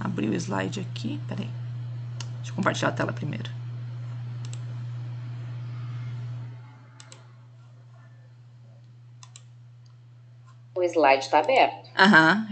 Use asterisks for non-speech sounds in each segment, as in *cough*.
abrir o slide aqui. Peraí. Deixa eu compartilhar a tela primeiro. O slide está aberto. Aham.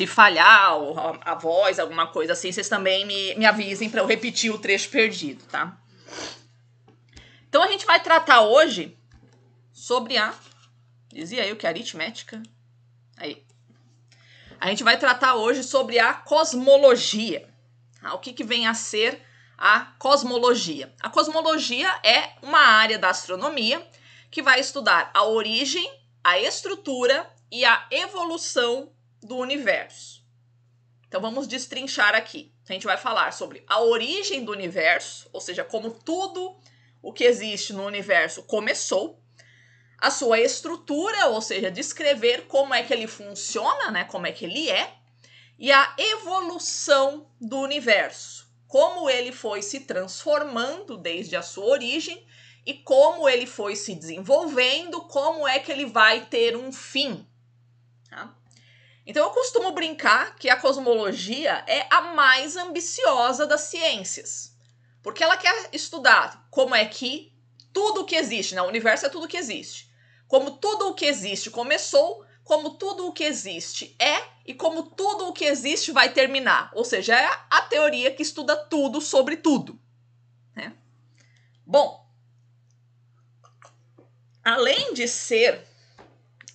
se falhar a, a voz, alguma coisa assim, vocês também me, me avisem para eu repetir o trecho perdido, tá? Então a gente vai tratar hoje sobre a. Dizia eu que é aritmética. Aí. A gente vai tratar hoje sobre a cosmologia. Tá? O que, que vem a ser a cosmologia? A cosmologia é uma área da astronomia que vai estudar a origem, a estrutura e a evolução do universo. Então vamos destrinchar aqui. A gente vai falar sobre a origem do universo, ou seja, como tudo o que existe no universo começou, a sua estrutura, ou seja, descrever como é que ele funciona, né, como é que ele é, e a evolução do universo, como ele foi se transformando desde a sua origem e como ele foi se desenvolvendo, como é que ele vai ter um fim. Então eu costumo brincar que a cosmologia é a mais ambiciosa das ciências, porque ela quer estudar como é que tudo o que existe, no né? universo é tudo o que existe, como tudo o que existe começou, como tudo o que existe é e como tudo o que existe vai terminar. Ou seja, é a teoria que estuda tudo sobre tudo. Né? Bom, além de ser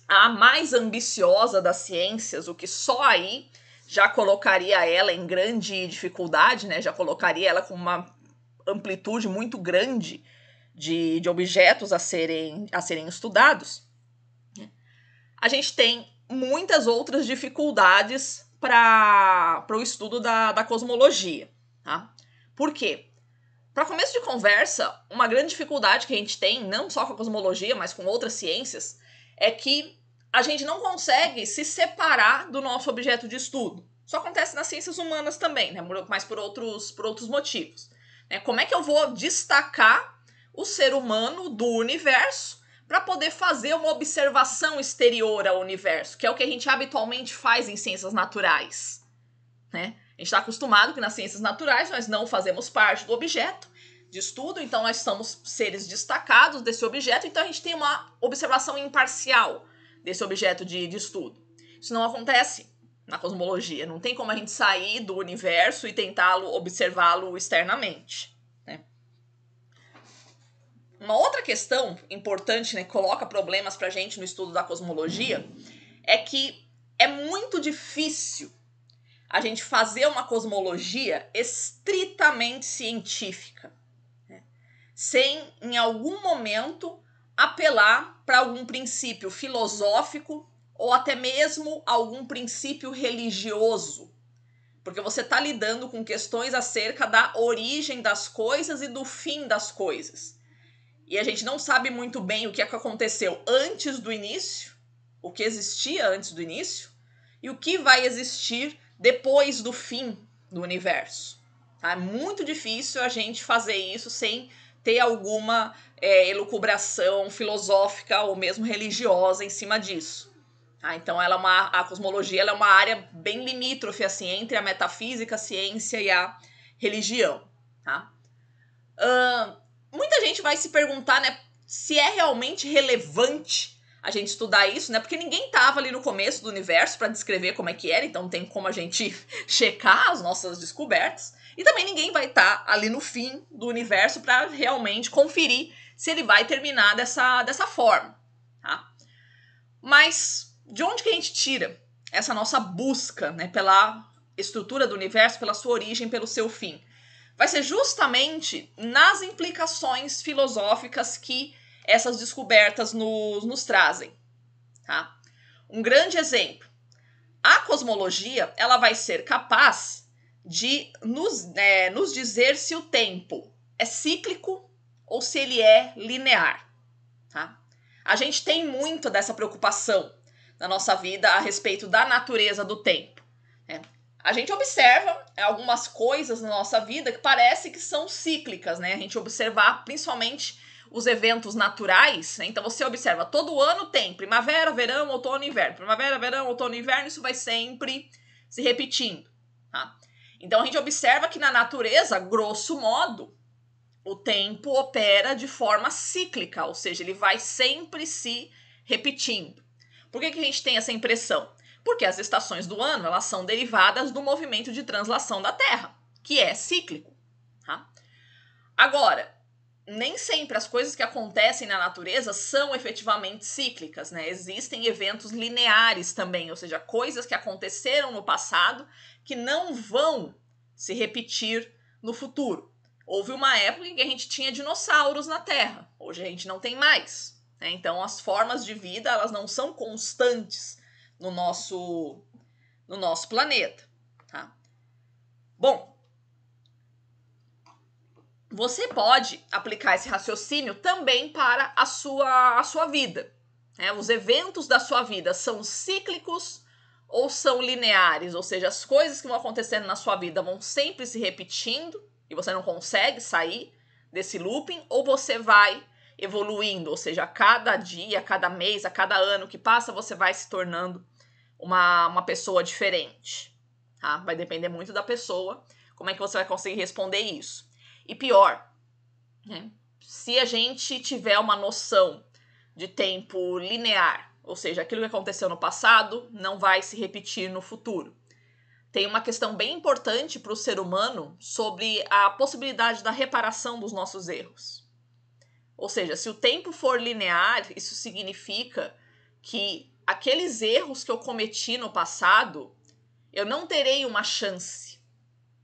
a mais ambiciosa das ciências, o que só aí já colocaria ela em grande dificuldade, né? Já colocaria ela com uma amplitude muito grande de, de objetos a serem, a serem estudados. A gente tem muitas outras dificuldades para o estudo da, da cosmologia. Tá? Por quê? Para começo de conversa, uma grande dificuldade que a gente tem, não só com a cosmologia, mas com outras ciências, é que a gente não consegue se separar do nosso objeto de estudo. Isso acontece nas ciências humanas também, né? mas por outros, por outros motivos. Né? Como é que eu vou destacar o ser humano do universo para poder fazer uma observação exterior ao universo, que é o que a gente habitualmente faz em ciências naturais? Né? A gente está acostumado que nas ciências naturais nós não fazemos parte do objeto de estudo, então nós somos seres destacados desse objeto, então a gente tem uma observação imparcial desse objeto de, de estudo. Isso não acontece na cosmologia. Não tem como a gente sair do universo e tentá-lo observá-lo externamente. Né? Uma outra questão importante, né, que coloca problemas para a gente no estudo da cosmologia, é que é muito difícil a gente fazer uma cosmologia estritamente científica, né? sem em algum momento apelar para algum princípio filosófico ou até mesmo algum princípio religioso, porque você está lidando com questões acerca da origem das coisas e do fim das coisas. E a gente não sabe muito bem o que, é que aconteceu antes do início, o que existia antes do início e o que vai existir depois do fim do universo. Tá? É muito difícil a gente fazer isso sem ter alguma é, elucubração filosófica ou mesmo religiosa em cima disso. Ah, então ela é uma, a cosmologia é uma área bem limítrofe assim, entre a metafísica, a ciência e a religião. Tá? Uh, muita gente vai se perguntar né, se é realmente relevante a gente estudar isso, né? Porque ninguém estava ali no começo do universo para descrever como é que era, então não tem como a gente *laughs* checar as nossas descobertas. E também ninguém vai estar tá ali no fim do universo para realmente conferir se ele vai terminar dessa, dessa forma. Tá? Mas de onde que a gente tira essa nossa busca né, pela estrutura do universo, pela sua origem, pelo seu fim? Vai ser justamente nas implicações filosóficas que essas descobertas nos, nos trazem. Tá? Um grande exemplo. A cosmologia ela vai ser capaz de nos, é, nos dizer se o tempo é cíclico ou se ele é linear. Tá? A gente tem muito dessa preocupação na nossa vida a respeito da natureza do tempo. Né? A gente observa algumas coisas na nossa vida que parece que são cíclicas, né? A gente observar principalmente os eventos naturais, né? então você observa, todo ano tem primavera, verão, outono, inverno, primavera, verão, outono, inverno, isso vai sempre se repetindo, tá? Então a gente observa que na natureza, grosso modo, o tempo opera de forma cíclica, ou seja, ele vai sempre se repetindo. Por que, que a gente tem essa impressão? Porque as estações do ano elas são derivadas do movimento de translação da Terra, que é cíclico. Tá? Agora, nem sempre as coisas que acontecem na natureza são efetivamente cíclicas, né? Existem eventos lineares também, ou seja, coisas que aconteceram no passado que não vão se repetir no futuro. Houve uma época em que a gente tinha dinossauros na Terra, hoje a gente não tem mais. Né? Então as formas de vida elas não são constantes no nosso no nosso planeta. Tá? Bom, você pode aplicar esse raciocínio também para a sua, a sua vida. Né? Os eventos da sua vida são cíclicos ou são lineares, ou seja, as coisas que vão acontecendo na sua vida vão sempre se repetindo e você não consegue sair desse looping, ou você vai evoluindo, ou seja, a cada dia, a cada mês, a cada ano que passa, você vai se tornando uma, uma pessoa diferente. Tá? Vai depender muito da pessoa, como é que você vai conseguir responder isso. E pior, né? se a gente tiver uma noção de tempo linear, ou seja, aquilo que aconteceu no passado não vai se repetir no futuro. Tem uma questão bem importante para o ser humano sobre a possibilidade da reparação dos nossos erros. Ou seja, se o tempo for linear, isso significa que aqueles erros que eu cometi no passado, eu não terei uma chance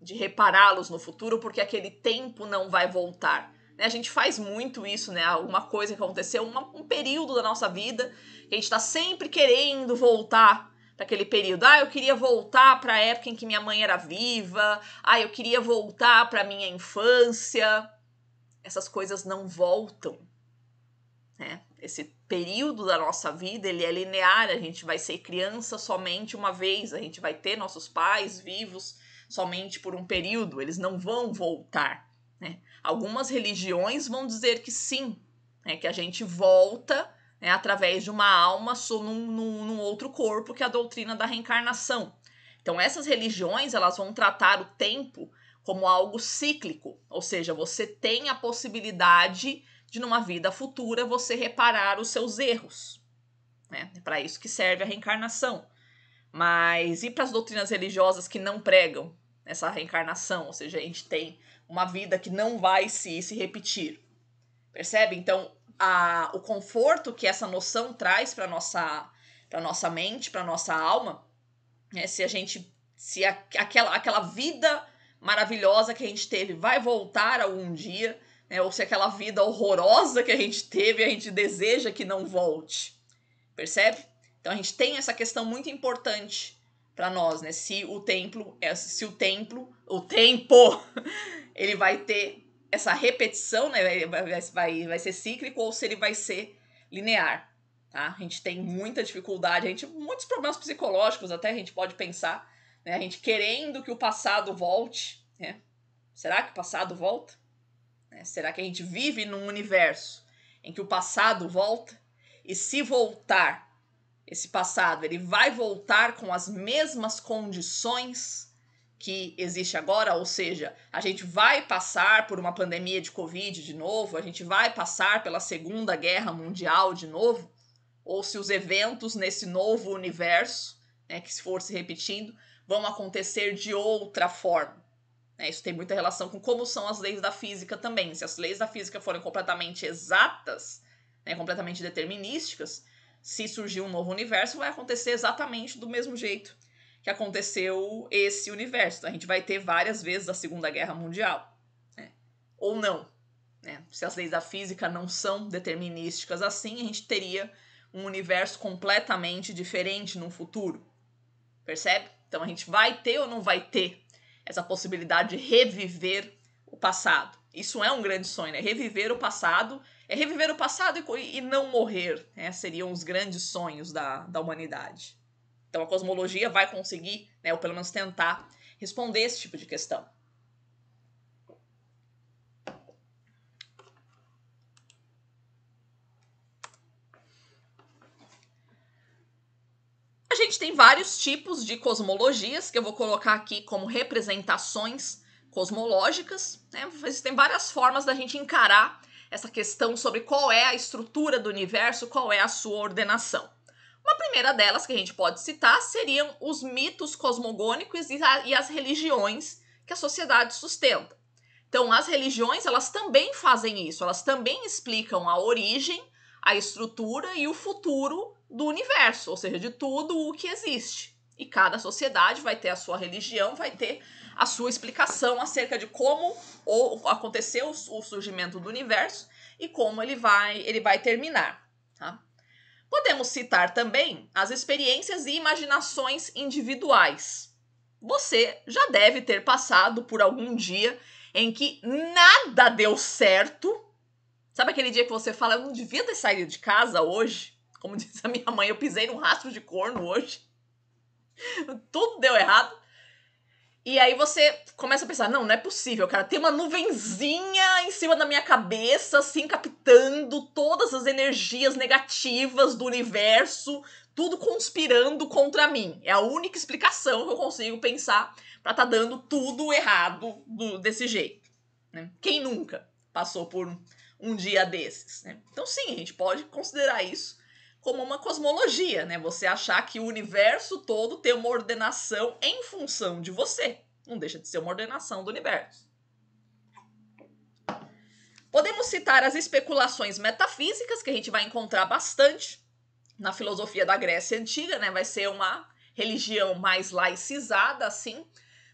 de repará-los no futuro, porque aquele tempo não vai voltar. Né? A gente faz muito isso, né? Alguma coisa que aconteceu, uma, um período da nossa vida, que a gente está sempre querendo voltar para aquele período. Ah, eu queria voltar para a época em que minha mãe era viva. Ah, eu queria voltar para minha infância. Essas coisas não voltam. Né? Esse período da nossa vida ele é linear. A gente vai ser criança somente uma vez. A gente vai ter nossos pais vivos somente por um período. Eles não vão voltar. Né? Algumas religiões vão dizer que sim, né? que a gente volta né, através de uma alma num, num, num outro corpo, que é a doutrina da reencarnação. Então, essas religiões elas vão tratar o tempo como algo cíclico, ou seja, você tem a possibilidade de numa vida futura você reparar os seus erros. Né? É para isso que serve a reencarnação. Mas e para as doutrinas religiosas que não pregam essa reencarnação? Ou seja, a gente tem uma vida que não vai se, se repetir. Percebe? Então, a, o conforto que essa noção traz para nossa para nossa mente, para nossa alma, né? se a gente se a, aquela aquela vida maravilhosa que a gente teve vai voltar algum dia, né? ou se aquela vida horrorosa que a gente teve a gente deseja que não volte, percebe? Então a gente tem essa questão muito importante para nós, né? Se o templo, é, se o templo, o tempo, *laughs* ele vai ter essa repetição, né, vai, vai ser cíclico ou se ele vai ser linear, tá? A gente tem muita dificuldade, a gente muitos problemas psicológicos até a gente pode pensar, né? A gente querendo que o passado volte, né? Será que o passado volta? Né? Será que a gente vive num universo em que o passado volta? E se voltar esse passado, ele vai voltar com as mesmas condições que existe agora, ou seja, a gente vai passar por uma pandemia de Covid de novo, a gente vai passar pela Segunda Guerra Mundial de novo, ou se os eventos nesse novo universo, né, que se for se repetindo, vão acontecer de outra forma. Né? Isso tem muita relação com como são as leis da física também. Se as leis da física forem completamente exatas, né, completamente determinísticas, se surgir um novo universo, vai acontecer exatamente do mesmo jeito que aconteceu esse universo. Então, a gente vai ter várias vezes a Segunda Guerra Mundial. Né? Ou não. Né? Se as leis da física não são determinísticas assim, a gente teria um universo completamente diferente no futuro. Percebe? Então a gente vai ter ou não vai ter essa possibilidade de reviver o passado. Isso é um grande sonho, né? Reviver o passado é reviver o passado e, e não morrer. Né? Seriam os grandes sonhos da, da humanidade. Então a cosmologia vai conseguir, né, ou pelo menos tentar, responder esse tipo de questão. A gente tem vários tipos de cosmologias que eu vou colocar aqui como representações cosmológicas. Né? Existem várias formas da gente encarar essa questão sobre qual é a estrutura do universo, qual é a sua ordenação. Uma primeira delas que a gente pode citar seriam os mitos cosmogônicos e, a, e as religiões que a sociedade sustenta. Então, as religiões, elas também fazem isso, elas também explicam a origem, a estrutura e o futuro do universo, ou seja, de tudo o que existe. E cada sociedade vai ter a sua religião, vai ter a sua explicação acerca de como ou aconteceu o surgimento do universo e como ele vai, ele vai terminar. Tá? Podemos citar também as experiências e imaginações individuais. Você já deve ter passado por algum dia em que nada deu certo. Sabe aquele dia que você fala, eu não devia ter saído de casa hoje? Como *laughs* diz a minha mãe, eu pisei num rastro de corno hoje. *laughs* Tudo deu errado. E aí você começa a pensar, não, não é possível, cara. Tem uma nuvenzinha em cima da minha cabeça, assim, captando todas as energias negativas do universo, tudo conspirando contra mim. É a única explicação que eu consigo pensar para tá dando tudo errado do, desse jeito. Né? Quem nunca passou por um, um dia desses? Né? Então, sim, a gente pode considerar isso como uma cosmologia, né? Você achar que o universo todo tem uma ordenação em função de você. Não deixa de ser uma ordenação do universo. Podemos citar as especulações metafísicas, que a gente vai encontrar bastante na filosofia da Grécia Antiga, né? Vai ser uma religião mais laicizada, assim.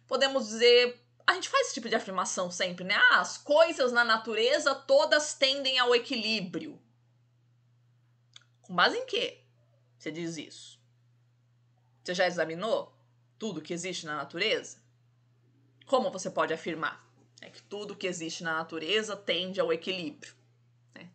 Podemos dizer. A gente faz esse tipo de afirmação sempre, né? Ah, as coisas na natureza todas tendem ao equilíbrio. Com base em quê você diz isso? Você já examinou tudo que existe na natureza? Como você pode afirmar é que tudo que existe na natureza tende ao equilíbrio? Né?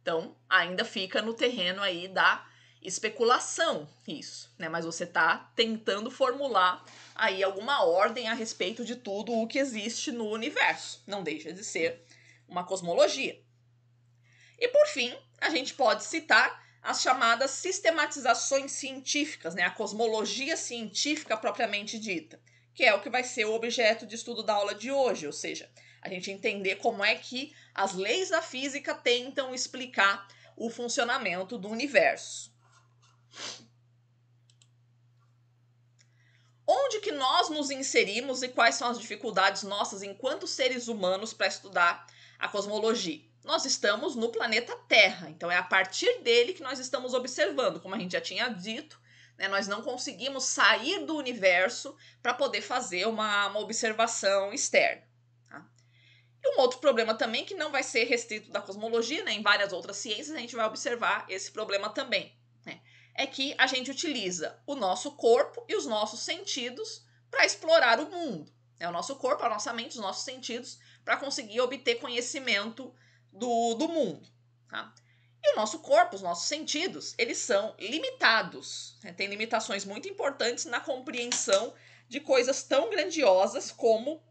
Então, ainda fica no terreno aí da especulação isso, né? Mas você está tentando formular aí alguma ordem a respeito de tudo o que existe no universo. Não deixa de ser uma cosmologia. E por fim, a gente pode citar as chamadas sistematizações científicas, né, a cosmologia científica propriamente dita, que é o que vai ser o objeto de estudo da aula de hoje, ou seja, a gente entender como é que as leis da física tentam explicar o funcionamento do universo. Onde que nós nos inserimos e quais são as dificuldades nossas enquanto seres humanos para estudar a cosmologia? nós estamos no planeta Terra. Então é a partir dele que nós estamos observando, como a gente já tinha dito, né, nós não conseguimos sair do universo para poder fazer uma, uma observação externa. Tá? E um outro problema também, que não vai ser restrito da cosmologia, né, em várias outras ciências a gente vai observar esse problema também, né, é que a gente utiliza o nosso corpo e os nossos sentidos para explorar o mundo. É o nosso corpo, a nossa mente, os nossos sentidos, para conseguir obter conhecimento do, do mundo. Tá? E o nosso corpo, os nossos sentidos, eles são limitados. Né? Tem limitações muito importantes na compreensão de coisas tão grandiosas como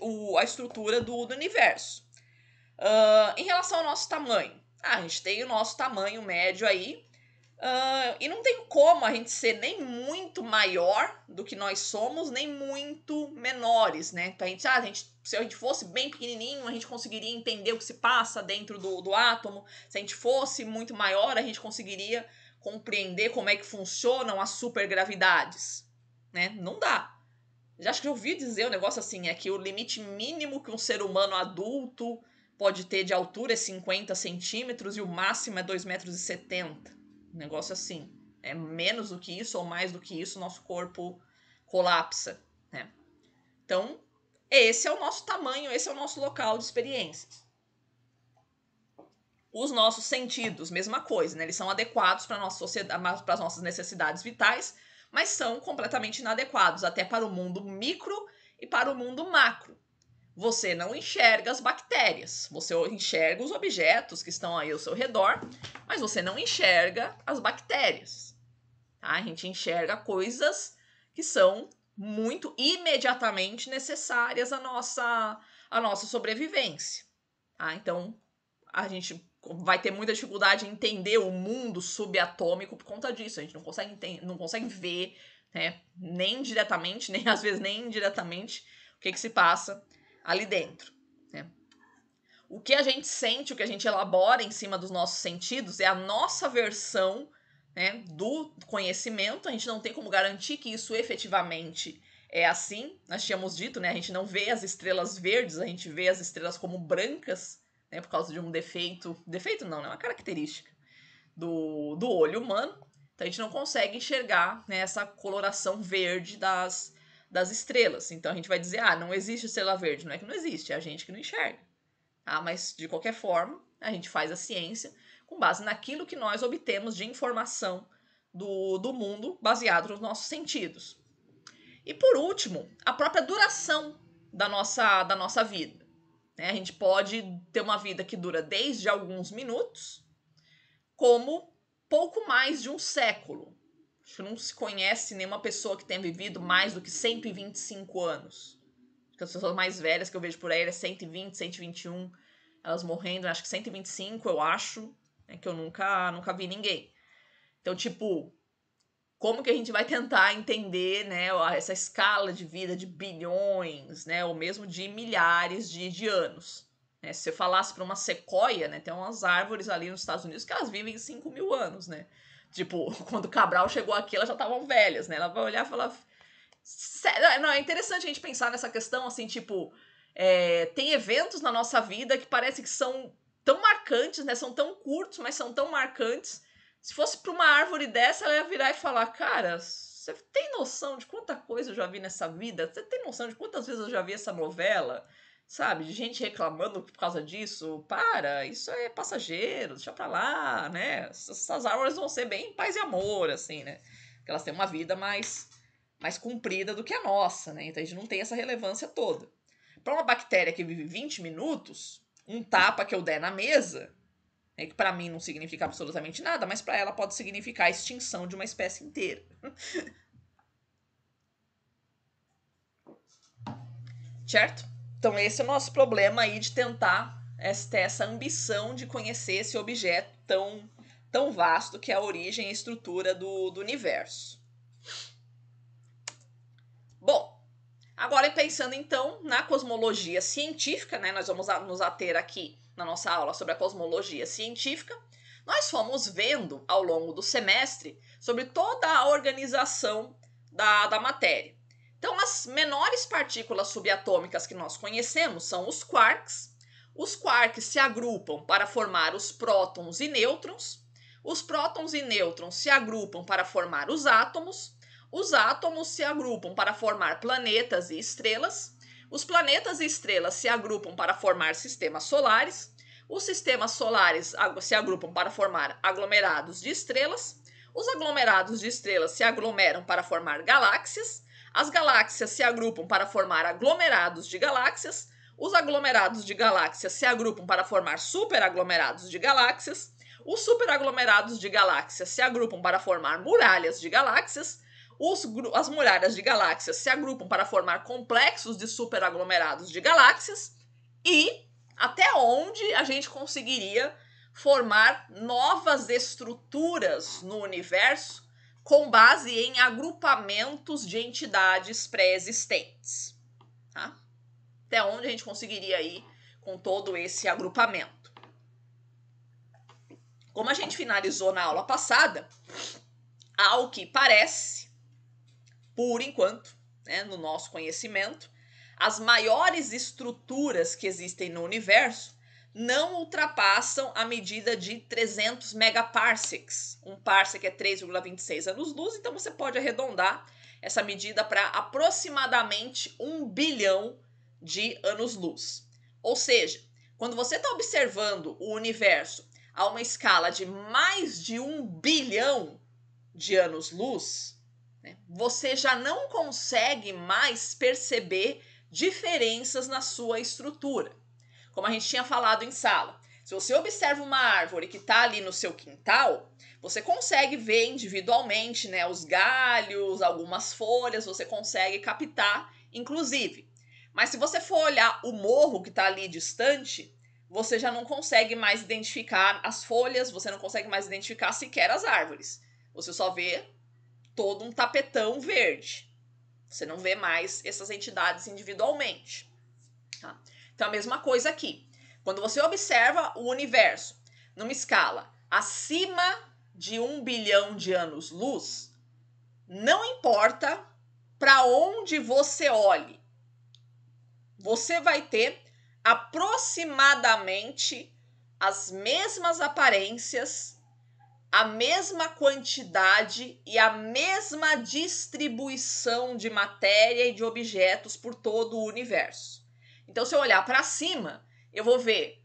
o, a estrutura do, do universo. Uh, em relação ao nosso tamanho, ah, a gente tem o nosso tamanho médio aí, uh, e não tem como a gente ser nem muito maior do que nós somos, nem muito menores, né? Então a gente, ah, a gente se a gente fosse bem pequenininho, a gente conseguiria entender o que se passa dentro do, do átomo. Se a gente fosse muito maior, a gente conseguiria compreender como é que funcionam as supergravidades. Né? Não dá. Já acho que eu ouvi dizer um negócio assim, é que o limite mínimo que um ser humano adulto pode ter de altura é 50 centímetros e o máximo é 2,70 metros. Um negócio assim. É menos do que isso ou mais do que isso, nosso corpo colapsa. Né? Então, esse é o nosso tamanho, esse é o nosso local de experiências. Os nossos sentidos, mesma coisa, né? Eles são adequados para nossa sociedade, para as nossas necessidades vitais, mas são completamente inadequados até para o mundo micro e para o mundo macro. Você não enxerga as bactérias, você enxerga os objetos que estão aí ao seu redor, mas você não enxerga as bactérias. Tá? A gente enxerga coisas que são muito imediatamente necessárias à nossa, à nossa sobrevivência. Ah, Então, a gente vai ter muita dificuldade em entender o mundo subatômico por conta disso. A gente não consegue, entender, não consegue ver, né, nem diretamente, *laughs* nem às vezes nem indiretamente, o que, que se passa ali dentro. Né? O que a gente sente, o que a gente elabora em cima dos nossos sentidos é a nossa versão né, do conhecimento. A gente não tem como garantir que isso efetivamente é assim. Nós tínhamos dito, né? A gente não vê as estrelas verdes, a gente vê as estrelas como brancas, né? Por causa de um defeito. Defeito não, é né, uma característica do, do olho humano. Então a gente não consegue enxergar né, essa coloração verde das, das estrelas. Então a gente vai dizer, ah, não existe estrela verde. Não é que não existe, é a gente que não enxerga. Ah, mas de qualquer forma, a gente faz a ciência com base naquilo que nós obtemos de informação do, do mundo baseado nos nossos sentidos. E por último, a própria duração da nossa, da nossa vida. Né? A gente pode ter uma vida que dura desde alguns minutos, como pouco mais de um século. Acho que não se conhece nenhuma pessoa que tenha vivido mais do que 125 anos. as pessoas mais velhas que eu vejo por aí é 120, 121, elas morrendo, acho que 125, eu acho né, que eu nunca, nunca vi ninguém. Então, tipo, como que a gente vai tentar entender, né, essa escala de vida de bilhões, né, ou mesmo de milhares de, de anos? Né? Se você falasse para uma sequoia, né, tem umas árvores ali nos Estados Unidos que elas vivem 5 mil anos, né? Tipo, *laughs* quando Cabral chegou aqui, elas já estavam velhas, né? Ela vai olhar e falar. Não, é interessante a gente pensar nessa questão, assim, tipo, é, tem eventos na nossa vida que parece que são tão marcantes, né? São tão curtos, mas são tão marcantes. Se fosse para uma árvore dessa, ela ia virar e falar: Cara, você tem noção de quanta coisa eu já vi nessa vida? Você tem noção de quantas vezes eu já vi essa novela? Sabe? De gente reclamando por causa disso? Para, isso é passageiro, deixa pra lá, né? Essas árvores vão ser bem paz e amor, assim, né? Porque elas têm uma vida mais, mais comprida do que a nossa, né? Então a gente não tem essa relevância toda. Para uma bactéria que vive 20 minutos, um tapa que eu der na mesa, né, que para mim não significa absolutamente nada, mas para ela pode significar a extinção de uma espécie inteira. *laughs* certo? Então esse é o nosso problema aí de tentar esta, essa ambição de conhecer esse objeto tão, tão vasto que é a origem e estrutura do, do universo. Bom, Agora, pensando então na cosmologia científica, né, nós vamos nos ater aqui na nossa aula sobre a cosmologia científica, nós fomos vendo ao longo do semestre sobre toda a organização da, da matéria. Então, as menores partículas subatômicas que nós conhecemos são os quarks. Os quarks se agrupam para formar os prótons e nêutrons. Os prótons e nêutrons se agrupam para formar os átomos os átomos se agrupam para formar planetas e estrelas. Os planetas e estrelas se agrupam para formar sistemas solares. Os sistemas solares se agrupam para formar aglomerados de estrelas. Os aglomerados de estrelas se aglomeram para formar galáxias. As galáxias se agrupam para formar aglomerados de galáxias. Os aglomerados de galáxias se agrupam para formar superaglomerados de galáxias. Os superaglomerados de galáxias se agrupam para formar muralhas de galáxias. Os, as muralhas de galáxias se agrupam para formar complexos de superaglomerados de galáxias e até onde a gente conseguiria formar novas estruturas no universo com base em agrupamentos de entidades pré-existentes. Tá? Até onde a gente conseguiria ir com todo esse agrupamento. Como a gente finalizou na aula passada, ao que parece, por enquanto, né, no nosso conhecimento, as maiores estruturas que existem no universo não ultrapassam a medida de 300 megaparsecs. Um parsec é 3,26 anos-luz, então você pode arredondar essa medida para aproximadamente 1 bilhão de anos-luz. Ou seja, quando você está observando o universo a uma escala de mais de 1 bilhão de anos-luz, né? Você já não consegue mais perceber diferenças na sua estrutura. Como a gente tinha falado em sala, se você observa uma árvore que está ali no seu quintal, você consegue ver individualmente né, os galhos, algumas folhas, você consegue captar, inclusive. Mas se você for olhar o morro que está ali distante, você já não consegue mais identificar as folhas, você não consegue mais identificar sequer as árvores. Você só vê todo um tapetão verde. Você não vê mais essas entidades individualmente. Tá? Então, a mesma coisa aqui. Quando você observa o universo numa escala acima de um bilhão de anos-luz, não importa para onde você olhe, você vai ter aproximadamente as mesmas aparências a mesma quantidade e a mesma distribuição de matéria e de objetos por todo o universo. Então, se eu olhar para cima, eu vou ver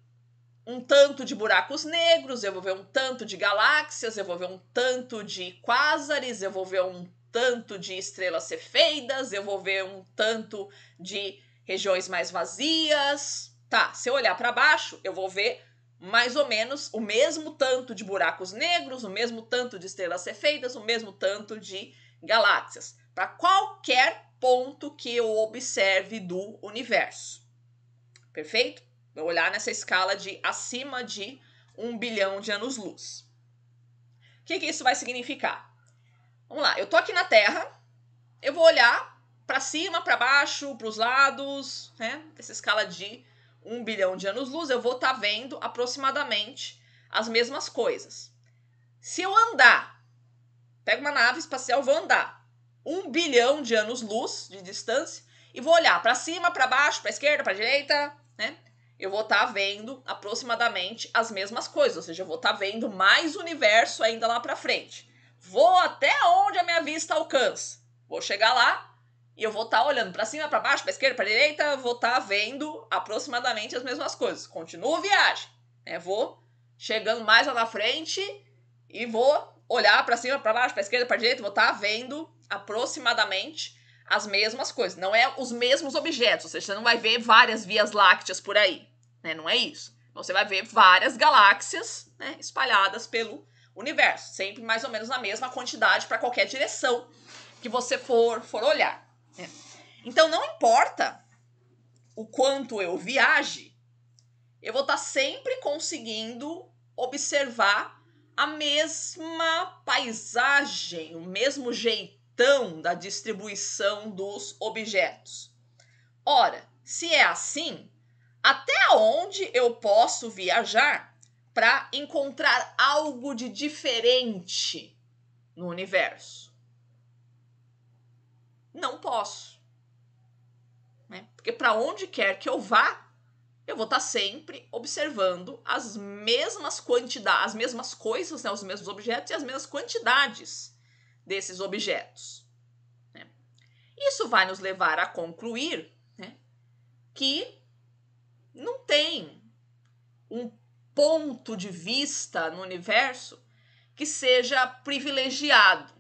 um tanto de buracos negros, eu vou ver um tanto de galáxias, eu vou ver um tanto de quásares, eu vou ver um tanto de estrelas cefeidas, eu vou ver um tanto de regiões mais vazias. Tá, se eu olhar para baixo, eu vou ver mais ou menos o mesmo tanto de buracos negros, o mesmo tanto de estrelas cefeidas, o mesmo tanto de galáxias, para qualquer ponto que eu observe do universo. Perfeito? Vou olhar nessa escala de acima de um bilhão de anos-luz. O que, que isso vai significar? Vamos lá, eu tô aqui na Terra, eu vou olhar para cima, para baixo, para os lados, né? Essa escala de um bilhão de anos-luz, eu vou estar tá vendo aproximadamente as mesmas coisas. Se eu andar, pego uma nave espacial, vou andar um bilhão de anos-luz de distância e vou olhar para cima, para baixo, para esquerda, para direita, né? Eu vou estar tá vendo aproximadamente as mesmas coisas, ou seja, eu vou estar tá vendo mais universo ainda lá para frente. Vou até onde a minha vista alcança. Vou chegar lá, e eu vou estar tá olhando para cima, para baixo, para esquerda, para direita, vou estar tá vendo aproximadamente as mesmas coisas. Continuo a viagem, né? Vou chegando mais lá na frente e vou olhar para cima, para baixo, para esquerda, para direita, vou estar tá vendo aproximadamente as mesmas coisas. Não é os mesmos objetos, ou seja, você não vai ver várias vias lácteas por aí, né? Não é isso. Você vai ver várias galáxias né, espalhadas pelo universo, sempre mais ou menos na mesma quantidade para qualquer direção que você for, for olhar. É. Então não importa o quanto eu viaje, eu vou estar tá sempre conseguindo observar a mesma paisagem, o mesmo jeitão da distribuição dos objetos. Ora, se é assim, até onde eu posso viajar para encontrar algo de diferente no universo? não posso. Né? Porque para onde quer que eu vá, eu vou estar tá sempre observando as mesmas quantidades, as mesmas coisas, né, os mesmos objetos e as mesmas quantidades desses objetos. Né? Isso vai nos levar a concluir né, que não tem um ponto de vista no universo que seja privilegiado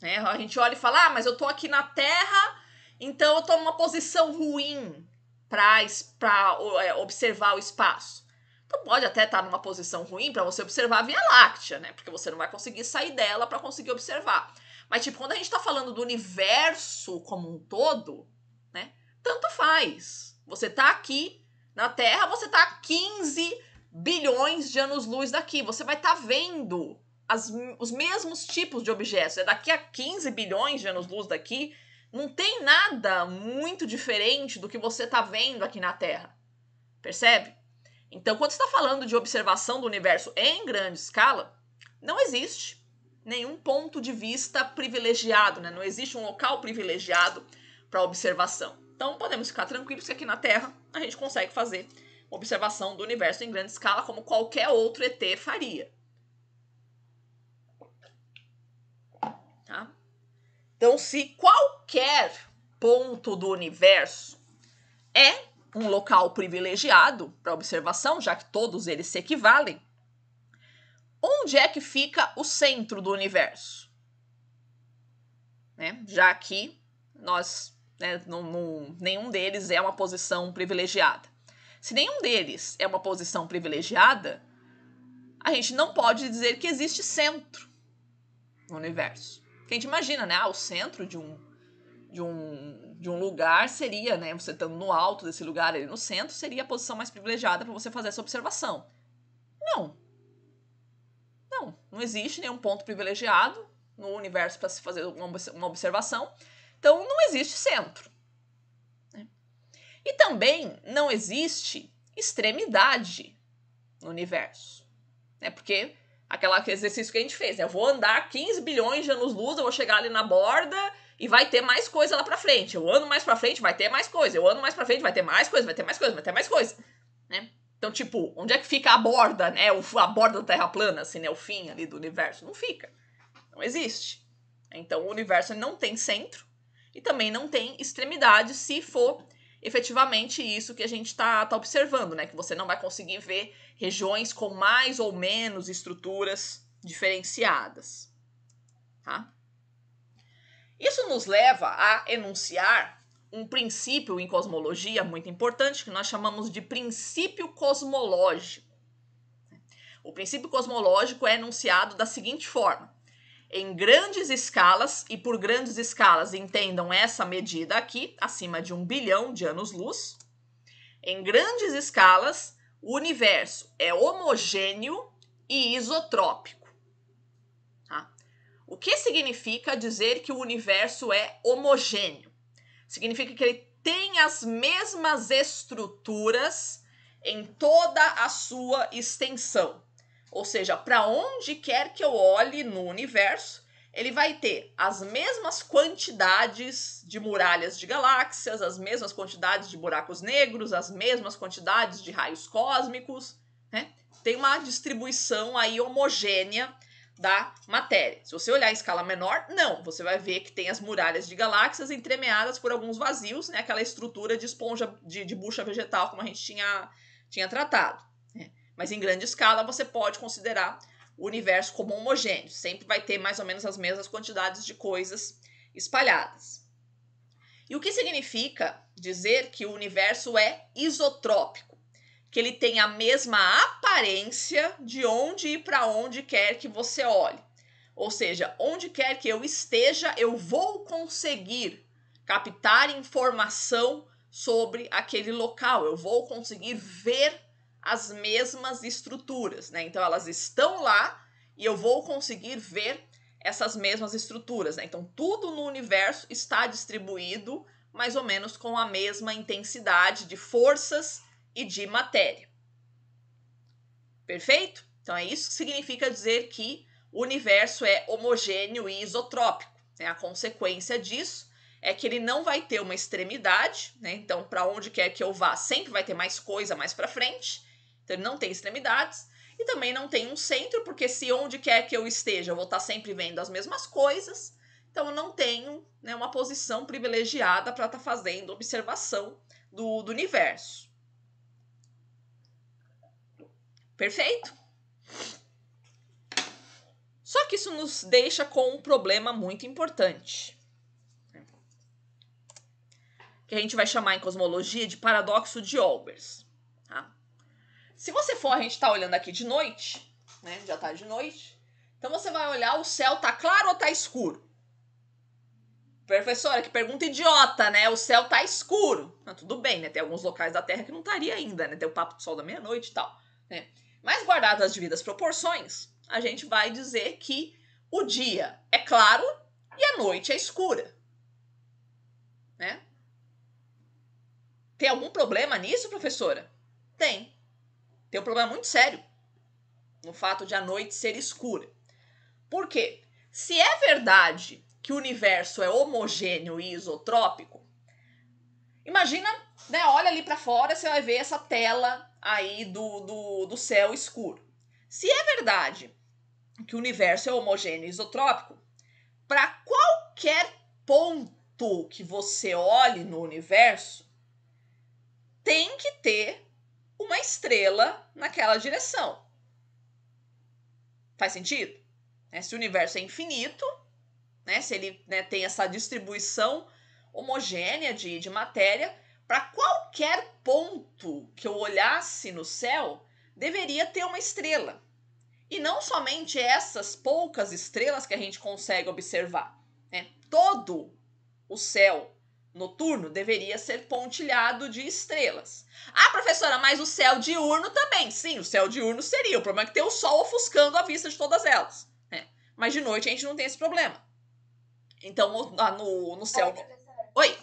né? A gente olha e fala, ah, mas eu tô aqui na Terra, então eu tô numa posição ruim para é, observar o espaço. Então pode até estar tá numa posição ruim para você observar a Via Láctea, né? Porque você não vai conseguir sair dela para conseguir observar. Mas tipo, quando a gente está falando do universo como um todo, né? Tanto faz. Você tá aqui na Terra, você tá 15 bilhões de anos-luz daqui. Você vai estar tá vendo as, os mesmos tipos de objetos. É daqui a 15 bilhões de anos-luz daqui, não tem nada muito diferente do que você está vendo aqui na Terra. Percebe? Então, quando está falando de observação do universo em grande escala, não existe nenhum ponto de vista privilegiado, né? Não existe um local privilegiado para observação. Então, podemos ficar tranquilos que aqui na Terra a gente consegue fazer observação do universo em grande escala como qualquer outro ET faria. Então, se qualquer ponto do universo é um local privilegiado para observação, já que todos eles se equivalem, onde é que fica o centro do universo? Né? Já que nós, né, nenhum deles é uma posição privilegiada. Se nenhum deles é uma posição privilegiada, a gente não pode dizer que existe centro no universo. Porque a gente imagina, né? Ah, o centro de um, de um, de um lugar seria, né? Você estando no alto desse lugar ali no centro, seria a posição mais privilegiada para você fazer essa observação. Não. Não, não existe nenhum ponto privilegiado no universo para se fazer uma observação. Então, não existe centro. Né? E também não existe extremidade no universo. Né? Porque Aquela exercício que a gente fez, né? Eu vou andar 15 bilhões de anos-luz, eu vou chegar ali na borda e vai ter mais coisa lá pra frente. Eu ando mais pra frente, vai ter mais coisa. Eu ando mais pra frente, vai ter mais coisa, vai ter mais coisa, vai ter mais coisa, né? Então, tipo, onde é que fica a borda, né? A borda da Terra plana, assim, né? O fim ali do universo. Não fica. Não existe. Então, o universo não tem centro e também não tem extremidade se for efetivamente isso que a gente está tá observando, né? Que você não vai conseguir ver regiões com mais ou menos estruturas diferenciadas. Tá? Isso nos leva a enunciar um princípio em cosmologia muito importante que nós chamamos de princípio cosmológico. O princípio cosmológico é enunciado da seguinte forma: em grandes escalas, e por grandes escalas entendam essa medida aqui, acima de um bilhão de anos-luz, em grandes escalas, o universo é homogêneo e isotrópico. Tá? O que significa dizer que o universo é homogêneo? Significa que ele tem as mesmas estruturas em toda a sua extensão. Ou seja, para onde quer que eu olhe no universo, ele vai ter as mesmas quantidades de muralhas de galáxias, as mesmas quantidades de buracos negros, as mesmas quantidades de raios cósmicos, né? Tem uma distribuição aí homogênea da matéria. Se você olhar em escala menor, não, você vai ver que tem as muralhas de galáxias entremeadas por alguns vazios, né? Aquela estrutura de esponja de, de bucha vegetal, como a gente tinha, tinha tratado. Né? Mas em grande escala você pode considerar o universo como homogêneo, sempre vai ter mais ou menos as mesmas quantidades de coisas espalhadas. E o que significa dizer que o universo é isotrópico? Que ele tem a mesma aparência de onde e para onde quer que você olhe. Ou seja, onde quer que eu esteja, eu vou conseguir captar informação sobre aquele local, eu vou conseguir ver as mesmas estruturas, né? Então elas estão lá e eu vou conseguir ver essas mesmas estruturas, né? Então tudo no universo está distribuído mais ou menos com a mesma intensidade de forças e de matéria. Perfeito? Então é isso que significa dizer que o universo é homogêneo e isotrópico. Né? A consequência disso é que ele não vai ter uma extremidade, né? então para onde quer que eu vá, sempre vai ter mais coisa mais para frente, então ele não tem extremidades e também não tem um centro, porque se onde quer que eu esteja, eu vou estar sempre vendo as mesmas coisas. Então eu não tenho né, uma posição privilegiada para estar tá fazendo observação do, do universo. Perfeito? Só que isso nos deixa com um problema muito importante. Que a gente vai chamar em cosmologia de paradoxo de Olbers. Se você for, a gente tá olhando aqui de noite, né? Já tá de noite. Então você vai olhar, o céu tá claro ou tá escuro? Professora, que pergunta idiota, né? O céu tá escuro. Ah, tudo bem, né? Tem alguns locais da Terra que não estaria ainda, né? Tem o papo do sol da meia-noite e tal, né? Mas guardado as devidas proporções, a gente vai dizer que o dia é claro e a noite é escura, né? Tem algum problema nisso, professora? Tem tem um problema muito sério no fato de a noite ser escura. Por quê? Se é verdade que o universo é homogêneo e isotrópico, imagina, né, olha ali para fora, você vai ver essa tela aí do, do, do céu escuro. Se é verdade que o universo é homogêneo e isotrópico, para qualquer ponto que você olhe no universo, tem que ter uma estrela naquela direção. Faz sentido? Né? Se o universo é infinito, né? se ele né, tem essa distribuição homogênea de, de matéria, para qualquer ponto que eu olhasse no céu, deveria ter uma estrela. E não somente essas poucas estrelas que a gente consegue observar. Né? Todo o céu noturno deveria ser pontilhado de estrelas. Ah, professora, mas o céu diurno também. Sim, o céu diurno seria. O problema é que tem o sol ofuscando a vista de todas elas. Né? Mas de noite a gente não tem esse problema. Então, no, no céu. Oi.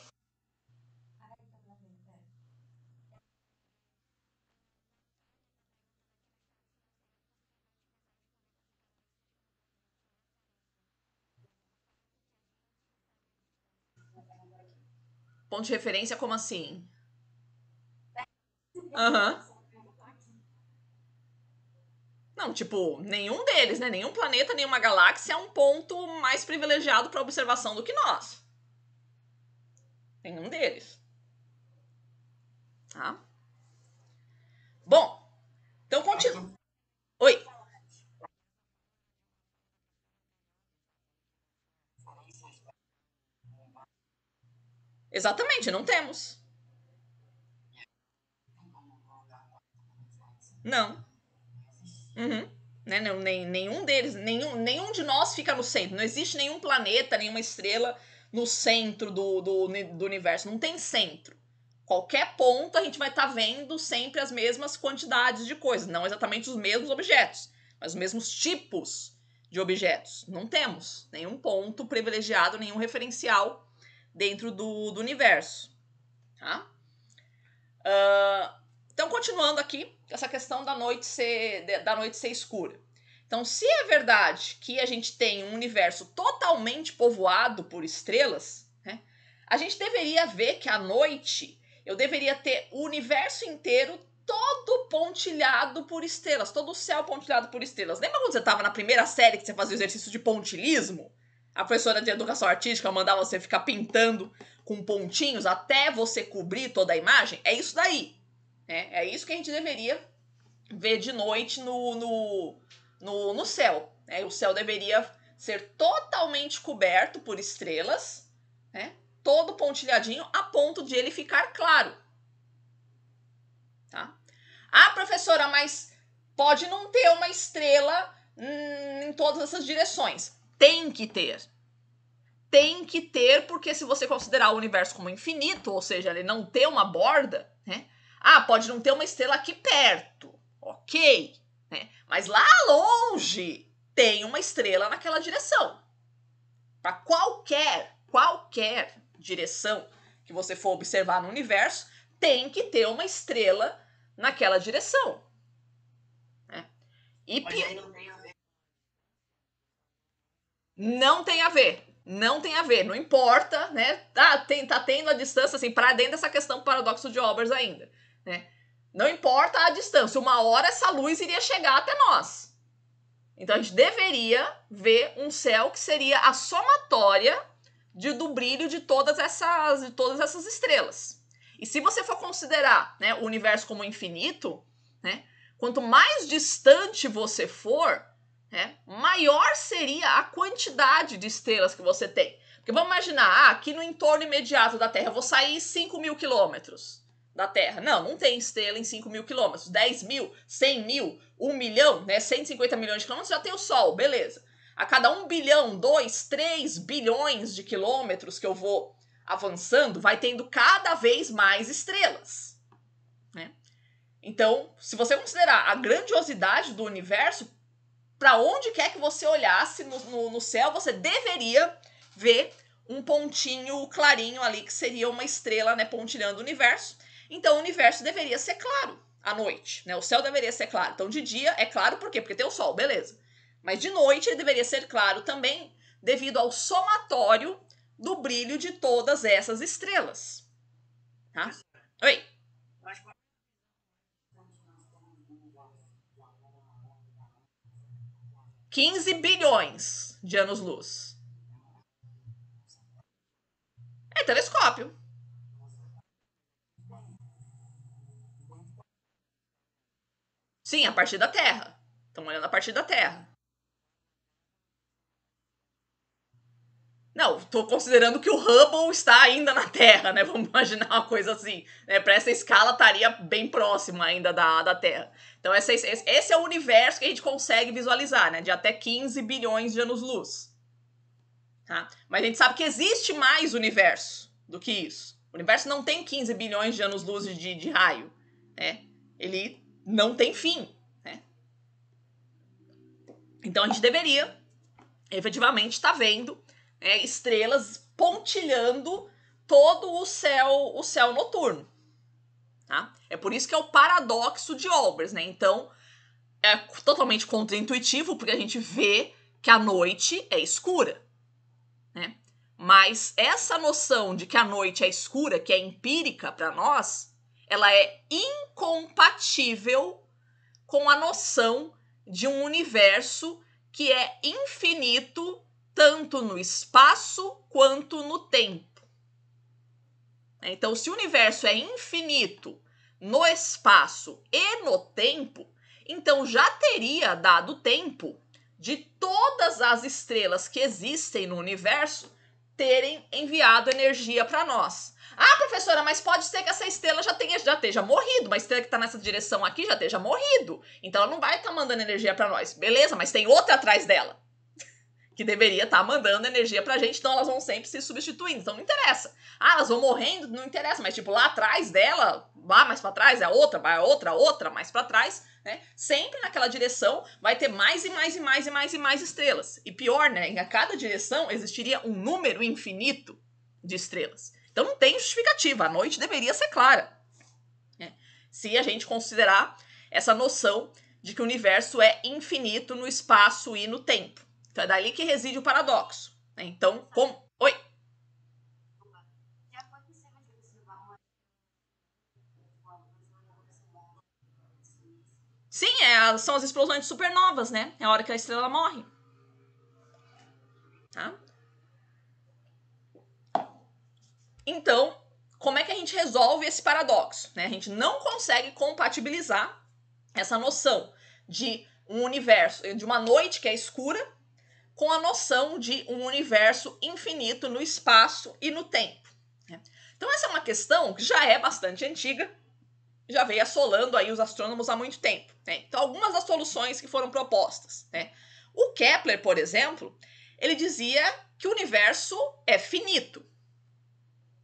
Ponto de referência, como assim? É. Aham. Uhum. Não, tipo, nenhum deles, né? Nenhum planeta, nenhuma galáxia é um ponto mais privilegiado para observação do que nós. Nenhum deles. Tá? Bom, então continua. Oi. Exatamente, não temos. Não. Uhum. Né? Não, nem, nenhum deles, nenhum, nenhum de nós fica no centro. Não existe nenhum planeta, nenhuma estrela no centro do, do, do universo. Não tem centro. Qualquer ponto a gente vai estar tá vendo sempre as mesmas quantidades de coisas. Não exatamente os mesmos objetos, mas os mesmos tipos de objetos. Não temos nenhum ponto privilegiado, nenhum referencial dentro do, do universo. Tá? Uh, então, continuando aqui, essa questão da noite, ser, da noite ser escura. Então, se é verdade que a gente tem um universo totalmente povoado por estrelas, né, a gente deveria ver que à noite eu deveria ter o universo inteiro todo pontilhado por estrelas, todo o céu pontilhado por estrelas. Lembra quando você estava na primeira série que você fazia o exercício de pontilismo? A professora de educação artística mandava você ficar pintando com pontinhos até você cobrir toda a imagem. É isso daí. Né? É isso que a gente deveria ver de noite no, no, no, no céu. Né? O céu deveria ser totalmente coberto por estrelas, né? todo pontilhadinho, a ponto de ele ficar claro. Tá? Ah, professora, mas pode não ter uma estrela hum, em todas essas direções. Tem que ter. Tem que ter, porque se você considerar o universo como infinito, ou seja, ele não ter uma borda, né? Ah, pode não ter uma estrela aqui perto, ok, né? Mas lá longe tem uma estrela naquela direção. Para qualquer, qualquer direção que você for observar no universo, tem que ter uma estrela naquela direção. Né? E pior. não tem a não tem a ver. Não tem a ver, não importa, né? Tá, tem, tá tendo a distância, assim, para dentro dessa questão do paradoxo de Obers ainda, né? Não importa a distância, uma hora essa luz iria chegar até nós. Então a gente deveria ver um céu que seria a somatória de, do brilho de todas essas de todas essas estrelas. E se você for considerar né, o universo como infinito, né, quanto mais distante você for, né, maior seria a quantidade de estrelas que você tem. Porque vamos imaginar, ah, aqui no entorno imediato da Terra, eu vou sair 5 mil quilômetros da Terra. Não, não tem estrela em 5 mil quilômetros. 10 mil, 100 mil, 1 milhão, né, 150 milhões de quilômetros, já tem o Sol, beleza. A cada 1 bilhão, 2, 3 bilhões de quilômetros que eu vou avançando, vai tendo cada vez mais estrelas. Né? Então, se você considerar a grandiosidade do universo, para onde quer que você olhasse no, no, no céu, você deveria ver um pontinho clarinho ali, que seria uma estrela, né, pontilhando o universo. Então, o universo deveria ser claro à noite, né? O céu deveria ser claro. Então, de dia é claro por quê? Porque tem o sol, beleza. Mas de noite ele deveria ser claro também, devido ao somatório do brilho de todas essas estrelas. Tá? Oi. Mas, 15 bilhões de anos-luz. É telescópio. Sim, a partir da Terra. Estamos olhando a partir da Terra. Não, estou considerando que o Hubble está ainda na Terra, né? *laughs* Vamos imaginar uma coisa assim. Né? Para essa escala, estaria bem próxima ainda da, da Terra. Então, esse é o universo que a gente consegue visualizar, né? De até 15 bilhões de anos-luz. Tá? Mas a gente sabe que existe mais universo do que isso. O universo não tem 15 bilhões de anos-luz de, de raio. Né? Ele não tem fim. Né? Então, a gente deveria, efetivamente, estar tá vendo é, estrelas pontilhando todo o céu, o céu noturno. Tá? É por isso que é o paradoxo de Olbers, né? Então, é totalmente contraintuitivo, porque a gente vê que a noite é escura, né? Mas essa noção de que a noite é escura, que é empírica para nós, ela é incompatível com a noção de um universo que é infinito tanto no espaço quanto no tempo. Né? Então, se o universo é infinito no espaço e no tempo, então já teria dado tempo de todas as estrelas que existem no universo terem enviado energia para nós. Ah, professora, mas pode ser que essa estrela já tenha já esteja morrido, uma estrela que está nessa direção aqui já esteja morrido. Então ela não vai estar tá mandando energia para nós. Beleza, mas tem outra atrás dela que deveria estar tá mandando energia pra gente, então elas vão sempre se substituindo. Então não interessa. Ah, elas vão morrendo, não interessa, mas tipo, lá atrás dela, lá mais para trás, é outra, vai outra, outra, mais para trás, né? Sempre naquela direção vai ter mais e mais e mais e mais e mais estrelas. E pior, né? Em cada direção existiria um número infinito de estrelas. Então não tem justificativa. A noite deveria ser clara. Né? Se a gente considerar essa noção de que o universo é infinito no espaço e no tempo. Então é dali que reside o paradoxo. Né? Então, como. Oi! Sim, é, são as explosões de supernovas, né? É a hora que a estrela morre. Tá? Então, como é que a gente resolve esse paradoxo? Né? A gente não consegue compatibilizar essa noção de um universo, de uma noite que é escura com a noção de um universo infinito no espaço e no tempo. Né? Então, essa é uma questão que já é bastante antiga, já veio assolando aí os astrônomos há muito tempo. Né? Então, algumas das soluções que foram propostas. Né? O Kepler, por exemplo, ele dizia que o universo é finito.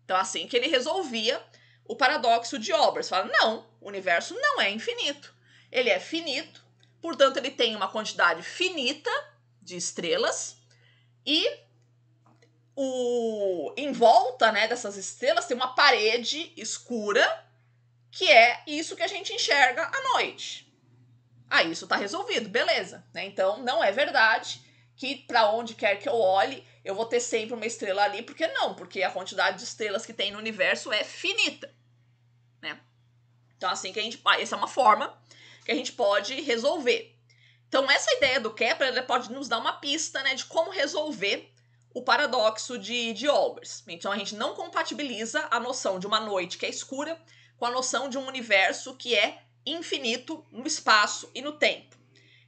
Então, assim que ele resolvia o paradoxo de Olbers, fala: não, o universo não é infinito. Ele é finito, portanto, ele tem uma quantidade finita de estrelas e o em volta, né, dessas estrelas tem uma parede escura que é isso que a gente enxerga à noite. Ah, isso tá resolvido, beleza, né? Então não é verdade que para onde quer que eu olhe, eu vou ter sempre uma estrela ali, porque não, porque a quantidade de estrelas que tem no universo é finita, né? Então assim que a gente, ah, essa é uma forma que a gente pode resolver. Então, essa ideia do Kepler pode nos dar uma pista né, de como resolver o paradoxo de, de Olbers. Então, a gente não compatibiliza a noção de uma noite que é escura com a noção de um universo que é infinito no espaço e no tempo.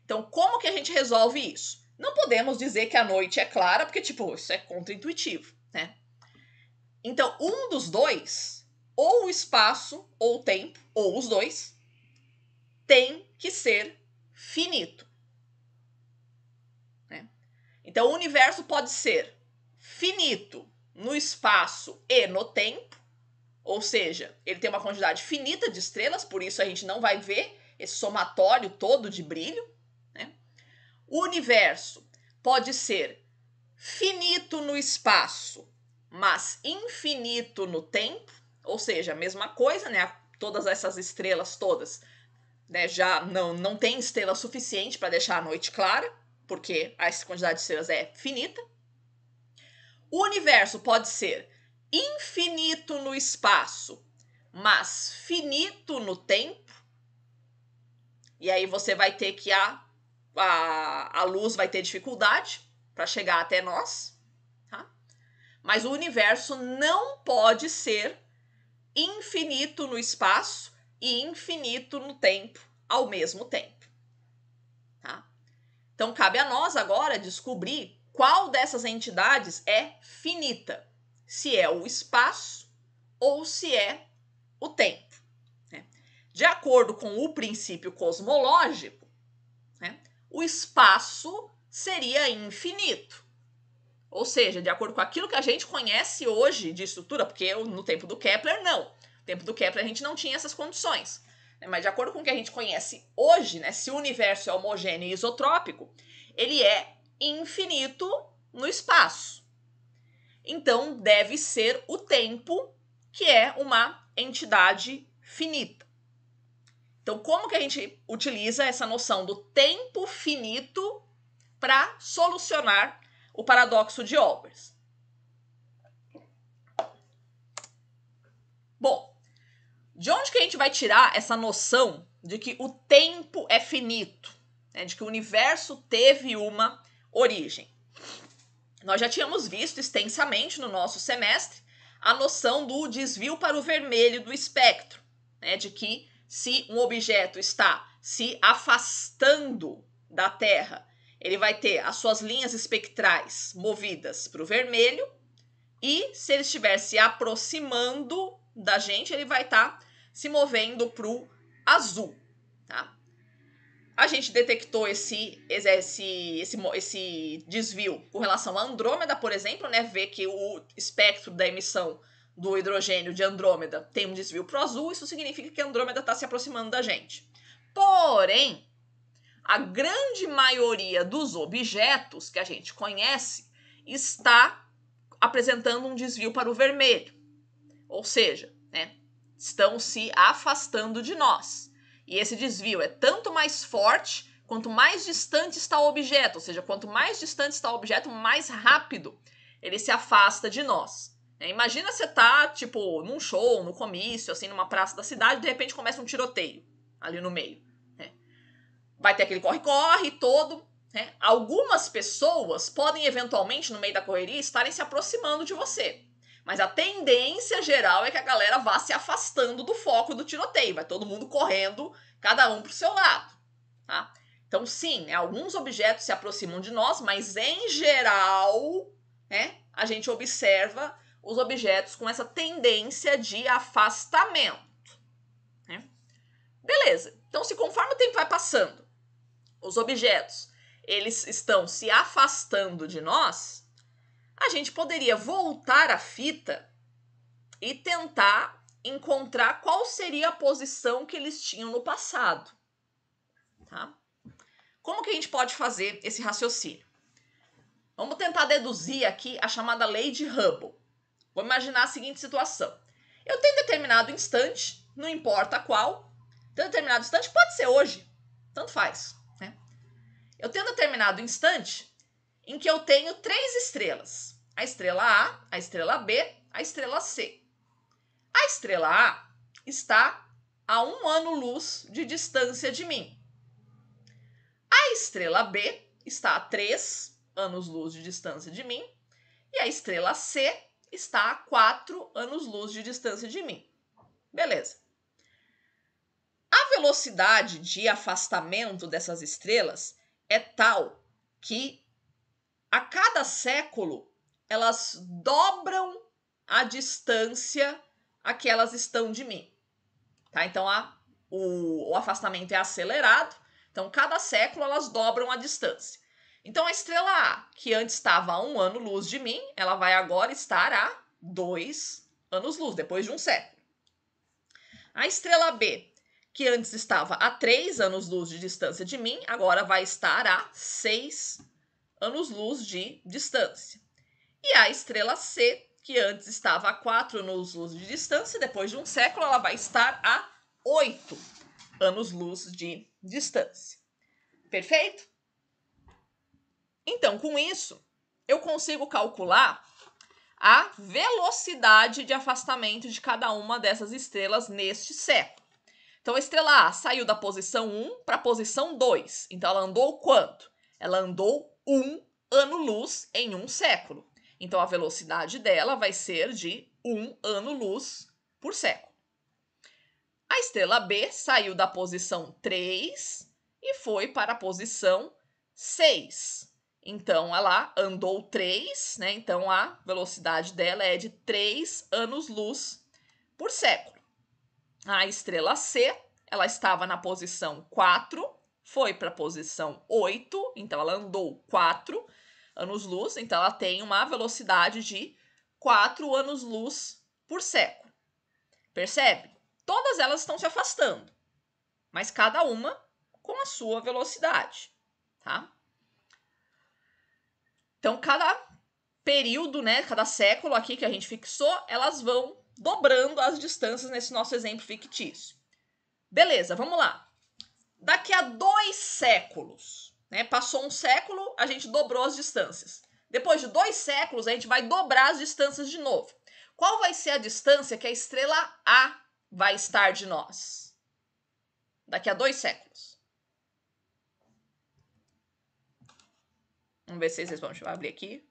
Então, como que a gente resolve isso? Não podemos dizer que a noite é clara, porque, tipo, isso é contraintuitivo, né? Então, um dos dois, ou o espaço, ou o tempo, ou os dois, tem que ser finito. Então, o universo pode ser finito no espaço e no tempo, ou seja, ele tem uma quantidade finita de estrelas, por isso a gente não vai ver esse somatório todo de brilho. Né? O universo pode ser finito no espaço, mas infinito no tempo, ou seja, a mesma coisa, né? Todas essas estrelas todas, né? Já não, não tem estrela suficiente para deixar a noite clara porque a quantidade de estrelas é finita. O universo pode ser infinito no espaço, mas finito no tempo. E aí você vai ter que a, a, a luz vai ter dificuldade para chegar até nós. Tá? Mas o universo não pode ser infinito no espaço e infinito no tempo ao mesmo tempo. Então cabe a nós agora descobrir qual dessas entidades é finita, se é o espaço ou se é o tempo. Né? De acordo com o princípio cosmológico, né, o espaço seria infinito. Ou seja, de acordo com aquilo que a gente conhece hoje de estrutura, porque no tempo do Kepler, não. No tempo do Kepler, a gente não tinha essas condições mas de acordo com o que a gente conhece hoje, né, se o universo é homogêneo e isotrópico, ele é infinito no espaço. Então, deve ser o tempo, que é uma entidade finita. Então, como que a gente utiliza essa noção do tempo finito para solucionar o paradoxo de Olbers? Bom, de onde que a gente vai tirar essa noção de que o tempo é finito, né? de que o universo teve uma origem? Nós já tínhamos visto extensamente no nosso semestre a noção do desvio para o vermelho do espectro, né? de que se um objeto está se afastando da Terra, ele vai ter as suas linhas espectrais movidas para o vermelho, e se ele estiver se aproximando, da gente, ele vai estar tá se movendo pro azul, tá? A gente detectou esse, esse, esse, esse desvio com relação a Andrômeda, por exemplo, né? ver que o espectro da emissão do hidrogênio de Andrômeda tem um desvio pro azul, isso significa que Andrômeda está se aproximando da gente. Porém, a grande maioria dos objetos que a gente conhece está apresentando um desvio para o vermelho. Ou seja, né, estão se afastando de nós. E esse desvio é tanto mais forte quanto mais distante está o objeto, ou seja, quanto mais distante está o objeto, mais rápido ele se afasta de nós. É, imagina você tá, tipo, num show, no comício, assim, numa praça da cidade, de repente começa um tiroteio ali no meio. Né? Vai ter aquele corre-corre todo. Né? Algumas pessoas podem, eventualmente, no meio da correria, estarem se aproximando de você. Mas a tendência geral é que a galera vá se afastando do foco do tiroteio, vai todo mundo correndo, cada um pro seu lado, tá? Então, sim, né, alguns objetos se aproximam de nós, mas em geral, né, a gente observa os objetos com essa tendência de afastamento. Né? Beleza. Então, se conforme o tempo vai passando, os objetos eles estão se afastando de nós, a gente poderia voltar a fita e tentar encontrar qual seria a posição que eles tinham no passado. Tá? Como que a gente pode fazer esse raciocínio? Vamos tentar deduzir aqui a chamada lei de Hubble. Vou imaginar a seguinte situação. Eu tenho determinado instante, não importa qual, tenho determinado instante, pode ser hoje, tanto faz. Né? Eu tenho determinado instante em que eu tenho três estrelas: a estrela A, a estrela B, a estrela C. A estrela A está a um ano-luz de distância de mim. A estrela B está a três anos-luz de distância de mim. E a estrela C está a quatro anos-luz de distância de mim. Beleza. A velocidade de afastamento dessas estrelas é tal que a cada século, elas dobram a distância a que elas estão de mim. Tá? Então, a, o, o afastamento é acelerado. Então, cada século, elas dobram a distância. Então, a estrela A, que antes estava a um ano-luz de mim, ela vai agora estar a dois anos-luz, depois de um século. A estrela B, que antes estava a três anos-luz de distância de mim, agora vai estar a seis anos-luz de distância. E a estrela C, que antes estava a 4 anos-luz de distância, depois de um século ela vai estar a 8 anos-luz de distância. Perfeito? Então, com isso, eu consigo calcular a velocidade de afastamento de cada uma dessas estrelas neste século. Então, a estrela A saiu da posição 1 para a posição 2. Então, ela andou quanto? Ela andou um ano-luz em um século. Então a velocidade dela vai ser de um ano-luz por século. A estrela B saiu da posição 3 e foi para a posição 6. Então ela andou 3, né? Então a velocidade dela é de 3 anos-luz por século. A estrela C, ela estava na posição 4 foi para a posição 8, então ela andou 4 anos-luz, então ela tem uma velocidade de 4 anos-luz por século. Percebe? Todas elas estão se afastando, mas cada uma com a sua velocidade, tá? Então, cada período, né, cada século aqui que a gente fixou, elas vão dobrando as distâncias nesse nosso exemplo fictício. Beleza, vamos lá daqui a dois séculos. Né? Passou um século, a gente dobrou as distâncias. Depois de dois séculos, a gente vai dobrar as distâncias de novo. Qual vai ser a distância que a estrela A vai estar de nós? Daqui a dois séculos. Vamos ver se vocês vão Deixa eu abrir aqui.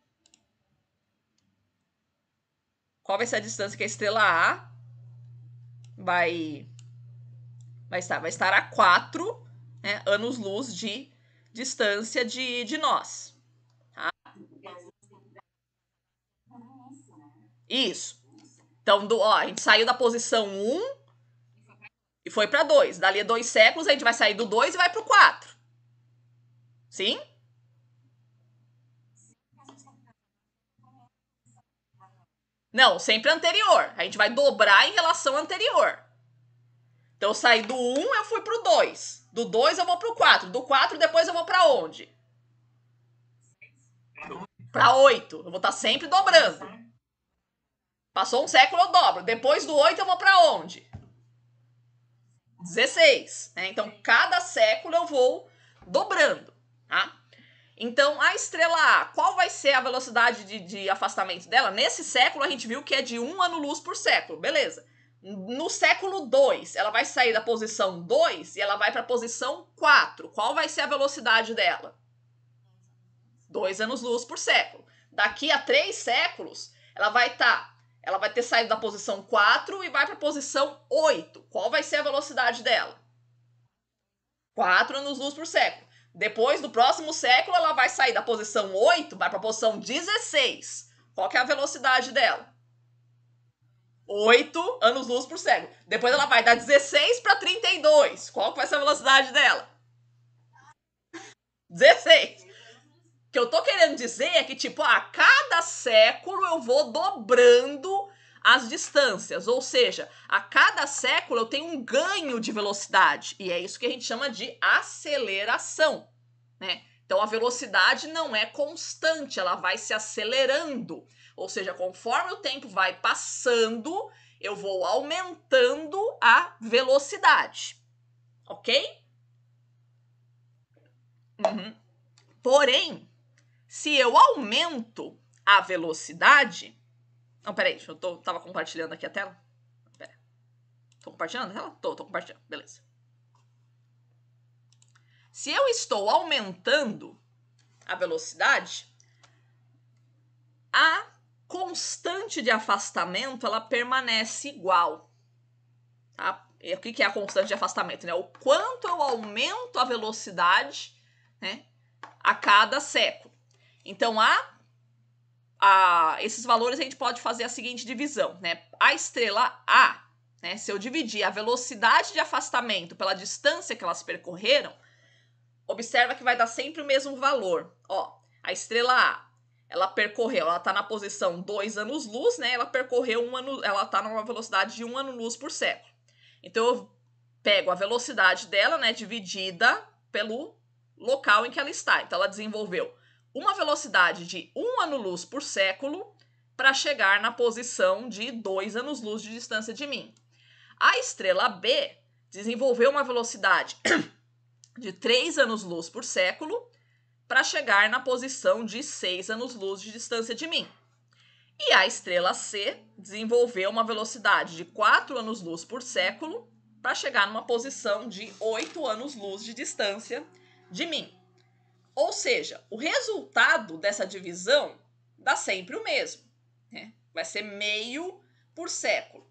Qual vai ser a distância que a estrela A vai vai estar? Vai estar a 4 né, anos-luz de distância de, de nós. Tá? Isso. Então, do, ó, a gente saiu da posição 1 e foi para 2. Dali a é dois séculos, a gente vai sair do 2 e vai para o 4. Sim? Não, sempre anterior. A gente vai dobrar em relação anterior. Então eu saí do 1, eu fui pro 2. Do 2 eu vou pro 4. Do 4 depois eu vou para onde? Para 8. Eu vou estar tá sempre dobrando. Passou um século, eu dobro. Depois do 8 eu vou para onde? 16. Né? Então cada século eu vou dobrando, tá? Então, a estrela A, qual vai ser a velocidade de, de afastamento dela? Nesse século, a gente viu que é de um ano-luz por século, beleza no século 2, ela vai sair da posição 2 e ela vai para a posição 4. Qual vai ser a velocidade dela? 2 anos-luz por século. Daqui a 3 séculos, ela vai estar, tá, ela vai ter saído da posição 4 e vai para a posição 8. Qual vai ser a velocidade dela? 4 anos-luz por século. Depois do próximo século, ela vai sair da posição 8, vai para a posição 16. Qual é a velocidade dela? 8 anos-luz por cego. Depois ela vai da 16 para 32. Qual que vai ser a velocidade dela? 16. O que eu tô querendo dizer é que, tipo, a cada século eu vou dobrando as distâncias. Ou seja, a cada século eu tenho um ganho de velocidade. E é isso que a gente chama de aceleração, né? Então a velocidade não é constante, ela vai se acelerando. Ou seja, conforme o tempo vai passando, eu vou aumentando a velocidade. Ok? Uhum. Porém, se eu aumento a velocidade. Não, peraí, eu tô, tava compartilhando aqui a tela. Pera. Tô compartilhando a tela? Tô, tô compartilhando, beleza. Se eu estou aumentando a velocidade, a constante de afastamento ela permanece igual. Tá? E o que é a constante de afastamento? Né? O quanto eu aumento a velocidade né, a cada século. Então, a, a, esses valores a gente pode fazer a seguinte divisão. Né? A estrela A, né, se eu dividir a velocidade de afastamento pela distância que elas percorreram, observa que vai dar sempre o mesmo valor. Ó, a estrela A ela percorreu, ela está na posição 2 anos-luz, né? Ela percorreu um ano, ela está numa velocidade de 1 um ano-luz por século. Então eu pego a velocidade dela, né, dividida pelo local em que ela está. Então ela desenvolveu uma velocidade de 1 um ano-luz por século para chegar na posição de 2 anos-luz de distância de mim. A estrela B desenvolveu uma velocidade *clears throat* de 3 anos-luz por século para chegar na posição de 6 anos-luz de distância de mim. E a estrela C desenvolveu uma velocidade de 4 anos-luz por século para chegar numa posição de 8 anos-luz de distância de mim. Ou seja, o resultado dessa divisão dá sempre o mesmo. Né? Vai ser meio por século.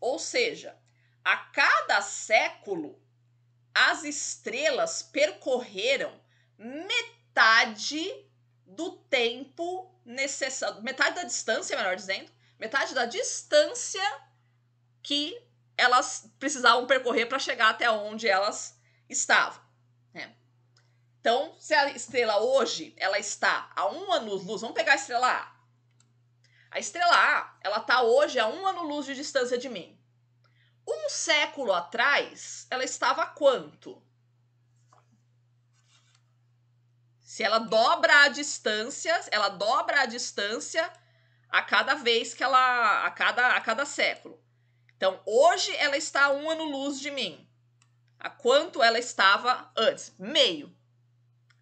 Ou seja, a cada século, as estrelas percorreram metade metade do tempo necessário, metade da distância, melhor dizendo, metade da distância que elas precisavam percorrer para chegar até onde elas estavam. Né? Então, se a estrela hoje ela está a um ano-luz, vamos pegar a estrela A. A estrela A ela está hoje a um ano-luz de distância de mim. Um século atrás, ela estava a quanto? Se ela dobra a distância, ela dobra a distância a cada vez que ela. a cada, a cada século. Então, hoje ela está a um ano luz de mim. A quanto ela estava antes? Meio.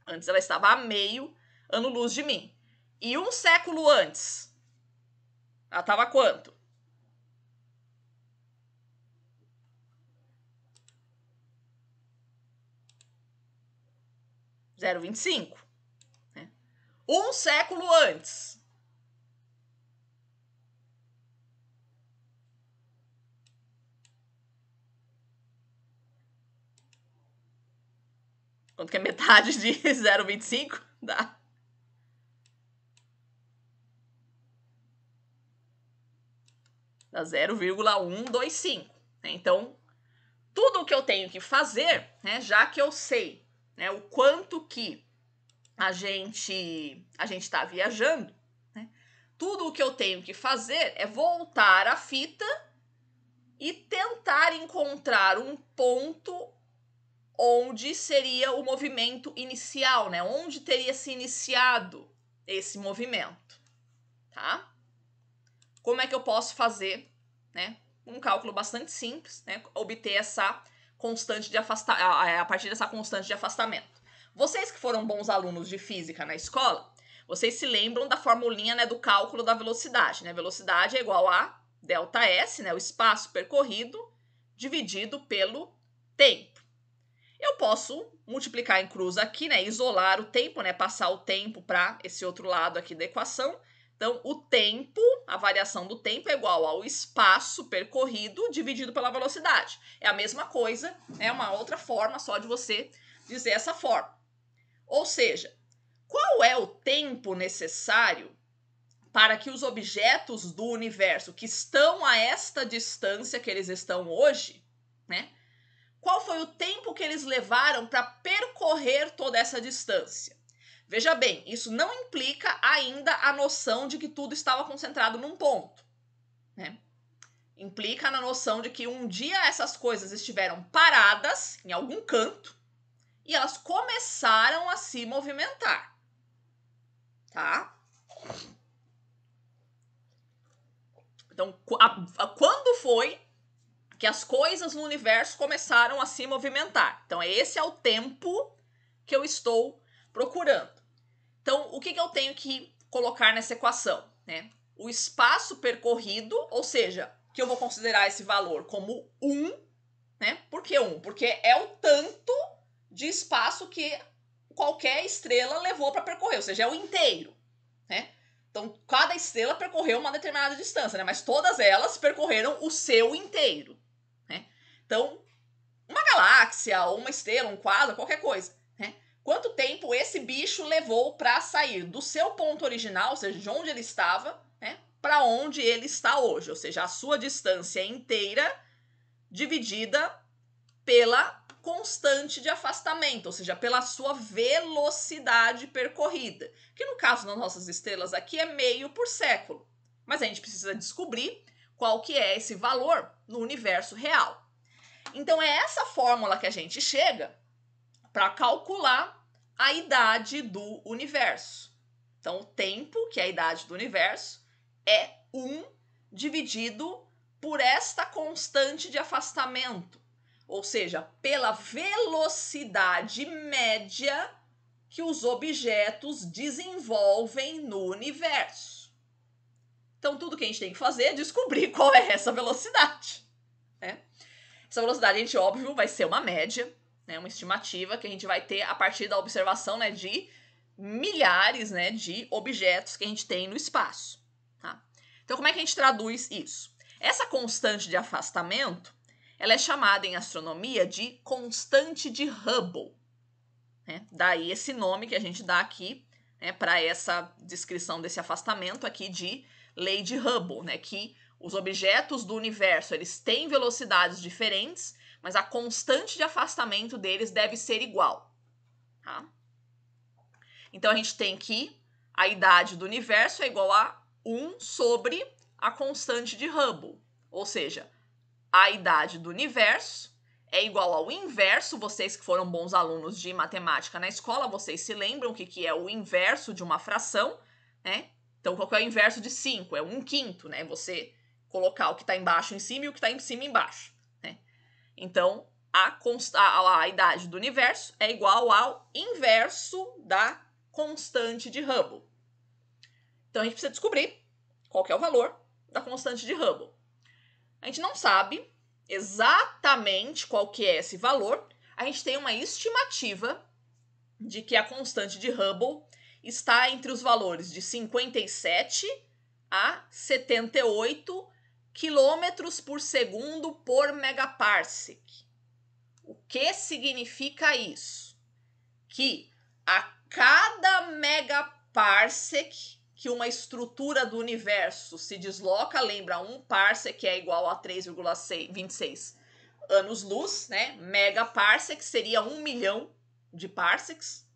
Antes ela estava a meio ano luz de mim. E um século antes, ela estava quanto? 025. Né? Um século antes. Quanto que é metade de 0,25? *laughs* Dá. Dá 0,125. Né? Então, tudo o que eu tenho que fazer, né, já que eu sei né? O quanto que a gente a gente está viajando, né? Tudo o que eu tenho que fazer é voltar a fita e tentar encontrar um ponto onde seria o movimento inicial, né? Onde teria se iniciado esse movimento, tá? Como é que eu posso fazer, né? Um cálculo bastante simples, né? Obter essa constante de afastar, a, a partir dessa constante de afastamento. Vocês que foram bons alunos de física na escola, vocês se lembram da formulinha né, do cálculo da velocidade, né? Velocidade é igual a delta S, né, o espaço percorrido dividido pelo tempo. Eu posso multiplicar em cruz aqui, né, isolar o tempo, né, passar o tempo para esse outro lado aqui da equação então, o tempo, a variação do tempo é igual ao espaço percorrido dividido pela velocidade. É a mesma coisa, é uma outra forma só de você dizer essa forma. Ou seja, qual é o tempo necessário para que os objetos do universo que estão a esta distância que eles estão hoje, né? Qual foi o tempo que eles levaram para percorrer toda essa distância? Veja bem, isso não implica ainda a noção de que tudo estava concentrado num ponto, né? Implica na noção de que um dia essas coisas estiveram paradas em algum canto e elas começaram a se movimentar. Tá? Então, a, a, quando foi que as coisas no universo começaram a se movimentar? Então, esse é o tempo que eu estou procurando. Então, o que, que eu tenho que colocar nessa equação? Né? O espaço percorrido, ou seja, que eu vou considerar esse valor como 1, né? Por que 1? Porque é o tanto de espaço que qualquer estrela levou para percorrer, ou seja, é o inteiro, né? Então, cada estrela percorreu uma determinada distância, né? Mas todas elas percorreram o seu inteiro, né? Então, uma galáxia, ou uma estrela, um quadro, qualquer coisa, né? quanto tempo esse bicho levou para sair do seu ponto original, ou seja, de onde ele estava, né, para onde ele está hoje, ou seja, a sua distância inteira dividida pela constante de afastamento, ou seja, pela sua velocidade percorrida, que no caso das nossas estrelas aqui é meio por século. Mas a gente precisa descobrir qual que é esse valor no universo real. Então é essa fórmula que a gente chega para calcular a idade do universo. Então, o tempo, que é a idade do universo, é 1 dividido por esta constante de afastamento, ou seja, pela velocidade média que os objetos desenvolvem no universo. Então, tudo que a gente tem que fazer é descobrir *laughs* qual é essa velocidade. Né? Essa velocidade, a gente, óbvio, vai ser uma média né, uma estimativa que a gente vai ter a partir da observação né, de milhares né, de objetos que a gente tem no espaço. Tá? Então, como é que a gente traduz isso? Essa constante de afastamento ela é chamada em astronomia de constante de Hubble. Né? Daí esse nome que a gente dá aqui né, para essa descrição desse afastamento aqui de lei de Hubble, né, que os objetos do universo eles têm velocidades diferentes mas a constante de afastamento deles deve ser igual. Tá? Então a gente tem que a idade do universo é igual a 1 sobre a constante de Hubble, ou seja, a idade do universo é igual ao inverso. Vocês que foram bons alunos de matemática na escola, vocês se lembram o que, que é o inverso de uma fração, né? Então, qual é o inverso de 5? É um quinto, né? Você colocar o que está embaixo em cima e o que está em cima embaixo. Então, a, a, a idade do universo é igual ao inverso da constante de Hubble. Então, a gente precisa descobrir qual é o valor da constante de Hubble. A gente não sabe exatamente qual que é esse valor. A gente tem uma estimativa de que a constante de Hubble está entre os valores de 57 a 78 quilômetros por segundo por megaparsec. O que significa isso? Que a cada megaparsec que uma estrutura do universo se desloca, lembra, um parsec é igual a 3,26 anos-luz, né? Megaparsec seria um milhão de parsecs.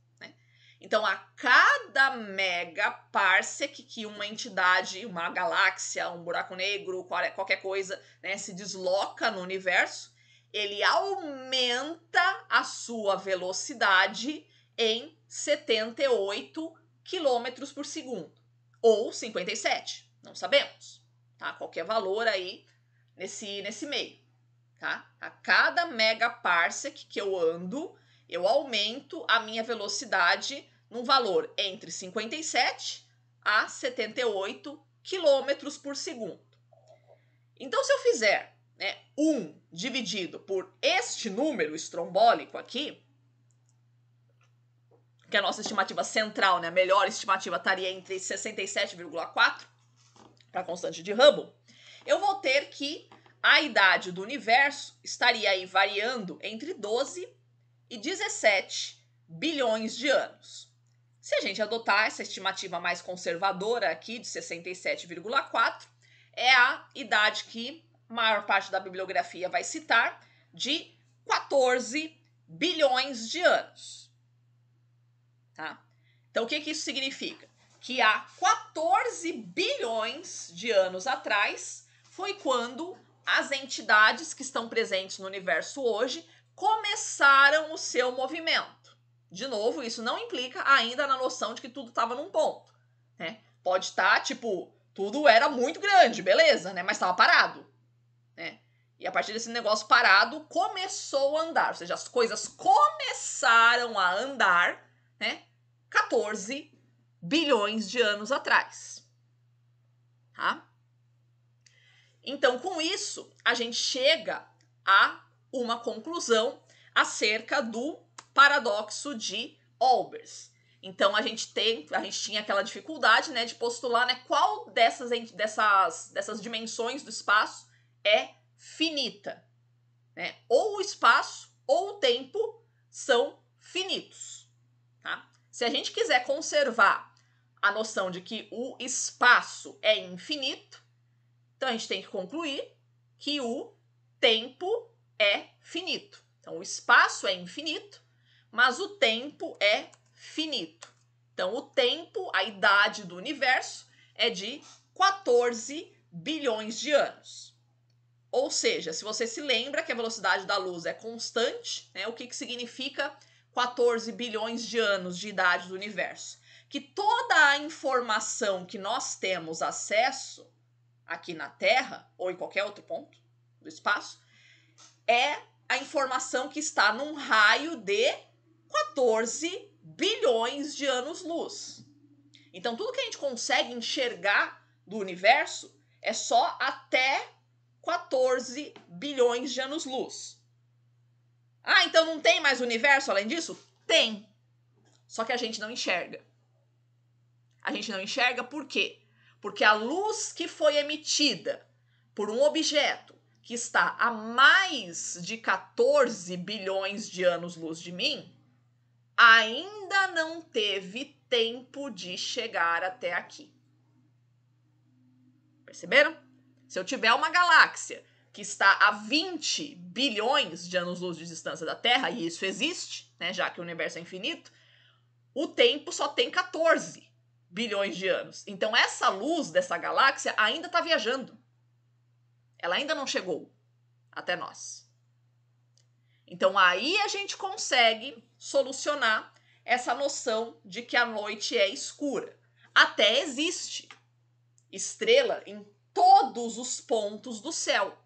Então, a cada megaparsec que uma entidade, uma galáxia, um buraco negro, é, qualquer coisa, né, se desloca no universo, ele aumenta a sua velocidade em 78 km por segundo, ou 57, não sabemos, tá? Qualquer valor aí nesse, nesse meio, tá? A cada megaparsec que eu ando, eu aumento a minha velocidade num valor entre 57 a 78 quilômetros por segundo. Então, se eu fizer né, 1 dividido por este número estrombólico aqui, que é a nossa estimativa central, né, a melhor estimativa, estaria entre 67,4 para a constante de Hubble, eu vou ter que a idade do universo estaria aí variando entre 12 e 17 bilhões de anos. Se a gente adotar essa estimativa mais conservadora aqui, de 67,4, é a idade que a maior parte da bibliografia vai citar, de 14 bilhões de anos. Tá? Então, o que, que isso significa? Que há 14 bilhões de anos atrás foi quando as entidades que estão presentes no universo hoje começaram o seu movimento. De novo, isso não implica ainda na noção de que tudo estava num ponto, né? Pode estar, tá, tipo, tudo era muito grande, beleza, né? Mas estava parado, né? E a partir desse negócio parado, começou a andar. Ou seja, as coisas começaram a andar, né? 14 bilhões de anos atrás, tá? Então, com isso, a gente chega a uma conclusão acerca do paradoxo de Olbers. Então a gente tem, a gente tinha aquela dificuldade, né, de postular, né, qual dessas dessas dessas dimensões do espaço é finita, né? Ou o espaço ou o tempo são finitos, tá? Se a gente quiser conservar a noção de que o espaço é infinito, então a gente tem que concluir que o tempo é finito. Então o espaço é infinito mas o tempo é finito. Então, o tempo, a idade do universo, é de 14 bilhões de anos. Ou seja, se você se lembra que a velocidade da luz é constante, né, o que, que significa 14 bilhões de anos de idade do universo? Que toda a informação que nós temos acesso aqui na Terra, ou em qualquer outro ponto do espaço, é a informação que está num raio de 14 bilhões de anos-luz. Então, tudo que a gente consegue enxergar do universo é só até 14 bilhões de anos-luz. Ah, então não tem mais universo além disso? Tem. Só que a gente não enxerga. A gente não enxerga por quê? Porque a luz que foi emitida por um objeto que está a mais de 14 bilhões de anos-luz de mim, ainda não teve tempo de chegar até aqui. Perceberam? Se eu tiver uma galáxia que está a 20 bilhões de anos-luz de distância da Terra, e isso existe, né, já que o universo é infinito, o tempo só tem 14 bilhões de anos. Então essa luz dessa galáxia ainda está viajando. Ela ainda não chegou até nós. Então aí a gente consegue solucionar essa noção de que a noite é escura. Até existe estrela em todos os pontos do céu.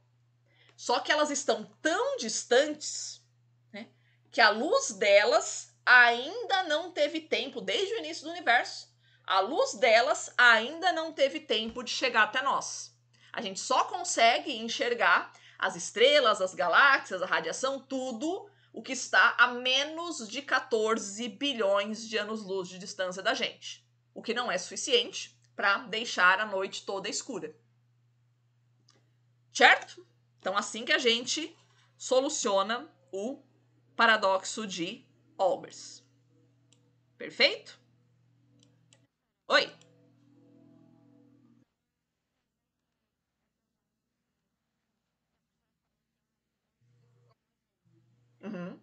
Só que elas estão tão distantes né, que a luz delas ainda não teve tempo, desde o início do universo, a luz delas ainda não teve tempo de chegar até nós. A gente só consegue enxergar as estrelas, as galáxias, a radiação, tudo o que está a menos de 14 bilhões de anos-luz de distância da gente, o que não é suficiente para deixar a noite toda escura. Certo? Então, assim que a gente soluciona o paradoxo de Olbers. Perfeito? Oi! Uhum.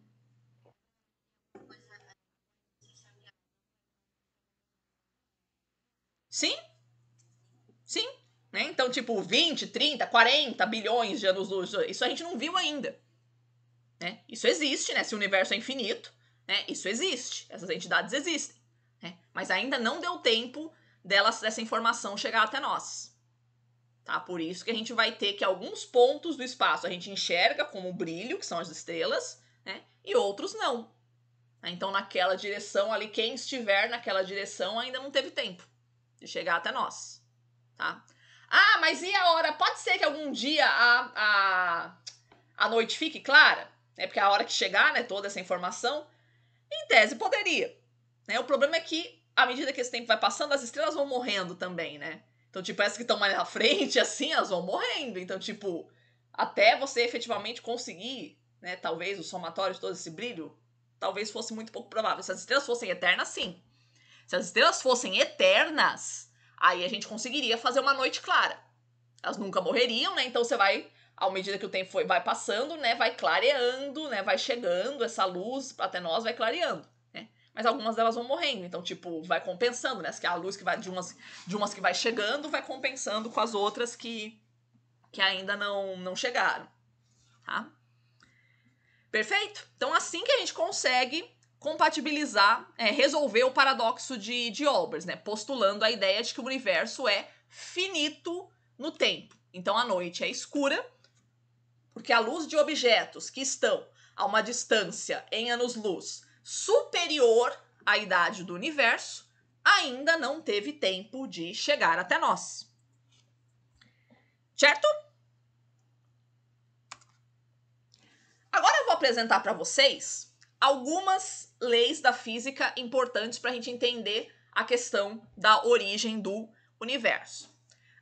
Sim? Sim. Né? Então, tipo, 20, 30, 40 bilhões de anos-luz. Isso a gente não viu ainda. Né? Isso existe, né? Se o universo é infinito, né? isso existe. Essas entidades existem. Né? Mas ainda não deu tempo delas, dessa informação chegar até nós. Tá? Por isso que a gente vai ter que alguns pontos do espaço a gente enxerga como brilho, que são as estrelas, né? E outros não. Então, naquela direção ali, quem estiver naquela direção ainda não teve tempo de chegar até nós, tá? Ah, mas e a hora? Pode ser que algum dia a, a, a noite fique clara? é Porque a hora que chegar, né, toda essa informação, em tese poderia. Né? O problema é que, à medida que esse tempo vai passando, as estrelas vão morrendo também, né? Então, tipo, essas que estão mais na frente, *laughs* assim, elas vão morrendo. Então, tipo, até você efetivamente conseguir né, talvez o somatório de todo esse brilho, talvez fosse muito pouco provável. Se as estrelas fossem eternas, sim. Se as estrelas fossem eternas, aí a gente conseguiria fazer uma noite clara. Elas nunca morreriam, né? Então você vai, à medida que o tempo foi, vai passando, né? Vai clareando, né? Vai chegando essa luz até nós, vai clareando, né? Mas algumas delas vão morrendo, então tipo vai compensando, né? Que a luz que vai de umas, de umas que vai chegando, vai compensando com as outras que que ainda não não chegaram, tá? Perfeito? Então, assim que a gente consegue compatibilizar, é, resolver o paradoxo de, de Olbers, né? Postulando a ideia de que o universo é finito no tempo. Então, a noite é escura, porque a luz de objetos que estão a uma distância em anos-luz superior à idade do universo ainda não teve tempo de chegar até nós. Certo? Agora eu vou apresentar para vocês algumas leis da física importantes para a gente entender a questão da origem do universo.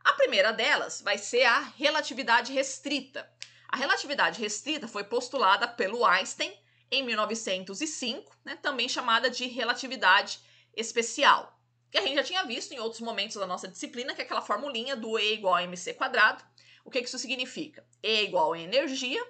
A primeira delas vai ser a relatividade restrita. A relatividade restrita foi postulada pelo Einstein em 1905, né, também chamada de relatividade especial, que a gente já tinha visto em outros momentos da nossa disciplina, que é aquela formulinha do E igual a mc quadrado. O que isso significa? E igual a energia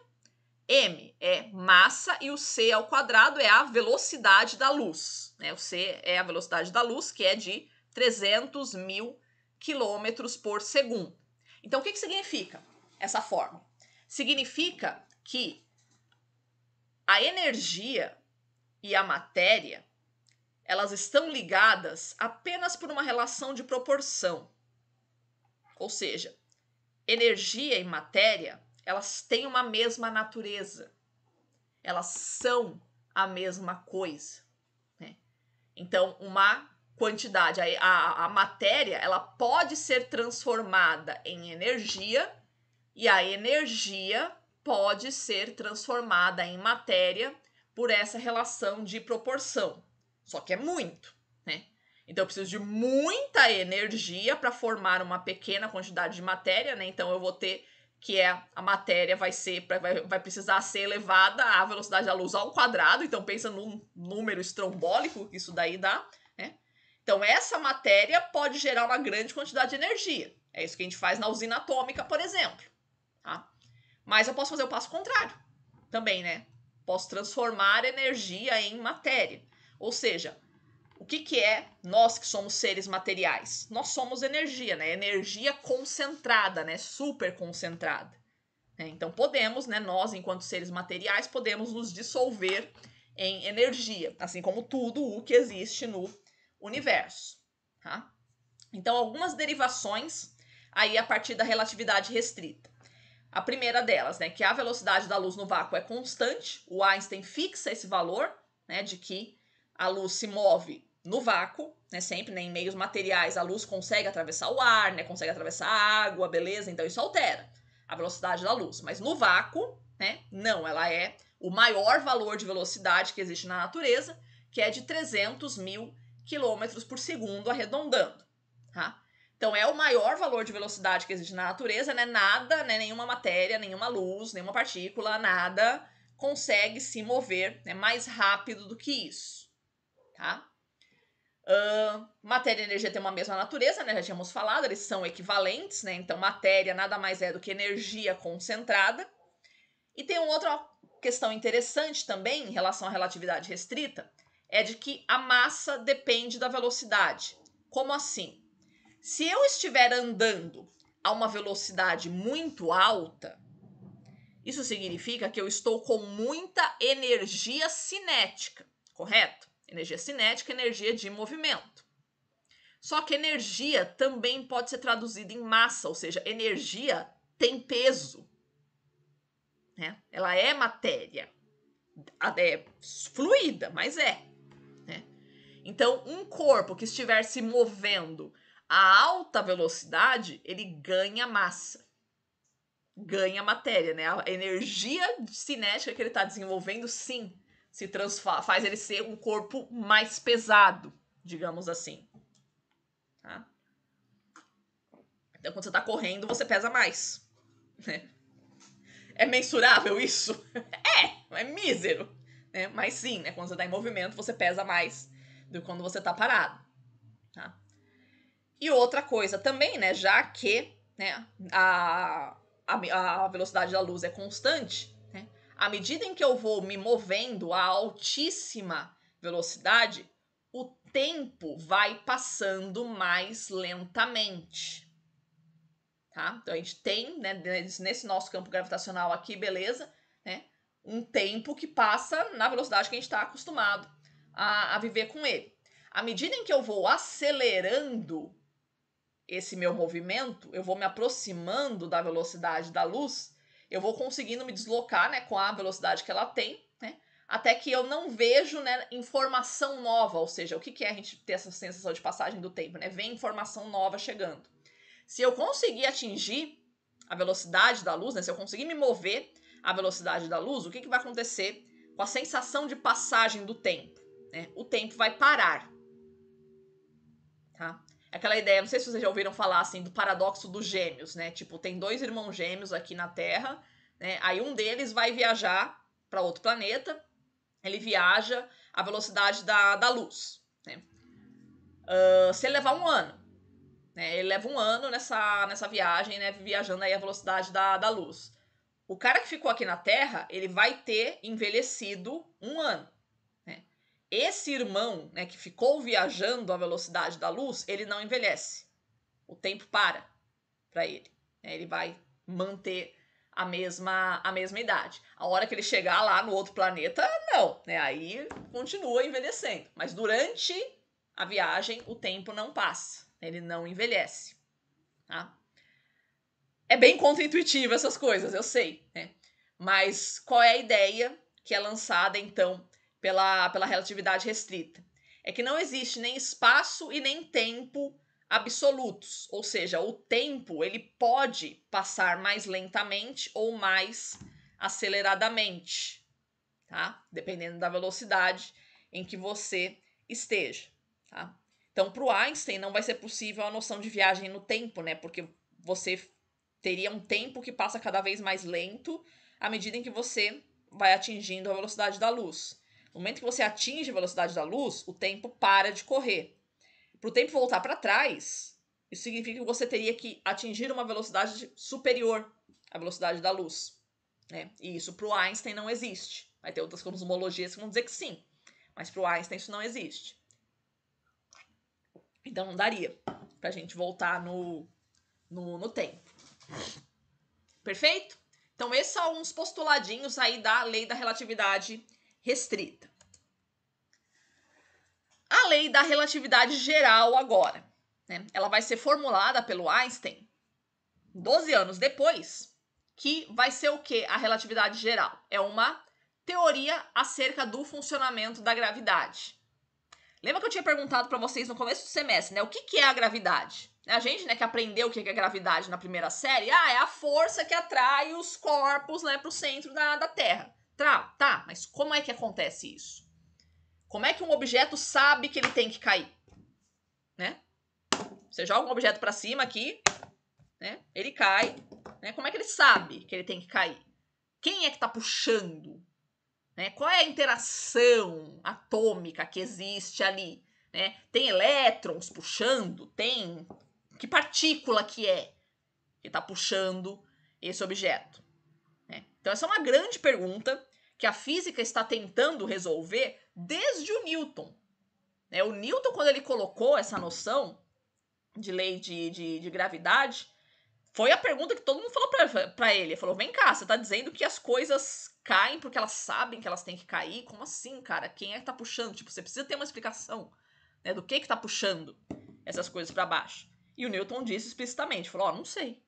m é massa e o c ao quadrado é a velocidade da luz. Né? O c é a velocidade da luz, que é de 300 mil quilômetros por segundo. Então, o que, que significa essa fórmula? Significa que a energia e a matéria elas estão ligadas apenas por uma relação de proporção. Ou seja, energia e matéria elas têm uma mesma natureza. Elas são a mesma coisa. Né? Então, uma quantidade, a, a, a matéria, ela pode ser transformada em energia e a energia pode ser transformada em matéria por essa relação de proporção. Só que é muito, né? Então eu preciso de muita energia para formar uma pequena quantidade de matéria, né? Então eu vou ter que é a matéria vai ser vai, vai precisar ser elevada à velocidade da luz ao quadrado, então pensa num número estrombólico que isso daí dá, né? Então essa matéria pode gerar uma grande quantidade de energia. É isso que a gente faz na usina atômica, por exemplo. Tá? Mas eu posso fazer o passo contrário também, né? Posso transformar energia em matéria. Ou seja, o que, que é nós que somos seres materiais? Nós somos energia, né? Energia concentrada, né? Super concentrada. Né? Então podemos, né? Nós, enquanto seres materiais, podemos nos dissolver em energia, assim como tudo o que existe no universo. Tá? Então, algumas derivações aí a partir da relatividade restrita. A primeira delas, né, que a velocidade da luz no vácuo é constante, o Einstein fixa esse valor, né, de que a luz se move no vácuo, né? Sempre, né? Em meios materiais, a luz consegue atravessar o ar, né? Consegue atravessar a água, beleza? Então isso altera a velocidade da luz. Mas no vácuo, né? Não, ela é o maior valor de velocidade que existe na natureza, que é de 300 mil quilômetros por segundo, arredondando, tá? Então é o maior valor de velocidade que existe na natureza, né? Nada, né? Nenhuma matéria, nenhuma luz, nenhuma partícula, nada consegue se mover né? mais rápido do que isso, tá? matéria e energia têm uma mesma natureza, né? Já tínhamos falado, eles são equivalentes, né? Então, matéria nada mais é do que energia concentrada. E tem uma outra questão interessante também em relação à relatividade restrita, é de que a massa depende da velocidade. Como assim? Se eu estiver andando a uma velocidade muito alta, isso significa que eu estou com muita energia cinética, correto? Energia cinética, energia de movimento. Só que energia também pode ser traduzida em massa, ou seja, energia tem peso. Né? Ela é matéria. É fluida, mas é. Né? Então, um corpo que estiver se movendo a alta velocidade, ele ganha massa. Ganha matéria, né? A energia cinética que ele está desenvolvendo, sim, se transforma, faz ele ser um corpo mais pesado, digamos assim. Tá? Então, quando você tá correndo, você pesa mais. Né? É mensurável isso? *laughs* É, é mísero. Né? Mas sim, né? quando você tá em movimento, você pesa mais do que quando você tá parado. Tá? E outra coisa também, né? Já que né, a, a, a velocidade da luz é constante, à medida em que eu vou me movendo a altíssima velocidade, o tempo vai passando mais lentamente. Tá? Então a gente tem, né, nesse nosso campo gravitacional aqui, beleza, né, um tempo que passa na velocidade que a gente está acostumado a, a viver com ele. À medida em que eu vou acelerando esse meu movimento, eu vou me aproximando da velocidade da luz, eu vou conseguindo me deslocar, né, com a velocidade que ela tem, né, até que eu não vejo, né, informação nova, ou seja, o que, que é a gente ter essa sensação de passagem do tempo, né, vem informação nova chegando. Se eu conseguir atingir a velocidade da luz, né, se eu conseguir me mover à velocidade da luz, o que, que vai acontecer com a sensação de passagem do tempo? Né? O tempo vai parar aquela ideia, não sei se vocês já ouviram falar assim, do paradoxo dos gêmeos, né? Tipo, tem dois irmãos gêmeos aqui na Terra, né? Aí um deles vai viajar para outro planeta, ele viaja à velocidade da, da luz, né? Uh, se ele levar um ano, né? Ele leva um ano nessa, nessa viagem, né? Viajando aí à velocidade da, da luz. O cara que ficou aqui na Terra, ele vai ter envelhecido um ano. Esse irmão, né, que ficou viajando à velocidade da luz, ele não envelhece. O tempo para para ele. Né? Ele vai manter a mesma a mesma idade. A hora que ele chegar lá no outro planeta, não, né? Aí continua envelhecendo. Mas durante a viagem, o tempo não passa. Ele não envelhece. Tá? É bem contraintuitivo essas coisas, eu sei, né? Mas qual é a ideia que é lançada então pela, pela relatividade restrita. É que não existe nem espaço e nem tempo absolutos, ou seja, o tempo ele pode passar mais lentamente ou mais aceleradamente, tá? Dependendo da velocidade em que você esteja, tá? Então, para o Einstein não vai ser possível a noção de viagem no tempo, né? Porque você teria um tempo que passa cada vez mais lento à medida em que você vai atingindo a velocidade da luz. No momento que você atinge a velocidade da luz, o tempo para de correr. Para o tempo voltar para trás, isso significa que você teria que atingir uma velocidade superior à velocidade da luz. Né? E isso para o Einstein não existe. Vai ter outras cosmologias que vão dizer que sim, mas para o Einstein isso não existe. Então não daria para a gente voltar no, no, no tempo. Perfeito? Então, esses são uns postuladinhos aí da lei da relatividade restrita. A lei da relatividade geral agora, né? Ela vai ser formulada pelo Einstein 12 anos depois, que vai ser o que a relatividade geral? É uma teoria acerca do funcionamento da gravidade. Lembra que eu tinha perguntado para vocês no começo do semestre, né? O que, que é a gravidade? A gente, né, que aprendeu o que é gravidade na primeira série, ah, é a força que atrai os corpos, né, para o centro da, da Terra. Tá, tá, mas como é que acontece isso? Como é que um objeto sabe que ele tem que cair? Né? Você joga um objeto para cima aqui, né? Ele cai, né? Como é que ele sabe que ele tem que cair? Quem é que está puxando? Né? Qual é a interação atômica que existe ali? Né? Tem elétrons puxando? Tem que partícula que é que está puxando esse objeto? Então, essa é uma grande pergunta que a física está tentando resolver desde o Newton. Né, o Newton, quando ele colocou essa noção de lei de, de, de gravidade, foi a pergunta que todo mundo falou para ele. Ele falou: vem cá, você está dizendo que as coisas caem porque elas sabem que elas têm que cair? Como assim, cara? Quem é que tá puxando? Tipo, você precisa ter uma explicação né, do que que tá puxando essas coisas para baixo. E o Newton disse explicitamente: falou, ó, oh, não sei.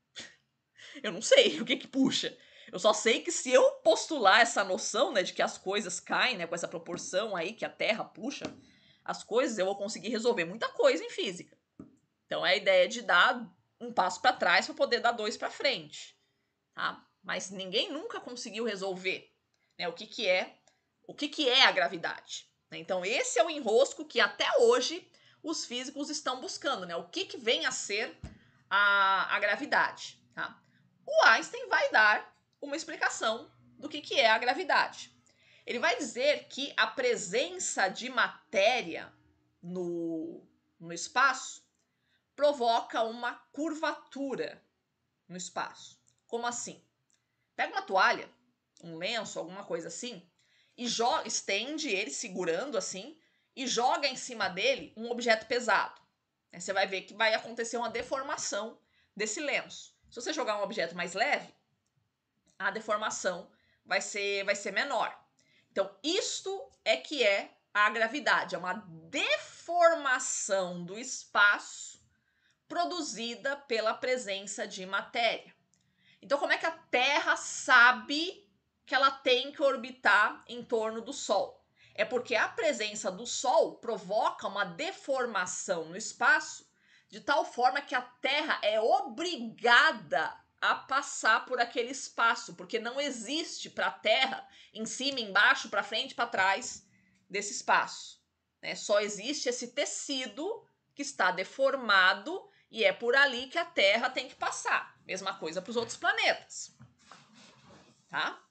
*laughs* Eu não sei o que que puxa. Eu só sei que se eu postular essa noção, né, de que as coisas caem, né, com essa proporção aí que a Terra puxa as coisas, eu vou conseguir resolver muita coisa em física. Então é a ideia de dar um passo para trás para poder dar dois para frente, tá? Mas ninguém nunca conseguiu resolver, né, o que que é, o que que é a gravidade. Né? Então esse é o enrosco que até hoje os físicos estão buscando, né? O que que vem a ser a, a gravidade, tá? O Einstein vai dar uma explicação do que, que é a gravidade. Ele vai dizer que a presença de matéria no, no espaço provoca uma curvatura no espaço. Como assim? Pega uma toalha, um lenço, alguma coisa assim, e estende ele segurando assim e joga em cima dele um objeto pesado. você vai ver que vai acontecer uma deformação desse lenço. Se você jogar um objeto mais leve, a deformação vai ser, vai ser menor. Então, isto é que é a gravidade, é uma deformação do espaço produzida pela presença de matéria. Então, como é que a Terra sabe que ela tem que orbitar em torno do Sol? É porque a presença do Sol provoca uma deformação no espaço de tal forma que a Terra é obrigada a passar por aquele espaço, porque não existe para a Terra em cima, embaixo, para frente, para trás desse espaço. Né? Só existe esse tecido que está deformado e é por ali que a Terra tem que passar. Mesma coisa para os outros planetas, tá?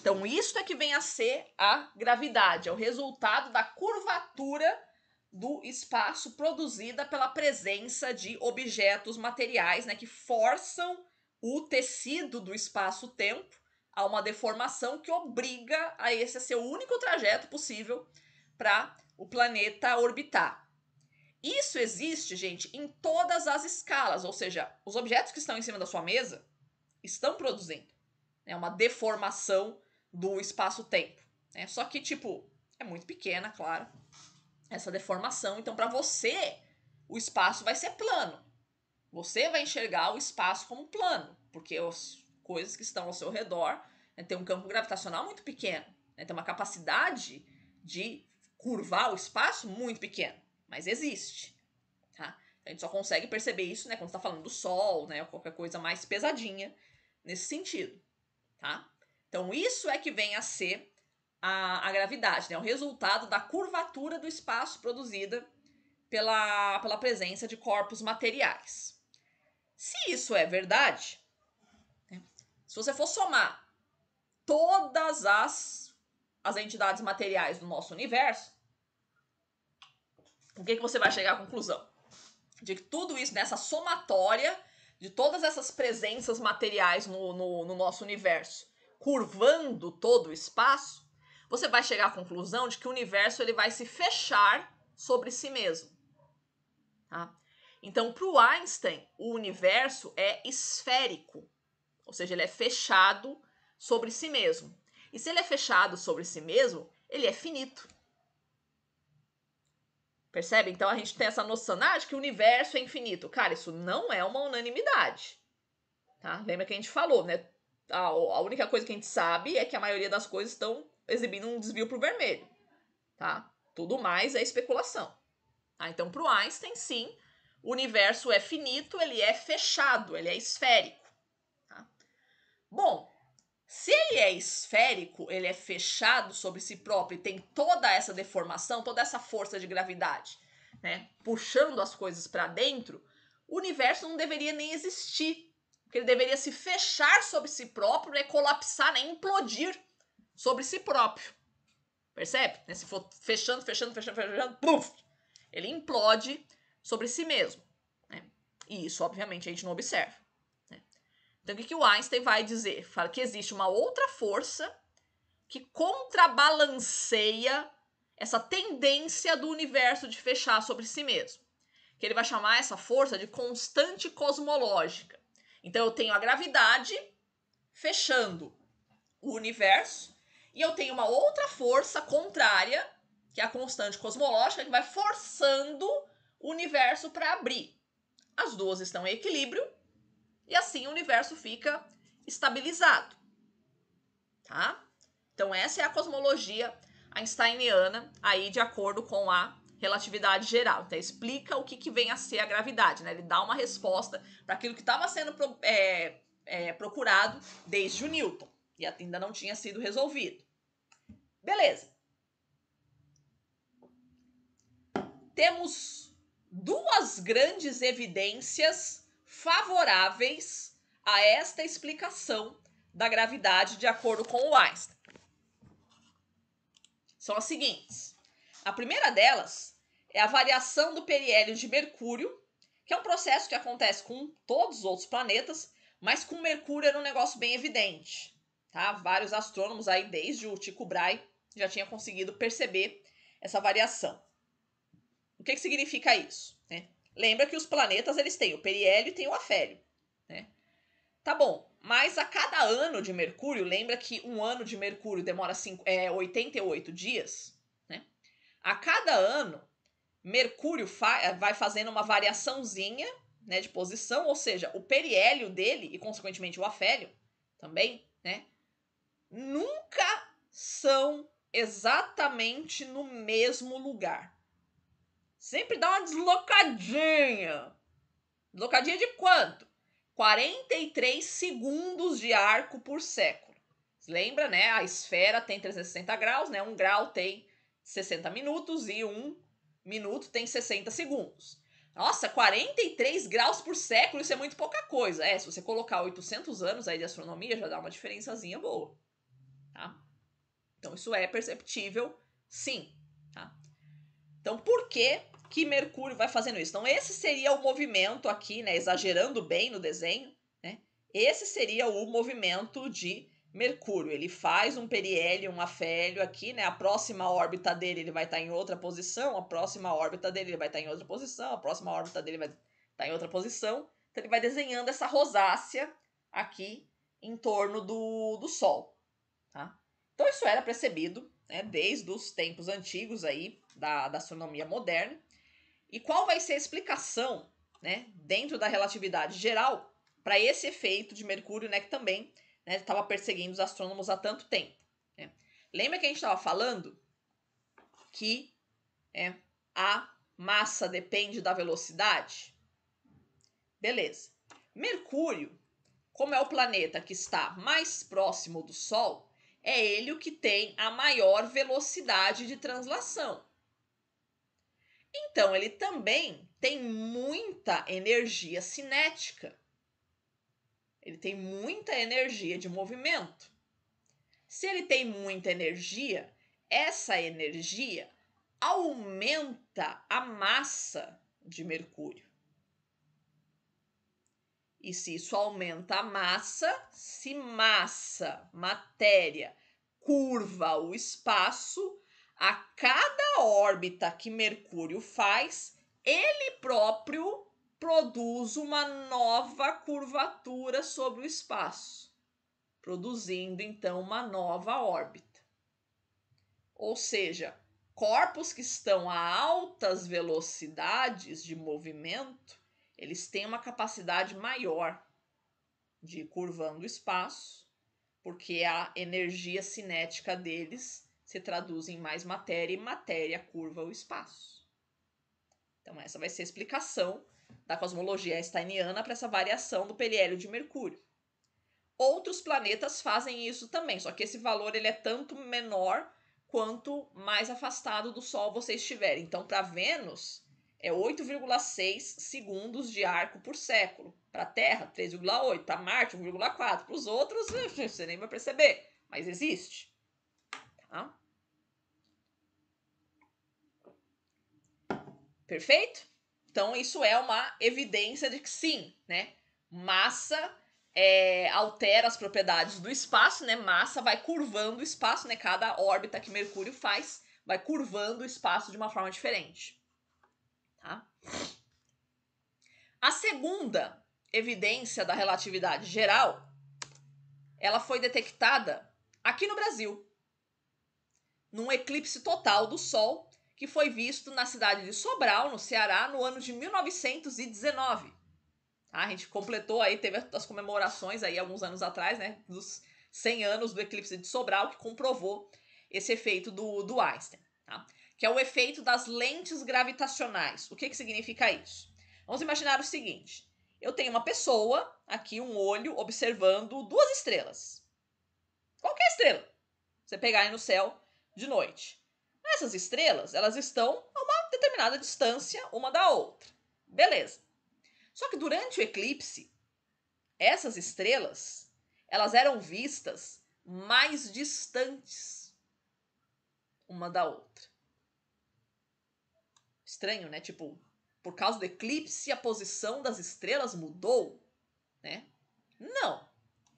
Então isso é que vem a ser a gravidade, é o resultado da curvatura do espaço produzida pela presença de objetos materiais, né, que forçam o tecido do espaço-tempo a uma deformação que obriga a esse a ser o único trajeto possível para o planeta orbitar. Isso existe, gente, em todas as escalas, ou seja, os objetos que estão em cima da sua mesa estão produzindo né, uma deformação do espaço-tempo. Né? Só que, tipo, é muito pequena, claro, essa deformação. Então, para você, o espaço vai ser plano. Você vai enxergar o espaço como plano, porque as coisas que estão ao seu redor né, têm um campo gravitacional muito pequeno, né, tem uma capacidade de curvar o espaço muito pequeno, mas existe. Tá? A gente só consegue perceber isso né, quando está falando do Sol, né, ou qualquer coisa mais pesadinha nesse sentido. Tá? Então, isso é que vem a ser a, a gravidade, né, o resultado da curvatura do espaço produzida pela, pela presença de corpos materiais. Se isso é verdade, né, se você for somar todas as, as entidades materiais do nosso universo, o que, que você vai chegar à conclusão? De que tudo isso, nessa somatória de todas essas presenças materiais no, no, no nosso universo, curvando todo o espaço, você vai chegar à conclusão de que o universo ele vai se fechar sobre si mesmo. Tá? Então, para o Einstein, o universo é esférico, ou seja, ele é fechado sobre si mesmo. E se ele é fechado sobre si mesmo, ele é finito. Percebe? Então a gente tem essa noção ah, de que o universo é infinito. Cara, isso não é uma unanimidade. Tá? Lembra que a gente falou, né? A, a única coisa que a gente sabe é que a maioria das coisas estão exibindo um desvio para o vermelho. Tá? Tudo mais é especulação. ah Então, para o Einstein, sim, o universo é finito, ele é fechado, ele é esférico. Tá? Bom, se ele é esférico, ele é fechado sobre si próprio e tem toda essa deformação, toda essa força de gravidade, né, puxando as coisas para dentro, o universo não deveria nem existir. Porque ele deveria se fechar sobre si próprio, né, colapsar, né, implodir sobre si próprio. Percebe? Né? se for fechando, fechando, fechando, fechando, puff, ele implode sobre si mesmo. Né? E isso, obviamente, a gente não observa. Né? Então, o que, que o Einstein vai dizer? Fala que existe uma outra força que contrabalanceia essa tendência do universo de fechar sobre si mesmo. Que ele vai chamar essa força de constante cosmológica. Então, eu tenho a gravidade fechando o universo, e eu tenho uma outra força contrária, que é a constante cosmológica, que vai forçando universo para abrir. As duas estão em equilíbrio e assim o universo fica estabilizado. Tá? Então essa é a cosmologia einsteiniana aí de acordo com a relatividade geral. Então explica o que, que vem a ser a gravidade, né? Ele dá uma resposta para aquilo que estava sendo pro, é, é, procurado desde o Newton e ainda não tinha sido resolvido. Beleza. Temos duas grandes evidências favoráveis a esta explicação da gravidade de acordo com o Einstein. São as seguintes. A primeira delas é a variação do periélio de Mercúrio, que é um processo que acontece com todos os outros planetas, mas com Mercúrio era um negócio bem evidente. Tá? Vários astrônomos aí, desde o Tycho Brahe, já tinham conseguido perceber essa variação. O que, que significa isso? Né? Lembra que os planetas eles têm o periélio e têm o afélio. Né? Tá bom, mas a cada ano de Mercúrio, lembra que um ano de Mercúrio demora cinco, é, 88 dias? Né? A cada ano, Mercúrio fa eh, vai fazendo uma variaçãozinha né, de posição, ou seja, o periélio dele e, consequentemente, o afélio também, né, nunca são exatamente no mesmo lugar. Sempre dá uma deslocadinha. Deslocadinha de quanto? 43 segundos de arco por século. Lembra, né? A esfera tem 360 graus, né? Um grau tem 60 minutos e um minuto tem 60 segundos. Nossa, 43 graus por século, isso é muito pouca coisa. É, se você colocar 800 anos aí de astronomia, já dá uma diferençazinha boa, tá? Então, isso é perceptível, sim, tá? Então, por que que Mercúrio vai fazendo isso. Então, esse seria o movimento aqui, né? Exagerando bem no desenho, né? Esse seria o movimento de Mercúrio. Ele faz um periélio, um afélio aqui, né? A próxima órbita dele ele vai estar tá em outra posição, a próxima órbita dele ele vai estar tá em outra posição, a próxima órbita dele vai estar tá em outra posição. Então, ele vai desenhando essa rosácea aqui em torno do, do Sol, tá? Então, isso era percebido, né? Desde os tempos antigos aí da, da astronomia moderna. E qual vai ser a explicação, né, dentro da relatividade geral, para esse efeito de Mercúrio, né, que também estava né, perseguindo os astrônomos há tanto tempo? Né? Lembra que a gente estava falando que é, a massa depende da velocidade? Beleza. Mercúrio, como é o planeta que está mais próximo do Sol, é ele o que tem a maior velocidade de translação. Então, ele também tem muita energia cinética. Ele tem muita energia de movimento. Se ele tem muita energia, essa energia aumenta a massa de Mercúrio. E se isso aumenta a massa, se massa, matéria, curva o espaço, a cada órbita que Mercúrio faz, ele próprio produz uma nova curvatura sobre o espaço, produzindo então uma nova órbita. Ou seja, corpos que estão a altas velocidades de movimento, eles têm uma capacidade maior de ir curvando o espaço, porque a energia cinética deles se traduz em mais matéria e matéria curva o espaço. Então, essa vai ser a explicação da cosmologia steiniana para essa variação do periélio de Mercúrio. Outros planetas fazem isso também, só que esse valor ele é tanto menor quanto mais afastado do Sol você estiver. Então, para Vênus, é 8,6 segundos de arco por século. Para a Terra, 3,8. Para Marte, 1,4. Para os outros, *laughs* você nem vai perceber, mas existe. Tá? Perfeito? Então, isso é uma evidência de que sim, né? Massa é, altera as propriedades do espaço, né? Massa vai curvando o espaço, né? Cada órbita que Mercúrio faz vai curvando o espaço de uma forma diferente. Tá? A segunda evidência da relatividade geral, ela foi detectada aqui no Brasil, num eclipse total do Sol que foi visto na cidade de Sobral, no Ceará, no ano de 1919. Tá? a gente completou aí, teve as comemorações aí alguns anos atrás, né, dos 100 anos do eclipse de Sobral, que comprovou esse efeito do, do Einstein, tá? que é o efeito das lentes gravitacionais. O que, que significa isso? Vamos imaginar o seguinte: eu tenho uma pessoa, aqui um olho, observando duas estrelas. Qualquer estrela. Você pegar aí no céu de noite. Essas estrelas, elas estão a uma determinada distância uma da outra. Beleza. Só que durante o eclipse, essas estrelas, elas eram vistas mais distantes uma da outra. Estranho, né? Tipo, por causa do eclipse, a posição das estrelas mudou, né? Não.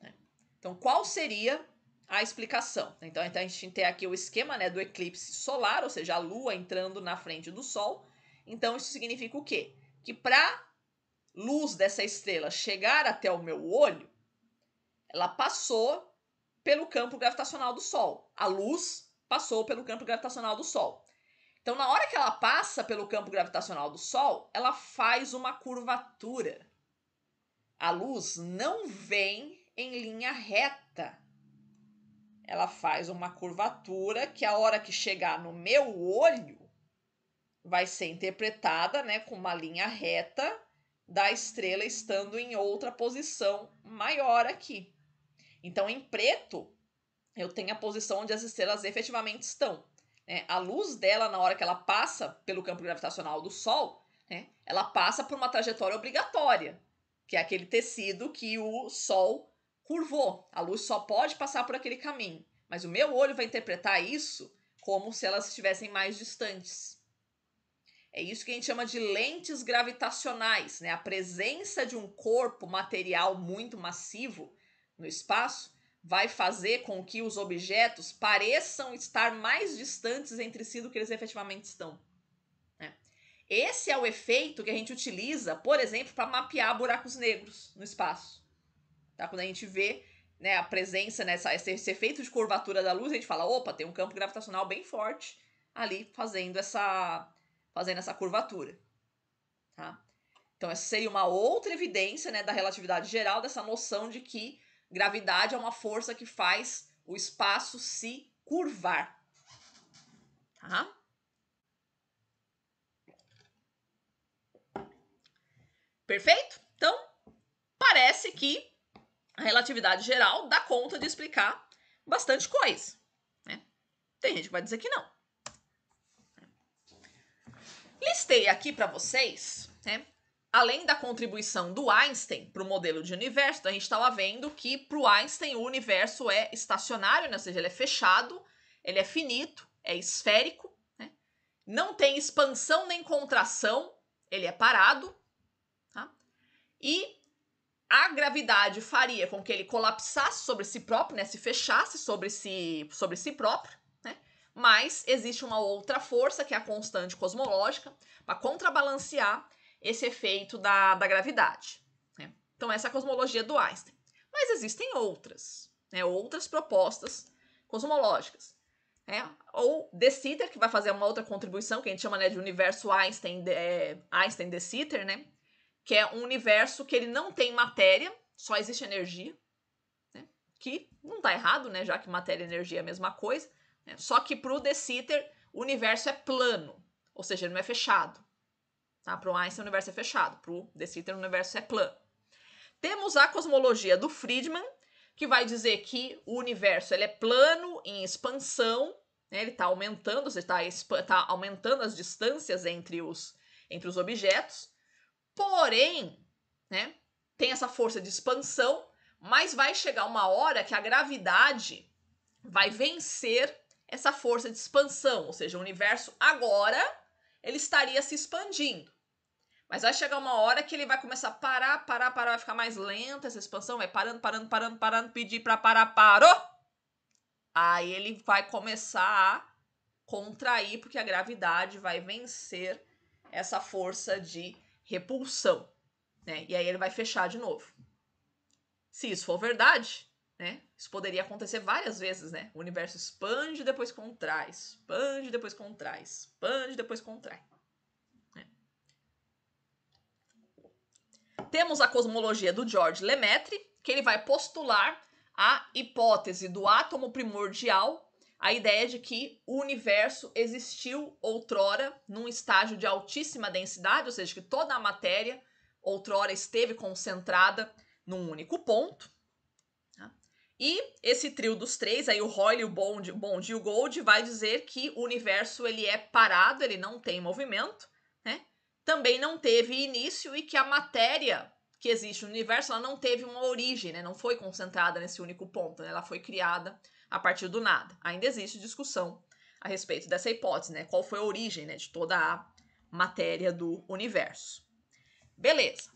Né? Então, qual seria a explicação. Né? Então, então a gente tem aqui o esquema né, do eclipse solar, ou seja, a Lua entrando na frente do Sol. Então isso significa o quê? Que para luz dessa estrela chegar até o meu olho, ela passou pelo campo gravitacional do Sol. A luz passou pelo campo gravitacional do Sol. Então, na hora que ela passa pelo campo gravitacional do Sol, ela faz uma curvatura. A luz não vem em linha reta ela faz uma curvatura que a hora que chegar no meu olho vai ser interpretada, né, com uma linha reta da estrela estando em outra posição maior aqui. Então, em preto, eu tenho a posição onde as estrelas efetivamente estão. Né? A luz dela, na hora que ela passa pelo campo gravitacional do Sol, né, ela passa por uma trajetória obrigatória, que é aquele tecido que o Sol curvou, a luz só pode passar por aquele caminho, mas o meu olho vai interpretar isso como se elas estivessem mais distantes. É isso que a gente chama de lentes gravitacionais, né? A presença de um corpo material muito massivo no espaço vai fazer com que os objetos pareçam estar mais distantes entre si do que eles efetivamente estão. Né? Esse é o efeito que a gente utiliza, por exemplo, para mapear buracos negros no espaço. Tá? Quando a gente vê né, a presença, nessa, né, esse, esse efeito de curvatura da luz, a gente fala, opa, tem um campo gravitacional bem forte ali fazendo essa, fazendo essa curvatura. Tá? Então, essa seria uma outra evidência né, da relatividade geral, dessa noção de que gravidade é uma força que faz o espaço se curvar. Tá? Perfeito? Então, parece que a relatividade geral dá conta de explicar bastante coisa. Né? Tem gente que vai dizer que não. Listei aqui para vocês, né, além da contribuição do Einstein para o modelo de universo, então a gente estava tá vendo que para o Einstein o universo é estacionário, né, ou seja, ele é fechado, ele é finito, é esférico, né, não tem expansão nem contração, ele é parado. Tá? E a gravidade faria com que ele colapsasse sobre si próprio, né, se fechasse sobre si, sobre si próprio, né? Mas existe uma outra força, que é a constante cosmológica, para contrabalancear esse efeito da, da gravidade. Né? Então, essa é a cosmologia do Einstein. Mas existem outras, né, outras propostas cosmológicas. Né? Ou De Sitter, que vai fazer uma outra contribuição, que a gente chama né, de universo Einstein, de, é, Einstein De Sitter, né? que é um universo que ele não tem matéria, só existe energia, né? que não tá errado, né? Já que matéria e energia é a mesma coisa, né? só que para o De Sitter o universo é plano, ou seja, ele não é fechado. Tá? Para o Einstein o universo é fechado, para o De Sitter o universo é plano. Temos a cosmologia do Friedman, que vai dizer que o universo ele é plano em expansão, né? ele está aumentando, está tá aumentando as distâncias entre os, entre os objetos, Porém, né, tem essa força de expansão, mas vai chegar uma hora que a gravidade vai vencer essa força de expansão, ou seja, o universo agora ele estaria se expandindo. Mas vai chegar uma hora que ele vai começar a parar, parar, parar, vai ficar mais lenta essa expansão, vai parando, parando, parando, parando, pedir para parar, parou. Aí ele vai começar a contrair porque a gravidade vai vencer essa força de repulsão, né? E aí ele vai fechar de novo. Se isso for verdade, né? Isso poderia acontecer várias vezes, né? O universo expande, depois contrai, expande, depois contrai, expande, depois contrai. Né? Temos a cosmologia do George Lemaitre, que ele vai postular a hipótese do átomo primordial a ideia é de que o universo existiu outrora num estágio de altíssima densidade, ou seja, que toda a matéria outrora esteve concentrada num único ponto. Tá? E esse trio dos três, aí o Royle, o Bond, Bond e o Gold, vai dizer que o universo ele é parado, ele não tem movimento, né? também não teve início e que a matéria que existe no universo ela não teve uma origem, né? não foi concentrada nesse único ponto, né? ela foi criada a partir do nada. Ainda existe discussão a respeito dessa hipótese, né? Qual foi a origem né, de toda a matéria do universo. Beleza.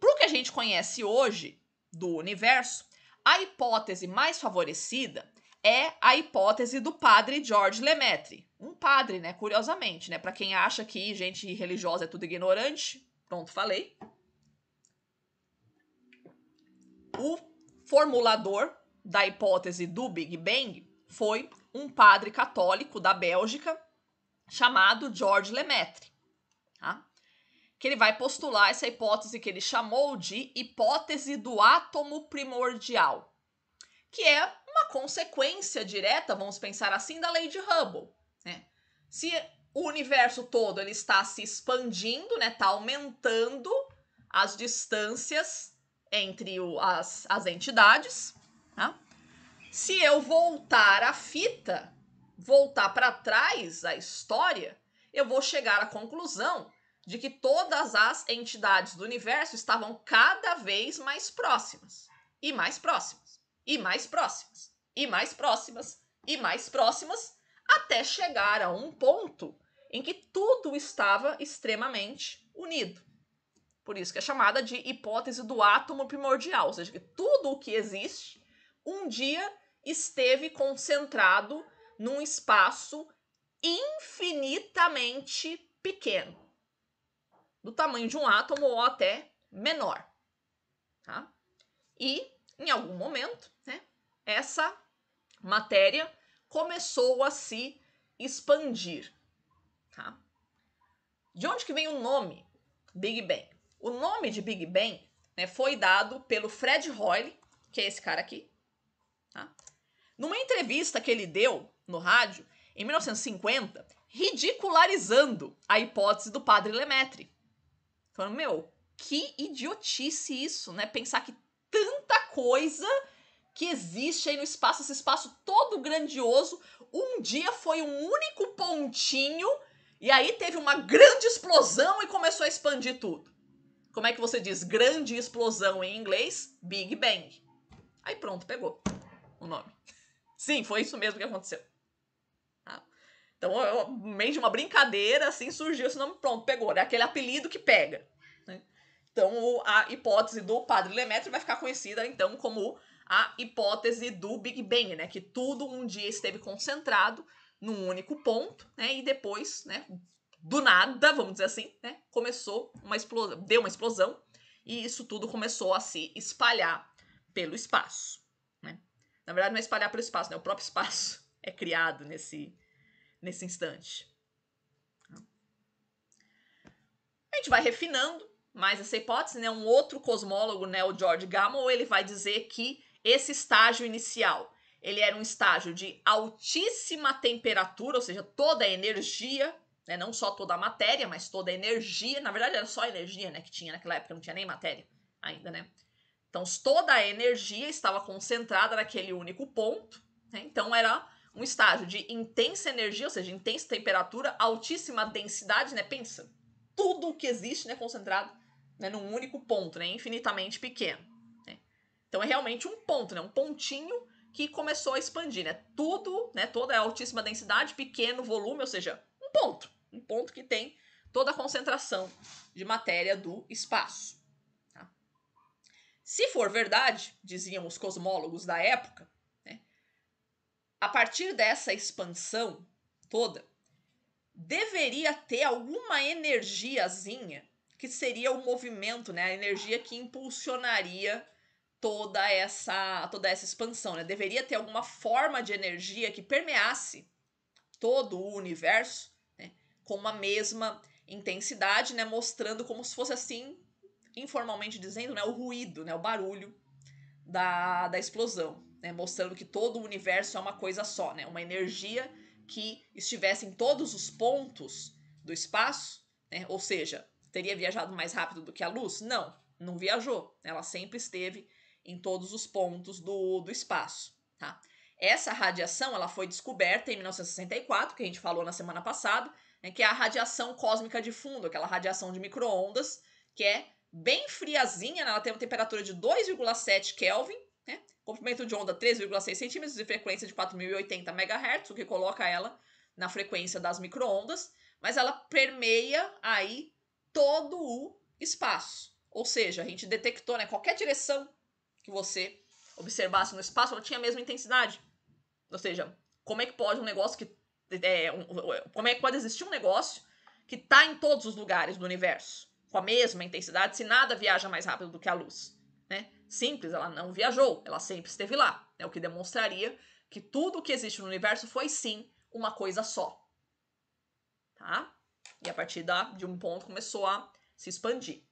Para o que a gente conhece hoje do universo, a hipótese mais favorecida é a hipótese do padre George Lemaitre. Um padre, né? Curiosamente, né? Para quem acha que gente religiosa é tudo ignorante, pronto, falei. O formulador da hipótese do Big Bang foi um padre católico da Bélgica chamado George Lemaitre, tá? que ele vai postular essa hipótese que ele chamou de hipótese do átomo primordial, que é uma consequência direta, vamos pensar assim, da lei de Hubble. Né? Se o universo todo ele está se expandindo, né, está aumentando as distâncias entre o, as, as entidades, Tá? Se eu voltar a fita, voltar para trás a história, eu vou chegar à conclusão de que todas as entidades do universo estavam cada vez mais próximas, e mais próximas, e mais próximas, e mais próximas, e mais próximas, até chegar a um ponto em que tudo estava extremamente unido. Por isso que é chamada de hipótese do átomo primordial, ou seja, que tudo o que existe um dia esteve concentrado num espaço infinitamente pequeno, do tamanho de um átomo ou até menor. Tá? E, em algum momento, né, essa matéria começou a se expandir. Tá? De onde que vem o nome Big Bang? O nome de Big Bang né, foi dado pelo Fred Hoyle, que é esse cara aqui, numa entrevista que ele deu no rádio, em 1950, ridicularizando a hipótese do padre Lemaitre. Falando, meu, que idiotice isso, né? Pensar que tanta coisa que existe aí no espaço, esse espaço todo grandioso, um dia foi um único pontinho e aí teve uma grande explosão e começou a expandir tudo. Como é que você diz grande explosão em inglês? Big Bang. Aí pronto, pegou o nome. Sim, foi isso mesmo que aconteceu. Tá? Então, eu, meio de uma brincadeira, assim, surgiu esse nome, pronto, pegou. É aquele apelido que pega. Né? Então, a hipótese do padre Lemaitre vai ficar conhecida, então, como a hipótese do Big Bang, né? Que tudo um dia esteve concentrado num único ponto, né? E depois, né? Do nada, vamos dizer assim, né? Começou uma explosão, deu uma explosão e isso tudo começou a se espalhar pelo espaço. Na verdade, não é espalhar pelo espaço, né? O próprio espaço *laughs* é criado nesse, nesse instante. A gente vai refinando mais essa hipótese, né? Um outro cosmólogo, né, o George Gamow, ele vai dizer que esse estágio inicial, ele era um estágio de altíssima temperatura, ou seja, toda a energia, né, não só toda a matéria, mas toda a energia, na verdade era só energia, né, que tinha naquela época, não tinha nem matéria ainda, né? Então, toda a energia estava concentrada naquele único ponto. Né? Então, era um estágio de intensa energia, ou seja, intensa temperatura, altíssima densidade, né? Pensa, tudo o que existe né, concentrado né, num único ponto, né, infinitamente pequeno. Né? Então, é realmente um ponto, né, um pontinho que começou a expandir, né? Tudo, né, toda a altíssima densidade, pequeno volume, ou seja, um ponto, um ponto que tem toda a concentração de matéria do espaço. Se for verdade, diziam os cosmólogos da época, né, a partir dessa expansão toda, deveria ter alguma energiazinha que seria o movimento, né, a energia que impulsionaria toda essa toda essa expansão, né? Deveria ter alguma forma de energia que permeasse todo o universo, né, com uma mesma intensidade, né, mostrando como se fosse assim informalmente dizendo, né, o ruído, né, o barulho da, da explosão, né, mostrando que todo o universo é uma coisa só, né, uma energia que estivesse em todos os pontos do espaço, né, ou seja, teria viajado mais rápido do que a luz? Não, não viajou, ela sempre esteve em todos os pontos do, do espaço, tá? Essa radiação, ela foi descoberta em 1964, que a gente falou na semana passada, né, que é a radiação cósmica de fundo, aquela radiação de microondas, que é bem friazinha, né? ela tem uma temperatura de 2,7 Kelvin, né? comprimento de onda 3,6 centímetros e frequência de 4.080 MHz, o que coloca ela na frequência das microondas, mas ela permeia aí todo o espaço. Ou seja, a gente detectou né, qualquer direção que você observasse no espaço, ela tinha a mesma intensidade. Ou seja, como é que pode um negócio que. É, um, como é que pode existir um negócio que está em todos os lugares do universo? com a mesma intensidade se nada viaja mais rápido do que a luz. Né? Simples, ela não viajou, ela sempre esteve lá. É né? o que demonstraria que tudo o que existe no universo foi sim uma coisa só. Tá? E a partir da, de um ponto começou a se expandir.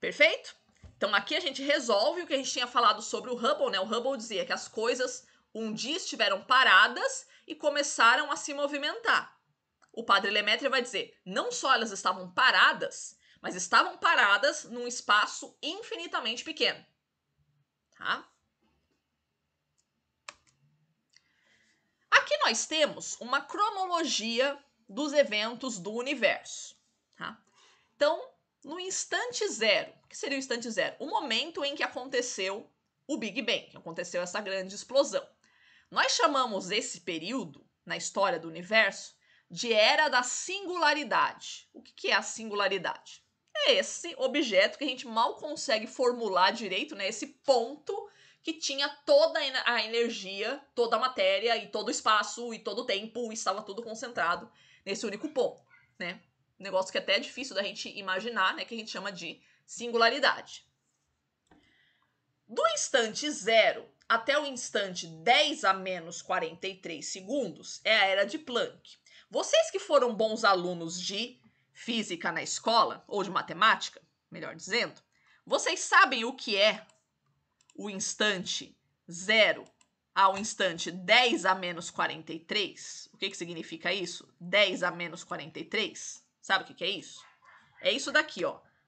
Perfeito? Então aqui a gente resolve o que a gente tinha falado sobre o Hubble, né? O Hubble dizia que as coisas um dia estiveram paradas e começaram a se movimentar o padre Lemaitre vai dizer: não só elas estavam paradas, mas estavam paradas num espaço infinitamente pequeno. Tá? Aqui nós temos uma cronologia dos eventos do universo. Tá? Então, no instante zero, que seria o instante zero? O momento em que aconteceu o Big Bang, que aconteceu essa grande explosão. Nós chamamos esse período na história do universo de era da singularidade. O que é a singularidade? É esse objeto que a gente mal consegue formular direito, né? Esse ponto que tinha toda a energia, toda a matéria e todo o espaço e todo o tempo estava tudo concentrado nesse único ponto, né? Um negócio que é até é difícil da gente imaginar, né? Que a gente chama de singularidade. Do instante zero até o instante 10 a menos 43 segundos é a era de Planck. Vocês que foram bons alunos de física na escola, ou de matemática, melhor dizendo, vocês sabem o que é o instante 0 ao instante 10 a menos 43? O que, que significa isso? 10 a menos 43? Sabe o que, que é isso? É isso daqui, ó.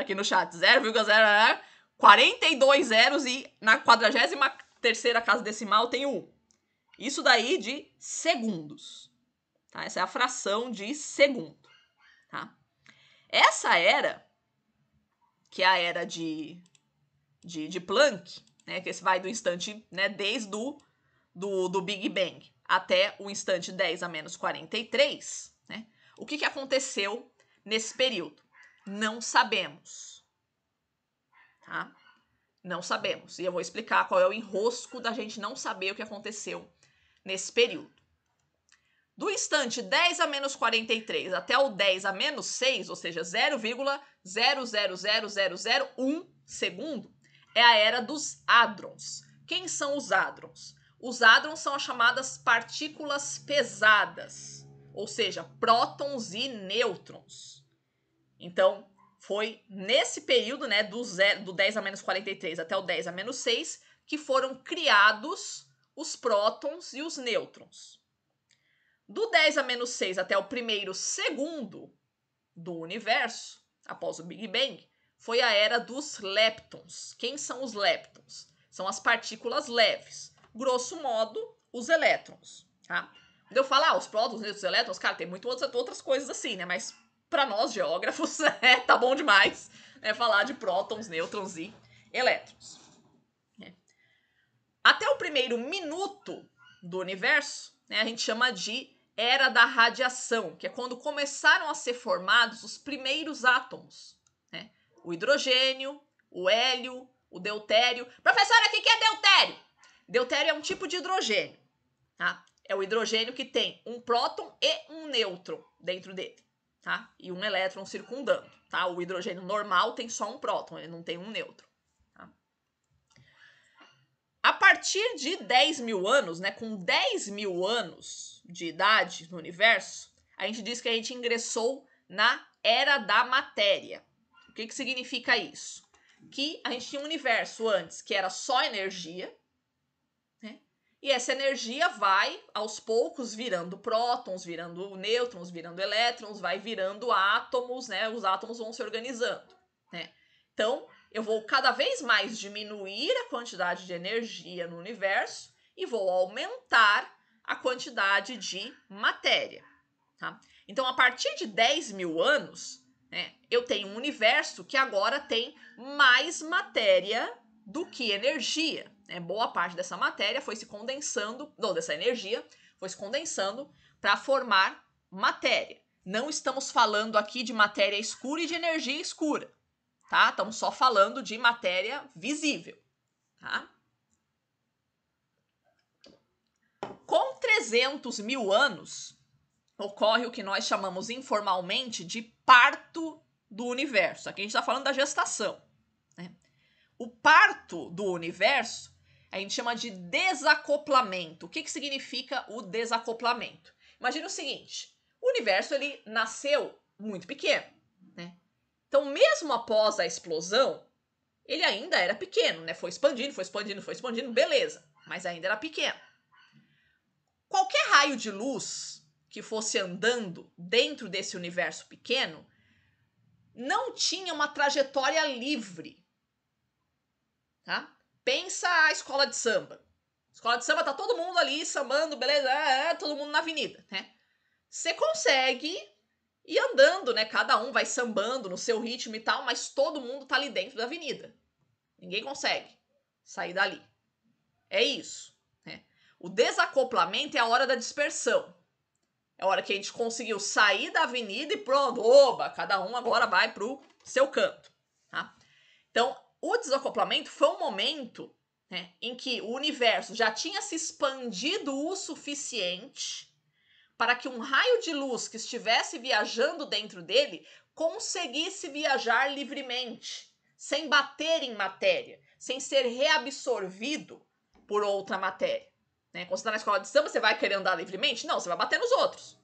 aqui no chat. 0,0 42 zeros e na 43 casa decimal tem um. Isso daí de segundos. Tá? Essa é a fração de segundo. Tá? Essa era, que é a era de, de, de Planck, né, que esse vai do instante, né, desde o do, do Big Bang até o instante 10 a menos 43, né, o que, que aconteceu nesse período? Não sabemos. Tá? Não sabemos. E eu vou explicar qual é o enrosco da gente não saber o que aconteceu nesse período. Do instante 10 a menos 43 até o 10 a menos 6, ou seja, 0,000001 segundo, é a era dos hadrons. Quem são os hadrons? Os hadrons são as chamadas partículas pesadas, ou seja, prótons e nêutrons. Então, foi nesse período, né, do, zero, do 10 a menos 43 até o 10 a menos 6, que foram criados os prótons e os nêutrons. Do 10 a menos 6 até o primeiro segundo do universo, após o Big Bang, foi a era dos leptons. Quem são os leptons? São as partículas leves, grosso modo, os elétrons, tá? Quando eu falar ah, os prótons, os elétrons, cara, tem muitas outras coisas assim, né? Mas para nós geógrafos, *laughs* é, tá bom demais né? falar de prótons, nêutrons e elétrons. É. Até o primeiro minuto do universo, né, a gente chama de era da radiação, que é quando começaram a ser formados os primeiros átomos. Né? O hidrogênio, o hélio, o deutério. Professora, o que é deutério? Deutério é um tipo de hidrogênio. Tá? É o hidrogênio que tem um próton e um nêutron dentro dele tá? E um elétron circundando, tá? O hidrogênio normal tem só um próton, ele não tem um neutro Tá? A partir de 10 mil anos, né? Com 10 mil anos de idade no universo, a gente diz que a gente ingressou na era da matéria. O que, que significa isso? Que a gente tinha um universo antes que era só energia, e essa energia vai, aos poucos, virando prótons, virando nêutrons, virando elétrons, vai virando átomos, né? Os átomos vão se organizando, né? Então, eu vou cada vez mais diminuir a quantidade de energia no universo e vou aumentar a quantidade de matéria, tá? Então, a partir de 10 mil anos, né, eu tenho um universo que agora tem mais matéria do que energia né, boa parte dessa matéria foi se condensando, não, dessa energia, foi se condensando para formar matéria. Não estamos falando aqui de matéria escura e de energia escura, tá? Estamos só falando de matéria visível, tá? Com 300 mil anos, ocorre o que nós chamamos informalmente de parto do universo. Aqui a gente está falando da gestação. Né? O parto do universo a gente chama de desacoplamento. O que, que significa o desacoplamento? Imagina o seguinte: o universo ele nasceu muito pequeno, né? Então, mesmo após a explosão, ele ainda era pequeno, né? Foi expandindo, foi expandindo, foi expandindo, beleza, mas ainda era pequeno. Qualquer raio de luz que fosse andando dentro desse universo pequeno não tinha uma trajetória livre, tá? Pensa a escola de samba. Escola de samba tá todo mundo ali sambando, beleza? É, é, todo mundo na avenida, né? Você consegue ir andando, né? Cada um vai sambando no seu ritmo e tal, mas todo mundo tá ali dentro da avenida. Ninguém consegue sair dali. É isso. Né? O desacoplamento é a hora da dispersão. É a hora que a gente conseguiu sair da avenida e pronto, oba, cada um agora vai pro seu canto. Tá? Então, o desacoplamento foi um momento né, em que o universo já tinha se expandido o suficiente para que um raio de luz que estivesse viajando dentro dele conseguisse viajar livremente, sem bater em matéria, sem ser reabsorvido por outra matéria. Né? Quando você está na escola de samba, você vai querer andar livremente? Não, você vai bater nos outros.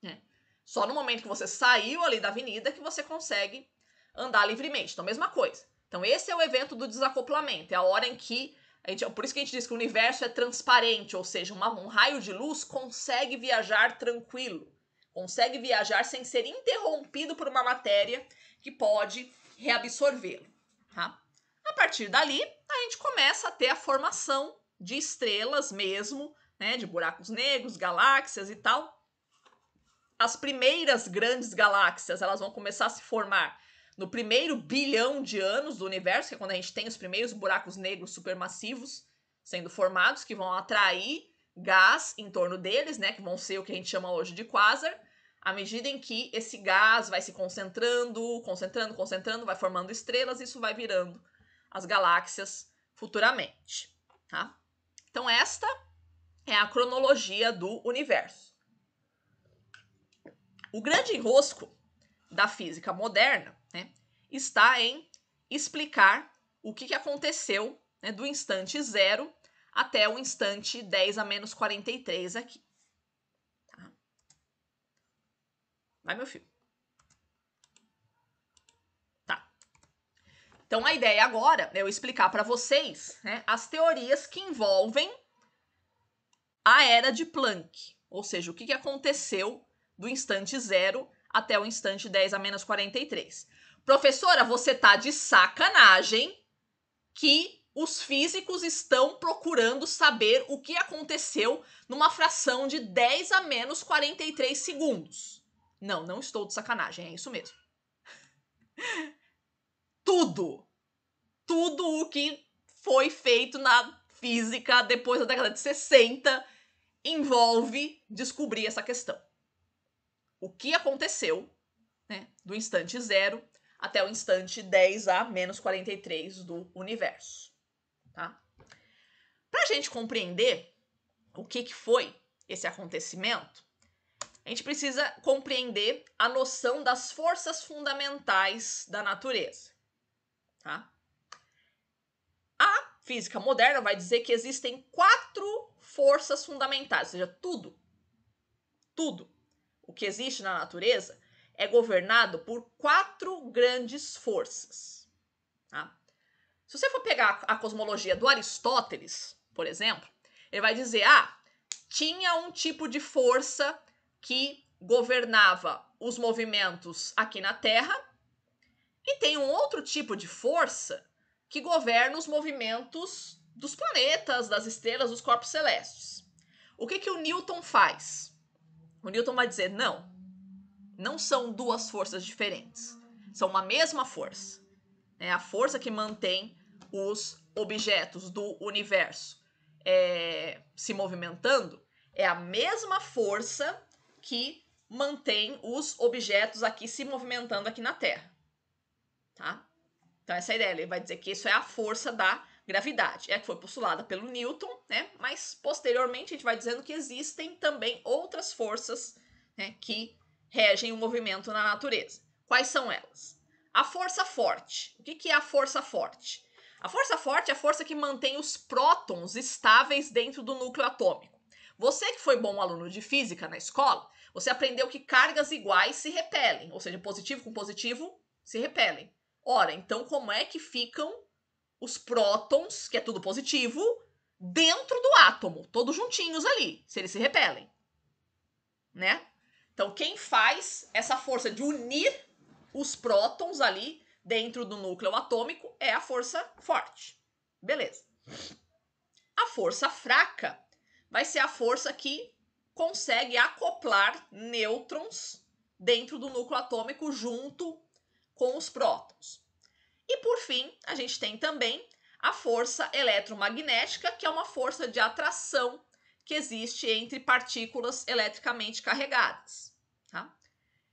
Né? Só no momento que você saiu ali da avenida que você consegue andar livremente. Então, mesma coisa. Então, esse é o evento do desacoplamento, é a hora em que. Gente, é por isso que a gente diz que o universo é transparente, ou seja, uma, um raio de luz consegue viajar tranquilo, consegue viajar sem ser interrompido por uma matéria que pode reabsorvê-lo. Tá? A partir dali, a gente começa a ter a formação de estrelas mesmo, né, de buracos negros, galáxias e tal. As primeiras grandes galáxias, elas vão começar a se formar no primeiro bilhão de anos do universo, que é quando a gente tem os primeiros buracos negros supermassivos sendo formados, que vão atrair gás em torno deles, né, que vão ser o que a gente chama hoje de quasar. À medida em que esse gás vai se concentrando, concentrando, concentrando, vai formando estrelas, isso vai virando as galáxias futuramente, tá? Então esta é a cronologia do universo. O grande enrosco da física moderna né, está em explicar o que, que aconteceu né, do instante zero até o instante 10 a menos 43 aqui. Tá? Vai, meu filho. Tá. Então, a ideia agora é eu explicar para vocês né, as teorias que envolvem a era de Planck, ou seja, o que, que aconteceu do instante zero até o instante 10 a menos 43. Professora, você tá de sacanagem que os físicos estão procurando saber o que aconteceu numa fração de 10 a menos 43 segundos. Não, não estou de sacanagem, é isso mesmo. *laughs* Tudo. Tudo o que foi feito na física depois da década de 60 envolve descobrir essa questão. O que aconteceu né, do instante zero até o instante 10 a menos 43 do universo. Tá? Para a gente compreender o que, que foi esse acontecimento, a gente precisa compreender a noção das forças fundamentais da natureza. Tá? A física moderna vai dizer que existem quatro forças fundamentais, ou seja, tudo, tudo o que existe na natureza é governado por quatro grandes forças. Tá? Se você for pegar a cosmologia do Aristóteles, por exemplo, ele vai dizer: ah, tinha um tipo de força que governava os movimentos aqui na Terra, e tem um outro tipo de força que governa os movimentos dos planetas, das estrelas, dos corpos celestes. O que, que o Newton faz? O Newton vai dizer: não, não são duas forças diferentes, são uma mesma força. É a força que mantém os objetos do universo é, se movimentando é a mesma força que mantém os objetos aqui se movimentando aqui na Terra. Tá? Então, essa é a ideia. Ele vai dizer que isso é a força da gravidade. É a que foi postulada pelo Newton, né? Mas, posteriormente, a gente vai dizendo que existem também outras forças né, que regem o movimento na natureza. Quais são elas? A força forte. O que é a força forte? A força forte é a força que mantém os prótons estáveis dentro do núcleo atômico. Você que foi bom aluno de física na escola, você aprendeu que cargas iguais se repelem, ou seja, positivo com positivo se repelem. Ora, então como é que ficam os prótons, que é tudo positivo, dentro do átomo, todos juntinhos ali, se eles se repelem, né? Então, quem faz essa força de unir os prótons ali dentro do núcleo atômico é a força forte. Beleza. A força fraca vai ser a força que consegue acoplar nêutrons dentro do núcleo atômico junto com os prótons. E por fim, a gente tem também a força eletromagnética, que é uma força de atração que existe entre partículas eletricamente carregadas. Tá?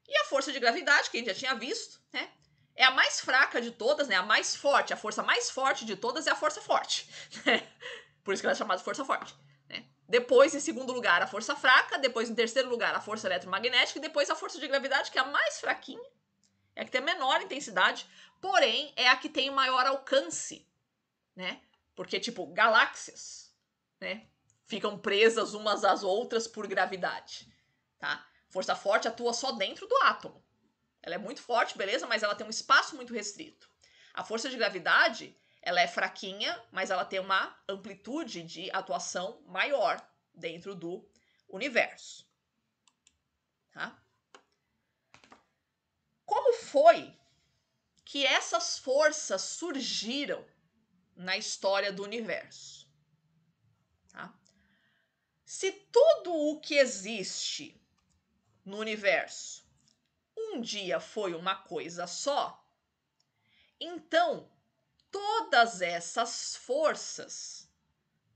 E a força de gravidade, que a gente já tinha visto, né, é a mais fraca de todas, né, a mais forte, a força mais forte de todas é a força forte. *laughs* Né? Por isso que ela é chamada de força forte. Né? Depois, em segundo lugar, a força fraca, depois, em terceiro lugar, a força eletromagnética, e depois a força de gravidade, que é a mais fraquinha, é a que tem a menor intensidade, porém é a que tem maior alcance, né? Porque, tipo, galáxias, né? ficam presas umas às outras por gravidade, tá? Força forte atua só dentro do átomo. Ela é muito forte, beleza, mas ela tem um espaço muito restrito. A força de gravidade, ela é fraquinha, mas ela tem uma amplitude de atuação maior dentro do universo. Tá? Como foi que essas forças surgiram na história do universo? Se tudo o que existe no universo um dia foi uma coisa só, então todas essas forças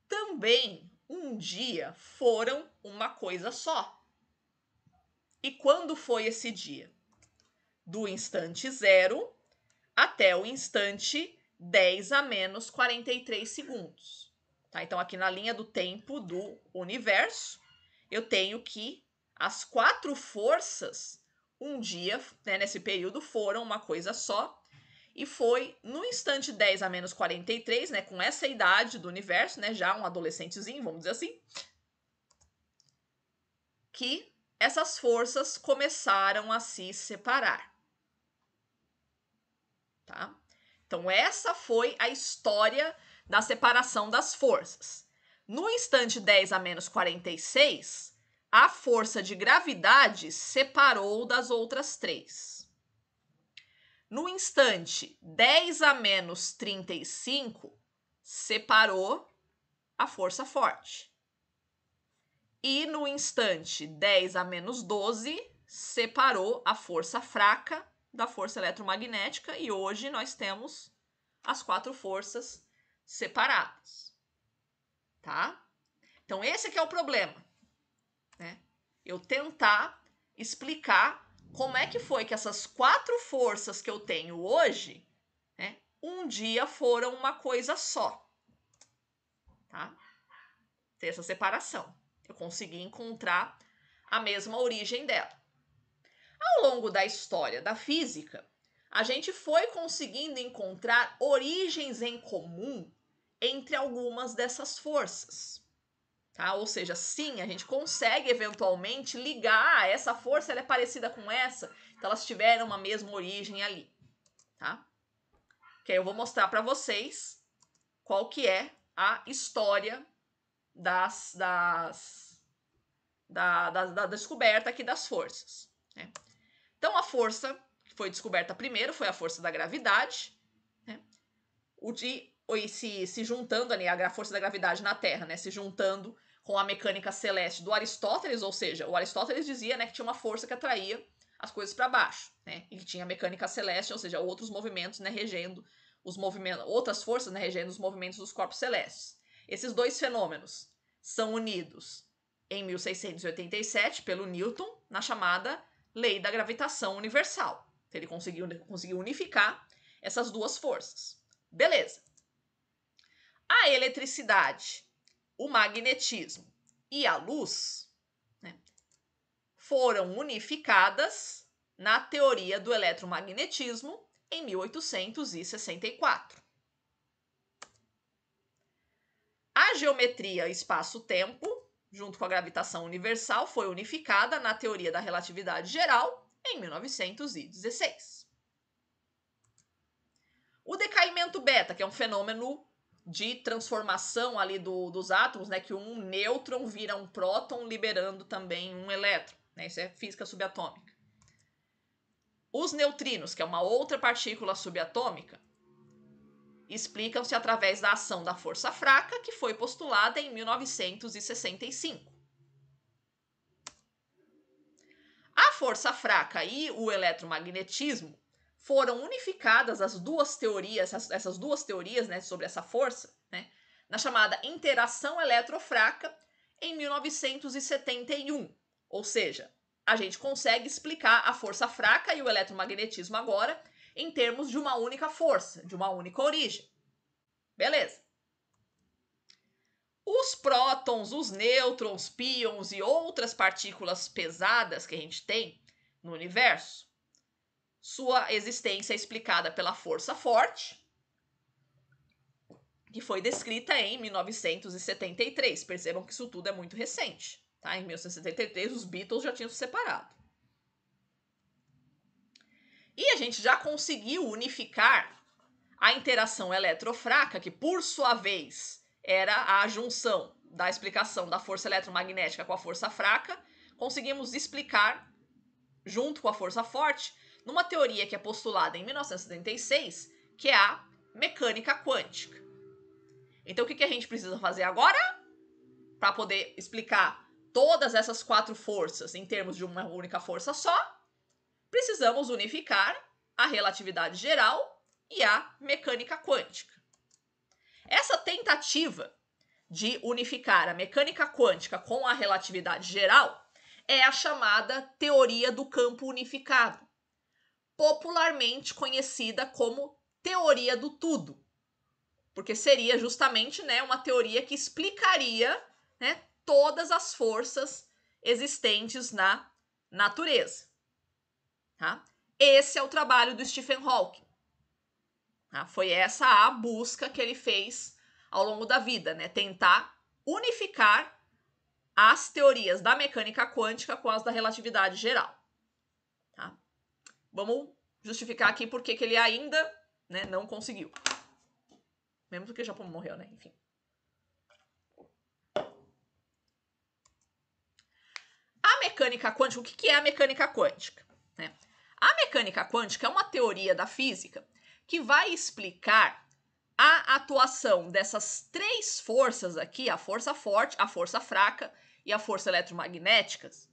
também um dia foram uma coisa só. E quando foi esse dia? Do instante zero até o instante 10 a menos 43 segundos. Tá? Então, aqui na linha do tempo do universo, eu tenho que as quatro forças, um dia, né, nesse período, foram uma coisa só. E foi no instante 10 a menos 43, né, com essa idade do universo, né, já um adolescentezinho, vamos dizer assim, que essas forças começaram a se separar. Tá? Então, essa foi a história da separação das forças. No instante 10 a menos 46, a força de gravidade separou das outras três. No instante 10 a menos 35, separou a força forte. E no instante 10 a menos 12, separou a força fraca da força eletromagnética, e hoje nós temos as quatro forças separadas, tá? Então esse que é o problema, né? Eu tentar explicar como é que foi que essas quatro forças que eu tenho hoje, né, um dia foram uma coisa só, tá? Ter essa separação. Eu consegui encontrar a mesma origem dela. Ao longo da história da física, a gente foi conseguindo encontrar origens em comum entre algumas dessas forças. Tá? Ou seja, sim, a gente consegue eventualmente ligar ah, essa força, ela é parecida com essa, então elas tiveram uma mesma origem ali, tá? Que aí eu vou mostrar para vocês qual que é a história das, das da, da, da descoberta aqui das forças. Né? Então a força que foi descoberta primeiro foi a força da gravidade, né? o de e se, se juntando ali, a força da gravidade na Terra, né? Se juntando com a mecânica celeste do Aristóteles, ou seja, o Aristóteles dizia né, que tinha uma força que atraía as coisas para baixo, né? E que tinha a mecânica celeste, ou seja, outros movimentos, né, regendo os movimentos, outras forças, né, regendo os movimentos dos corpos celestes. Esses dois fenômenos são unidos em 1687 pelo Newton na chamada Lei da Gravitação Universal. Ele conseguiu, né, conseguiu unificar essas duas forças. Beleza. A eletricidade, o magnetismo e a luz né, foram unificadas na teoria do eletromagnetismo em 1864. A geometria espaço-tempo, junto com a gravitação universal, foi unificada na teoria da relatividade geral em 1916. O decaimento beta, que é um fenômeno de transformação ali do, dos átomos, né? Que um nêutron vira um próton, liberando também um elétron. Né? Isso é física subatômica. Os neutrinos, que é uma outra partícula subatômica, explicam-se através da ação da força fraca, que foi postulada em 1965. A força fraca e o eletromagnetismo foram unificadas as duas teorias, essas duas teorias né, sobre essa força, né, na chamada interação eletrofraca em 1971. Ou seja, a gente consegue explicar a força fraca e o eletromagnetismo agora em termos de uma única força, de uma única origem. Beleza. Os prótons, os nêutrons, pions e outras partículas pesadas que a gente tem no universo sua existência explicada pela força forte, que foi descrita em 1973. Percebam que isso tudo é muito recente. Tá? Em 1973, os Beatles já tinham se separado. E a gente já conseguiu unificar a interação eletrofraca, que por sua vez era a junção da explicação da força eletromagnética com a força fraca, conseguimos explicar, junto com a força forte, numa teoria que é postulada em 1976, que é a mecânica quântica. Então, o que, que a gente precisa fazer agora? Para poder explicar todas essas quatro forças em termos de uma única força só, precisamos unificar a relatividade geral e a mecânica quântica. Essa tentativa de unificar a mecânica quântica com a relatividade geral é a chamada teoria do campo unificado popularmente conhecida como teoria do tudo. Porque seria justamente né, uma teoria que explicaria né, todas as forças existentes na natureza. Tá? Esse é o trabalho do Stephen Hawking. Tá? Foi essa a busca que ele fez ao longo da vida, né? Tentar unificar as teorias da mecânica quântica com as da relatividade geral. Vamos justificar aqui por que ele ainda né, não conseguiu. Mesmo porque o Japão morreu, né? Enfim. A mecânica quântica, o que, que é a mecânica quântica? Né? A mecânica quântica é uma teoria da física que vai explicar a atuação dessas três forças aqui, a força forte, a força fraca e a força eletromagnéticas,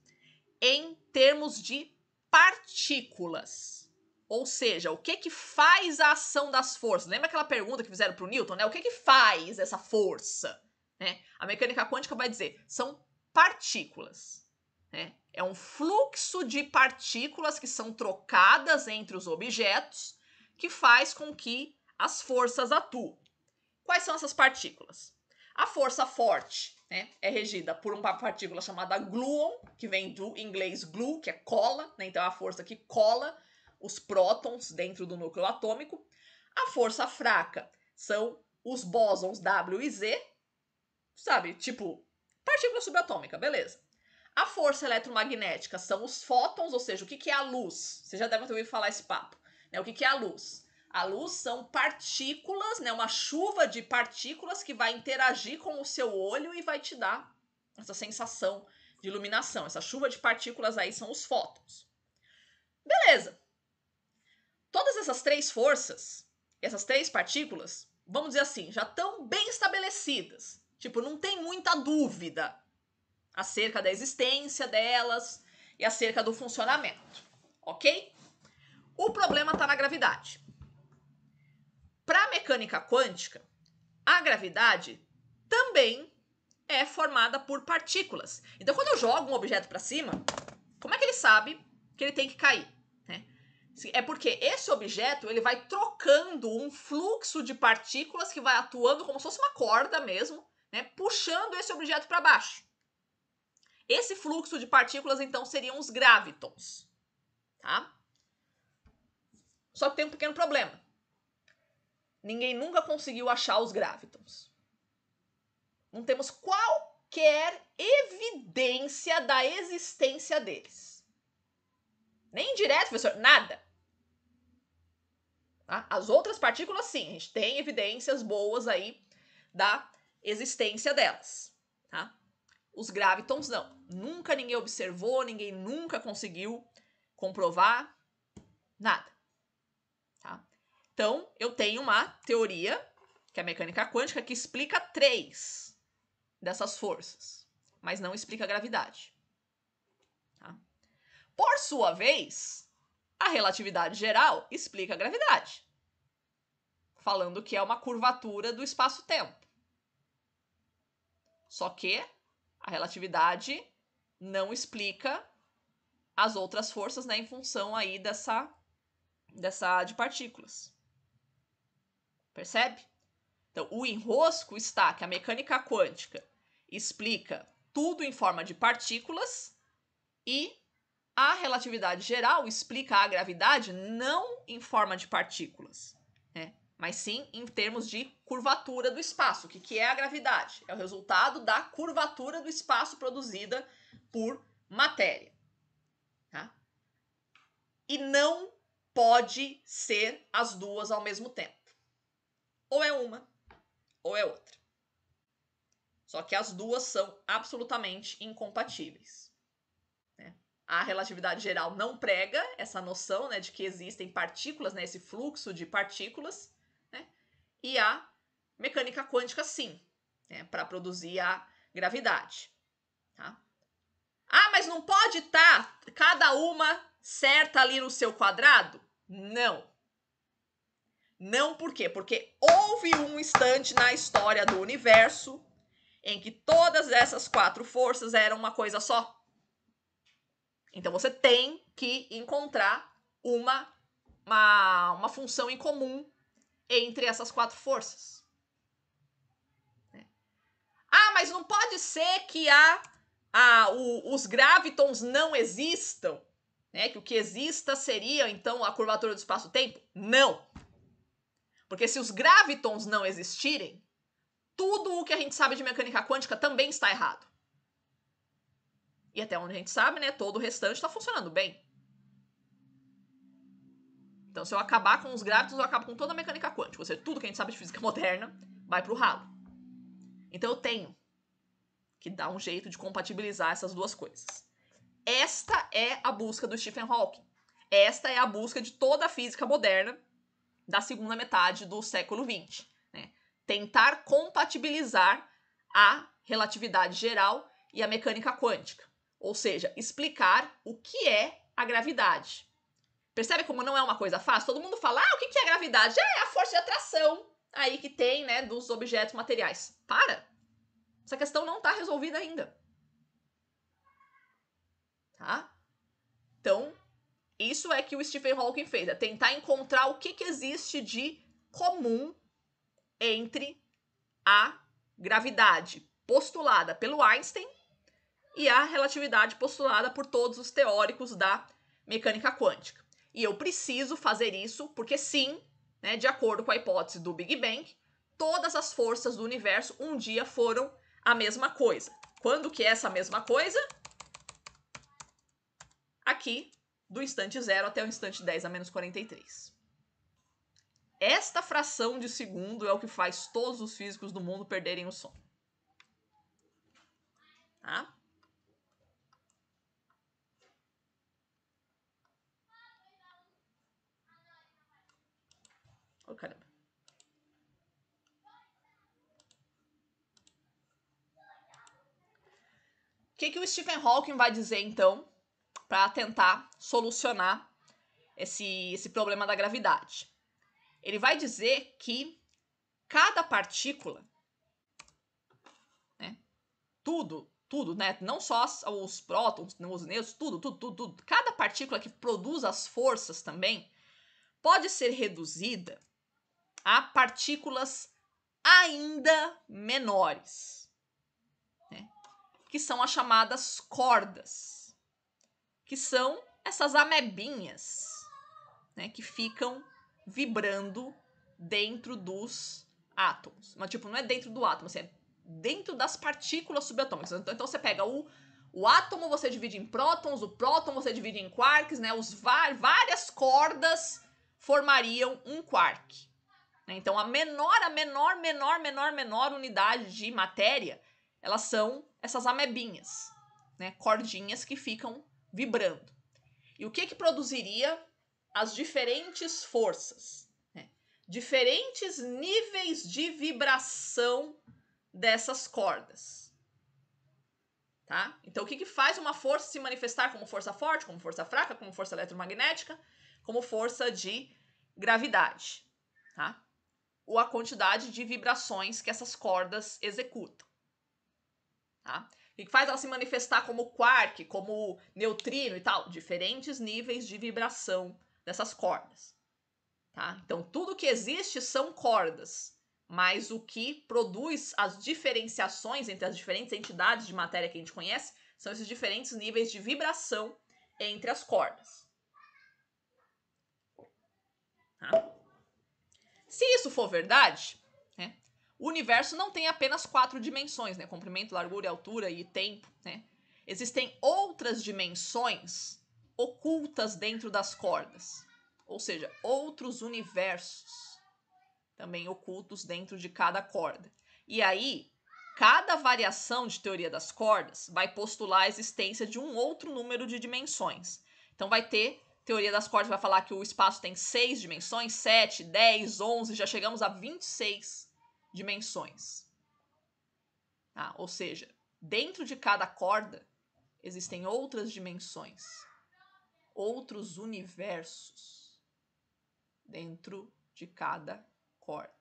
em termos de partículas. Ou seja, o que que faz a ação das forças? Lembra aquela pergunta que fizeram para o Newton, né? O que que faz essa força? Né? A mecânica quântica vai dizer, são partículas. Né? É um fluxo de partículas que são trocadas entre os objetos que faz com que as forças atuem. Quais são essas partículas? A força forte né, é regida por uma partícula chamada gluon, que vem do inglês glue, que é cola, né, então é a força que cola os prótons dentro do núcleo atômico. A força fraca são os bósons W e Z, sabe? Tipo, partícula subatômica, beleza. A força eletromagnética são os fótons, ou seja, o que, que é a luz? Você já deve ter ouvido falar esse papo. Né? O que, que é a luz? A luz são partículas, né, uma chuva de partículas que vai interagir com o seu olho e vai te dar essa sensação de iluminação. Essa chuva de partículas aí são os fótons. Beleza. Todas essas três forças, essas três partículas, vamos dizer assim, já estão bem estabelecidas. Tipo, não tem muita dúvida acerca da existência delas e acerca do funcionamento, ok? O problema está na gravidade. Para a mecânica quântica, a gravidade também é formada por partículas. Então, quando eu jogo um objeto para cima, como é que ele sabe que ele tem que cair? Né? É porque esse objeto ele vai trocando um fluxo de partículas que vai atuando como se fosse uma corda mesmo, né? puxando esse objeto para baixo. Esse fluxo de partículas, então, seriam os gravitons. Tá? Só que tem um pequeno problema ninguém nunca conseguiu achar os gravitons. Não temos qualquer evidência da existência deles. Nem direto, professor, nada. Tá? As outras partículas, sim, a gente tem evidências boas aí da existência delas. Tá? Os gravitons, não. Nunca ninguém observou, ninguém nunca conseguiu comprovar nada. Então, eu tenho uma teoria, que é a mecânica quântica, que explica três dessas forças, mas não explica a gravidade. Tá? Por sua vez, a relatividade geral explica a gravidade, falando que é uma curvatura do espaço-tempo. Só que a relatividade não explica as outras forças, né, em função aí dessa dessa de partículas. Percebe? Então, o enrosco está que a mecânica quântica explica tudo em forma de partículas e a relatividade geral explica a gravidade não em forma de partículas, né? mas sim em termos de curvatura do espaço. O que, que é a gravidade? É o resultado da curvatura do espaço produzida por matéria. Tá? E não pode ser as duas ao mesmo tempo. Ou é uma, ou é outra. Só que as duas são absolutamente incompatíveis. Né? A relatividade geral não prega essa noção né, de que existem partículas, né, esse fluxo de partículas, né? e a mecânica quântica, sim, né, para produzir a gravidade. Tá? Ah, mas não pode estar tá cada uma certa ali no seu quadrado? Não. Não por quê? Porque houve um instante na história do universo em que todas essas quatro forças eram uma coisa só. Então você tem que encontrar uma, uma, uma função em comum entre essas quatro forças. Né? Ah, mas não pode ser que a, a, o, os gravitons não existam, né? Que o que exista seria então a curvatura do espaço-tempo? Não. Porque se os gravitons não existirem, tudo o que a gente sabe de mecânica quântica também está errado. E até onde a gente sabe, né? Todo o restante está funcionando bem. Então, se eu acabar com os gravitons, eu acabo com toda a mecânica quântica. Ou seja, tudo que a gente sabe de física moderna vai para o ralo. Então, eu tenho que dar um jeito de compatibilizar essas duas coisas. Esta é a busca do Stephen Hawking. Esta é a busca de toda a física moderna da segunda metade do século XX. Né? Tentar compatibilizar a relatividade geral e a mecânica quântica, ou seja, explicar o que é a gravidade. Percebe como não é uma coisa fácil? Todo mundo fala, ah, o que é a gravidade? Ah, é a força de atração aí que tem, né, dos objetos materiais. Para! Essa questão não está resolvida ainda. Tá? Então, isso é que o Stephen Hawking fez, é tentar encontrar o que, que existe de comum entre a gravidade postulada pelo Einstein e a relatividade postulada por todos os teóricos da mecânica quântica. E eu preciso fazer isso porque, sim, né, de acordo com a hipótese do Big Bang, todas as forças do universo um dia foram a mesma coisa. Quando que é essa mesma coisa? Aqui do instante 0 até o instante 10 a menos 43. Esta fração de segundo é o que faz todos os físicos do mundo perderem o sono. Tá? Oh, caramba. O que, que o Stephen Hawking vai dizer então para tentar solucionar esse, esse problema da gravidade. Ele vai dizer que cada partícula, né, tudo, tudo, né, não só os prótons, os nêutrons, tudo, tudo, tudo, tudo, cada partícula que produz as forças também pode ser reduzida a partículas ainda menores, né, que são as chamadas cordas que são essas amebinhas, né, que ficam vibrando dentro dos átomos. Mas, tipo, não é dentro do átomo, assim, é dentro das partículas subatômicas. Então, então você pega o, o átomo, você divide em prótons, o próton você divide em quarks, né? Os várias cordas formariam um quark. Né? Então, a menor, a menor, menor, menor, menor unidade de matéria, elas são essas amebinhas, né? Cordinhas que ficam vibrando. E o que, que produziria as diferentes forças? Né? Diferentes níveis de vibração dessas cordas. Tá? Então, o que, que faz uma força se manifestar como força forte, como força fraca, como força eletromagnética, como força de gravidade? Tá? Ou a quantidade de vibrações que essas cordas executam. Tá? e que faz ela se manifestar como quark, como neutrino e tal, diferentes níveis de vibração dessas cordas. Tá? Então, tudo que existe são cordas, mas o que produz as diferenciações entre as diferentes entidades de matéria que a gente conhece são esses diferentes níveis de vibração entre as cordas. Tá? Se isso for verdade, o universo não tem apenas quatro dimensões, né? Comprimento, largura, altura e tempo, né? Existem outras dimensões ocultas dentro das cordas, ou seja, outros universos também ocultos dentro de cada corda. E aí, cada variação de teoria das cordas vai postular a existência de um outro número de dimensões. Então, vai ter teoria das cordas, vai falar que o espaço tem seis dimensões, sete, dez, onze, já chegamos a 26 dimensões. Tá? ou seja, dentro de cada corda existem outras dimensões, outros universos dentro de cada corda.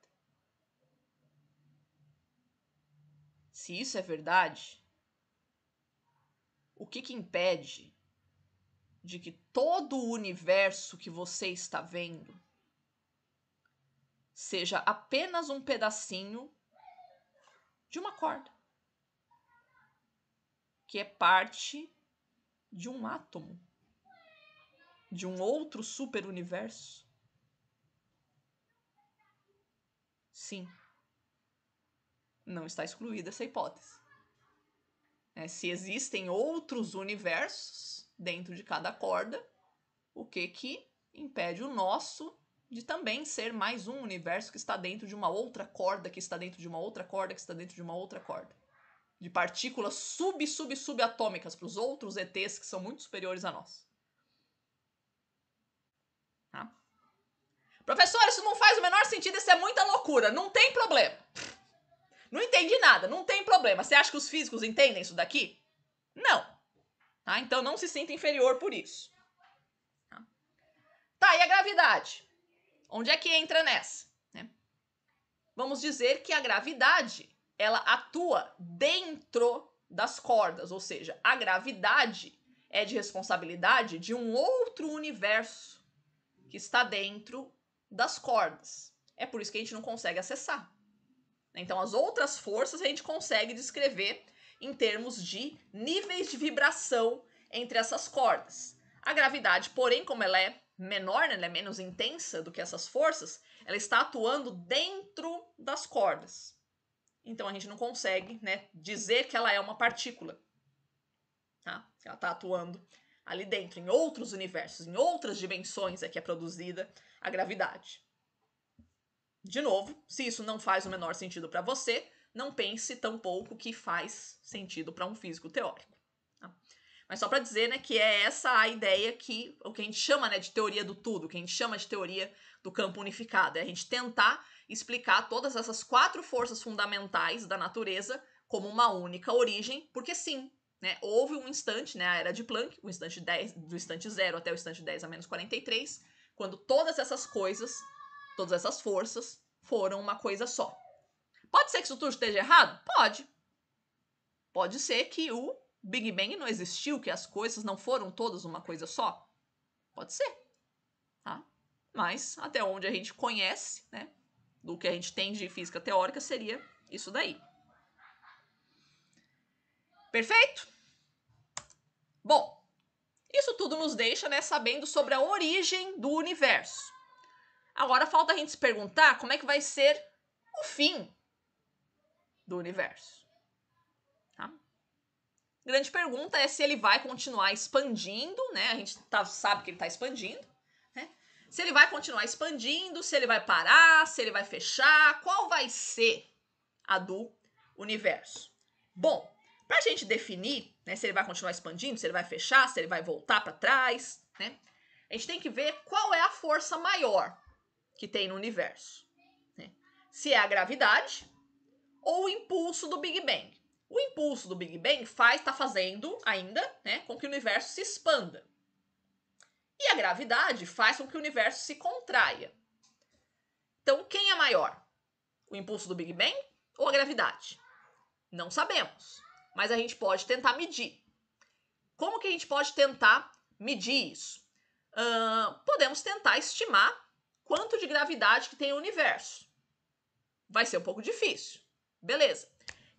Se isso é verdade, o que, que impede de que todo o universo que você está vendo seja apenas um pedacinho de uma corda, que é parte de um átomo, de um outro super universo Sim, não está excluída essa hipótese. É, se existem outros universos dentro de cada corda, o que que impede o nosso de também ser mais um universo que está dentro de uma outra corda, que está dentro de uma outra corda, que está dentro de uma outra corda. De partículas sub, sub, subatômicas para os outros ETs que são muito superiores a nós. Tá? Professor, isso não faz o menor sentido, isso é muita loucura. Não tem problema. Não entendi nada, não tem problema. Você acha que os físicos entendem isso daqui? Não. Tá? Então não se sinta inferior por isso. Tá, tá e a gravidade? Onde é que entra nessa? Né? Vamos dizer que a gravidade ela atua dentro das cordas, ou seja, a gravidade é de responsabilidade de um outro universo que está dentro das cordas. É por isso que a gente não consegue acessar. Então, as outras forças a gente consegue descrever em termos de níveis de vibração entre essas cordas. A gravidade, porém, como ela é menor, né, ela é menos intensa do que essas forças, ela está atuando dentro das cordas. Então a gente não consegue né, dizer que ela é uma partícula. Tá? Ela está atuando ali dentro, em outros universos, em outras dimensões é que é produzida a gravidade. De novo, se isso não faz o menor sentido para você, não pense tampouco que faz sentido para um físico teórico. Mas só para dizer, né, que é essa a ideia que o que a gente chama, né, de teoria do tudo, que a gente chama de teoria do campo unificado, é a gente tentar explicar todas essas quatro forças fundamentais da natureza como uma única origem, porque sim, né, houve um instante, né, a era de Planck, o instante 10, do instante 0 até o instante 10 a menos 43, quando todas essas coisas, todas essas forças foram uma coisa só. Pode ser que isso tudo esteja errado? Pode. Pode ser que o Big Bang não existiu, que as coisas não foram todas uma coisa só? Pode ser. Tá? Mas até onde a gente conhece, né, do que a gente tem de física teórica, seria isso daí. Perfeito? Bom, isso tudo nos deixa né, sabendo sobre a origem do universo. Agora falta a gente se perguntar como é que vai ser o fim do universo grande pergunta é se ele vai continuar expandindo, né? A gente tá, sabe que ele está expandindo, né? Se ele vai continuar expandindo, se ele vai parar, se ele vai fechar, qual vai ser a do universo? Bom, para a gente definir, né, se ele vai continuar expandindo, se ele vai fechar, se ele vai voltar para trás, né? A gente tem que ver qual é a força maior que tem no universo. Né? Se é a gravidade ou o impulso do Big Bang. O impulso do Big Bang faz, está fazendo ainda, né, com que o universo se expanda. E a gravidade faz com que o universo se contraia. Então, quem é maior? O impulso do Big Bang ou a gravidade? Não sabemos, mas a gente pode tentar medir. Como que a gente pode tentar medir isso? Uh, podemos tentar estimar quanto de gravidade que tem o universo. Vai ser um pouco difícil, beleza?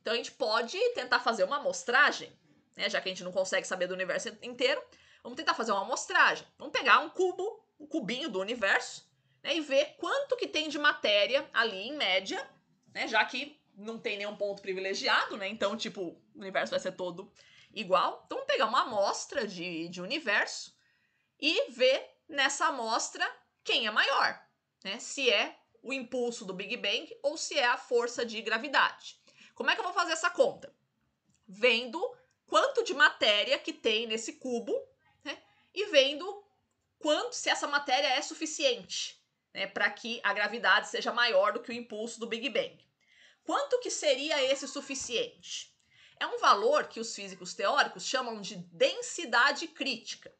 Então a gente pode tentar fazer uma amostragem, né? Já que a gente não consegue saber do universo inteiro, vamos tentar fazer uma amostragem. Vamos pegar um cubo, um cubinho do universo, né? E ver quanto que tem de matéria ali em média, né? Já que não tem nenhum ponto privilegiado, né? Então, tipo, o universo vai ser todo igual. Então, vamos pegar uma amostra de, de universo e ver nessa amostra quem é maior, né? Se é o impulso do Big Bang ou se é a força de gravidade. Como é que eu vou fazer essa conta? Vendo quanto de matéria que tem nesse cubo né, e vendo quanto se essa matéria é suficiente né, para que a gravidade seja maior do que o impulso do Big Bang. Quanto que seria esse suficiente? É um valor que os físicos teóricos chamam de densidade crítica.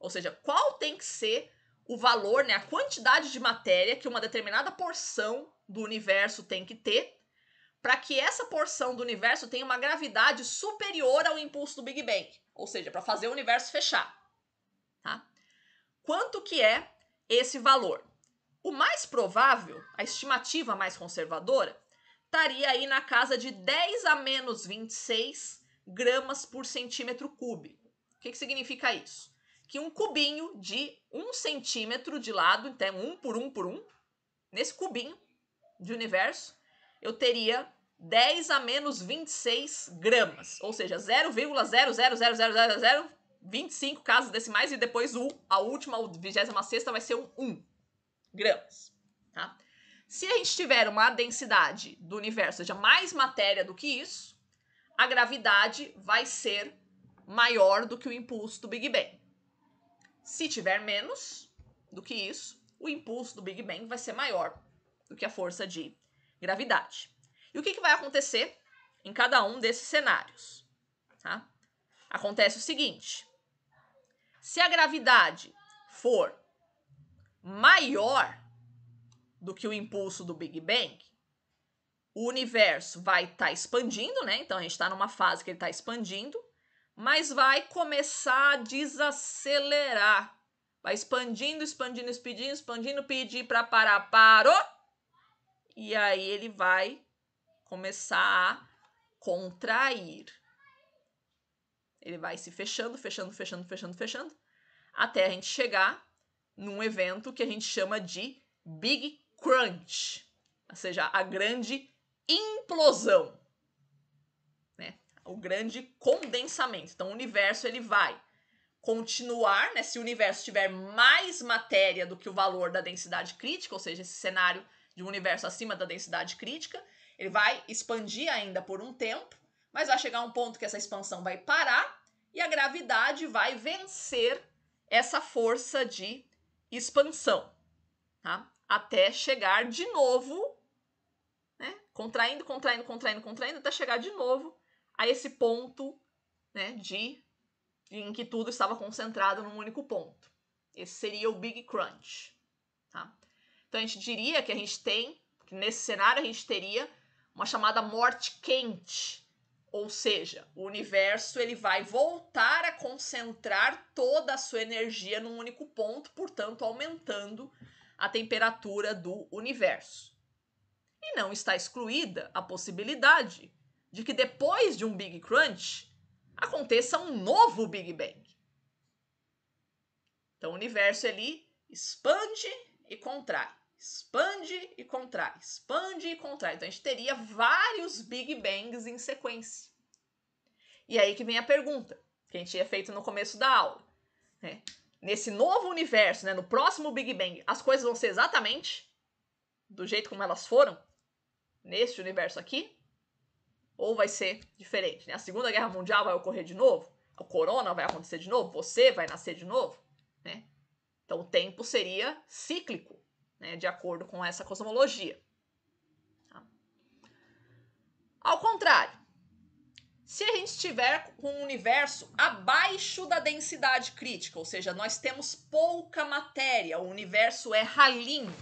Ou seja, qual tem que ser o valor, né, a quantidade de matéria que uma determinada porção do universo tem que ter para que essa porção do universo tenha uma gravidade superior ao impulso do Big Bang, ou seja, para fazer o universo fechar. Tá? Quanto que é esse valor? O mais provável, a estimativa mais conservadora, estaria aí na casa de 10 a menos 26 gramas por centímetro cúbico. O que, que significa isso? Que um cubinho de um centímetro de lado, então é um por um por um nesse cubinho de universo, eu teria 10 a menos 26 gramas, ou seja, 0,0000025 casas decimais e depois o, a última, a 26 vai ser um 1 gramas, tá? Se a gente tiver uma densidade do universo, ou seja, mais matéria do que isso, a gravidade vai ser maior do que o impulso do Big Bang. Se tiver menos do que isso, o impulso do Big Bang vai ser maior do que a força de gravidade. E o que, que vai acontecer em cada um desses cenários? Tá? Acontece o seguinte: se a gravidade for maior do que o impulso do Big Bang, o universo vai estar tá expandindo, né? Então a gente está numa fase que ele está expandindo, mas vai começar a desacelerar. Vai expandindo, expandindo, expandindo, expandindo, pedir para parar, parou! e aí ele vai começar a contrair. Ele vai se fechando, fechando, fechando, fechando, fechando, até a gente chegar num evento que a gente chama de Big Crunch, ou seja, a grande implosão, né? O grande condensamento. Então, o universo ele vai continuar, né? Se o universo tiver mais matéria do que o valor da densidade crítica, ou seja, esse cenário de um universo acima da densidade crítica. Ele vai expandir ainda por um tempo, mas vai chegar um ponto que essa expansão vai parar e a gravidade vai vencer essa força de expansão, tá? Até chegar de novo, né? Contraindo, contraindo, contraindo, contraindo, até chegar de novo a esse ponto, né? De em que tudo estava concentrado num único ponto. Esse seria o Big Crunch. Então a gente diria que a gente tem, que nesse cenário a gente teria uma chamada morte quente, ou seja, o universo ele vai voltar a concentrar toda a sua energia num único ponto, portanto, aumentando a temperatura do universo. E não está excluída a possibilidade de que depois de um Big Crunch aconteça um novo Big Bang. Então o universo ele expande e contrai expande e contrai, expande e contrai. Então a gente teria vários Big Bangs em sequência. E aí que vem a pergunta que a gente tinha feito no começo da aula, né? Nesse novo universo, né, no próximo Big Bang, as coisas vão ser exatamente do jeito como elas foram neste universo aqui? Ou vai ser diferente? Né? A Segunda Guerra Mundial vai ocorrer de novo? O corona vai acontecer de novo? Você vai nascer de novo? Né? Então o tempo seria cíclico né, de acordo com essa cosmologia. Tá? Ao contrário, se a gente estiver com um universo abaixo da densidade crítica, ou seja, nós temos pouca matéria, o universo é ralinho.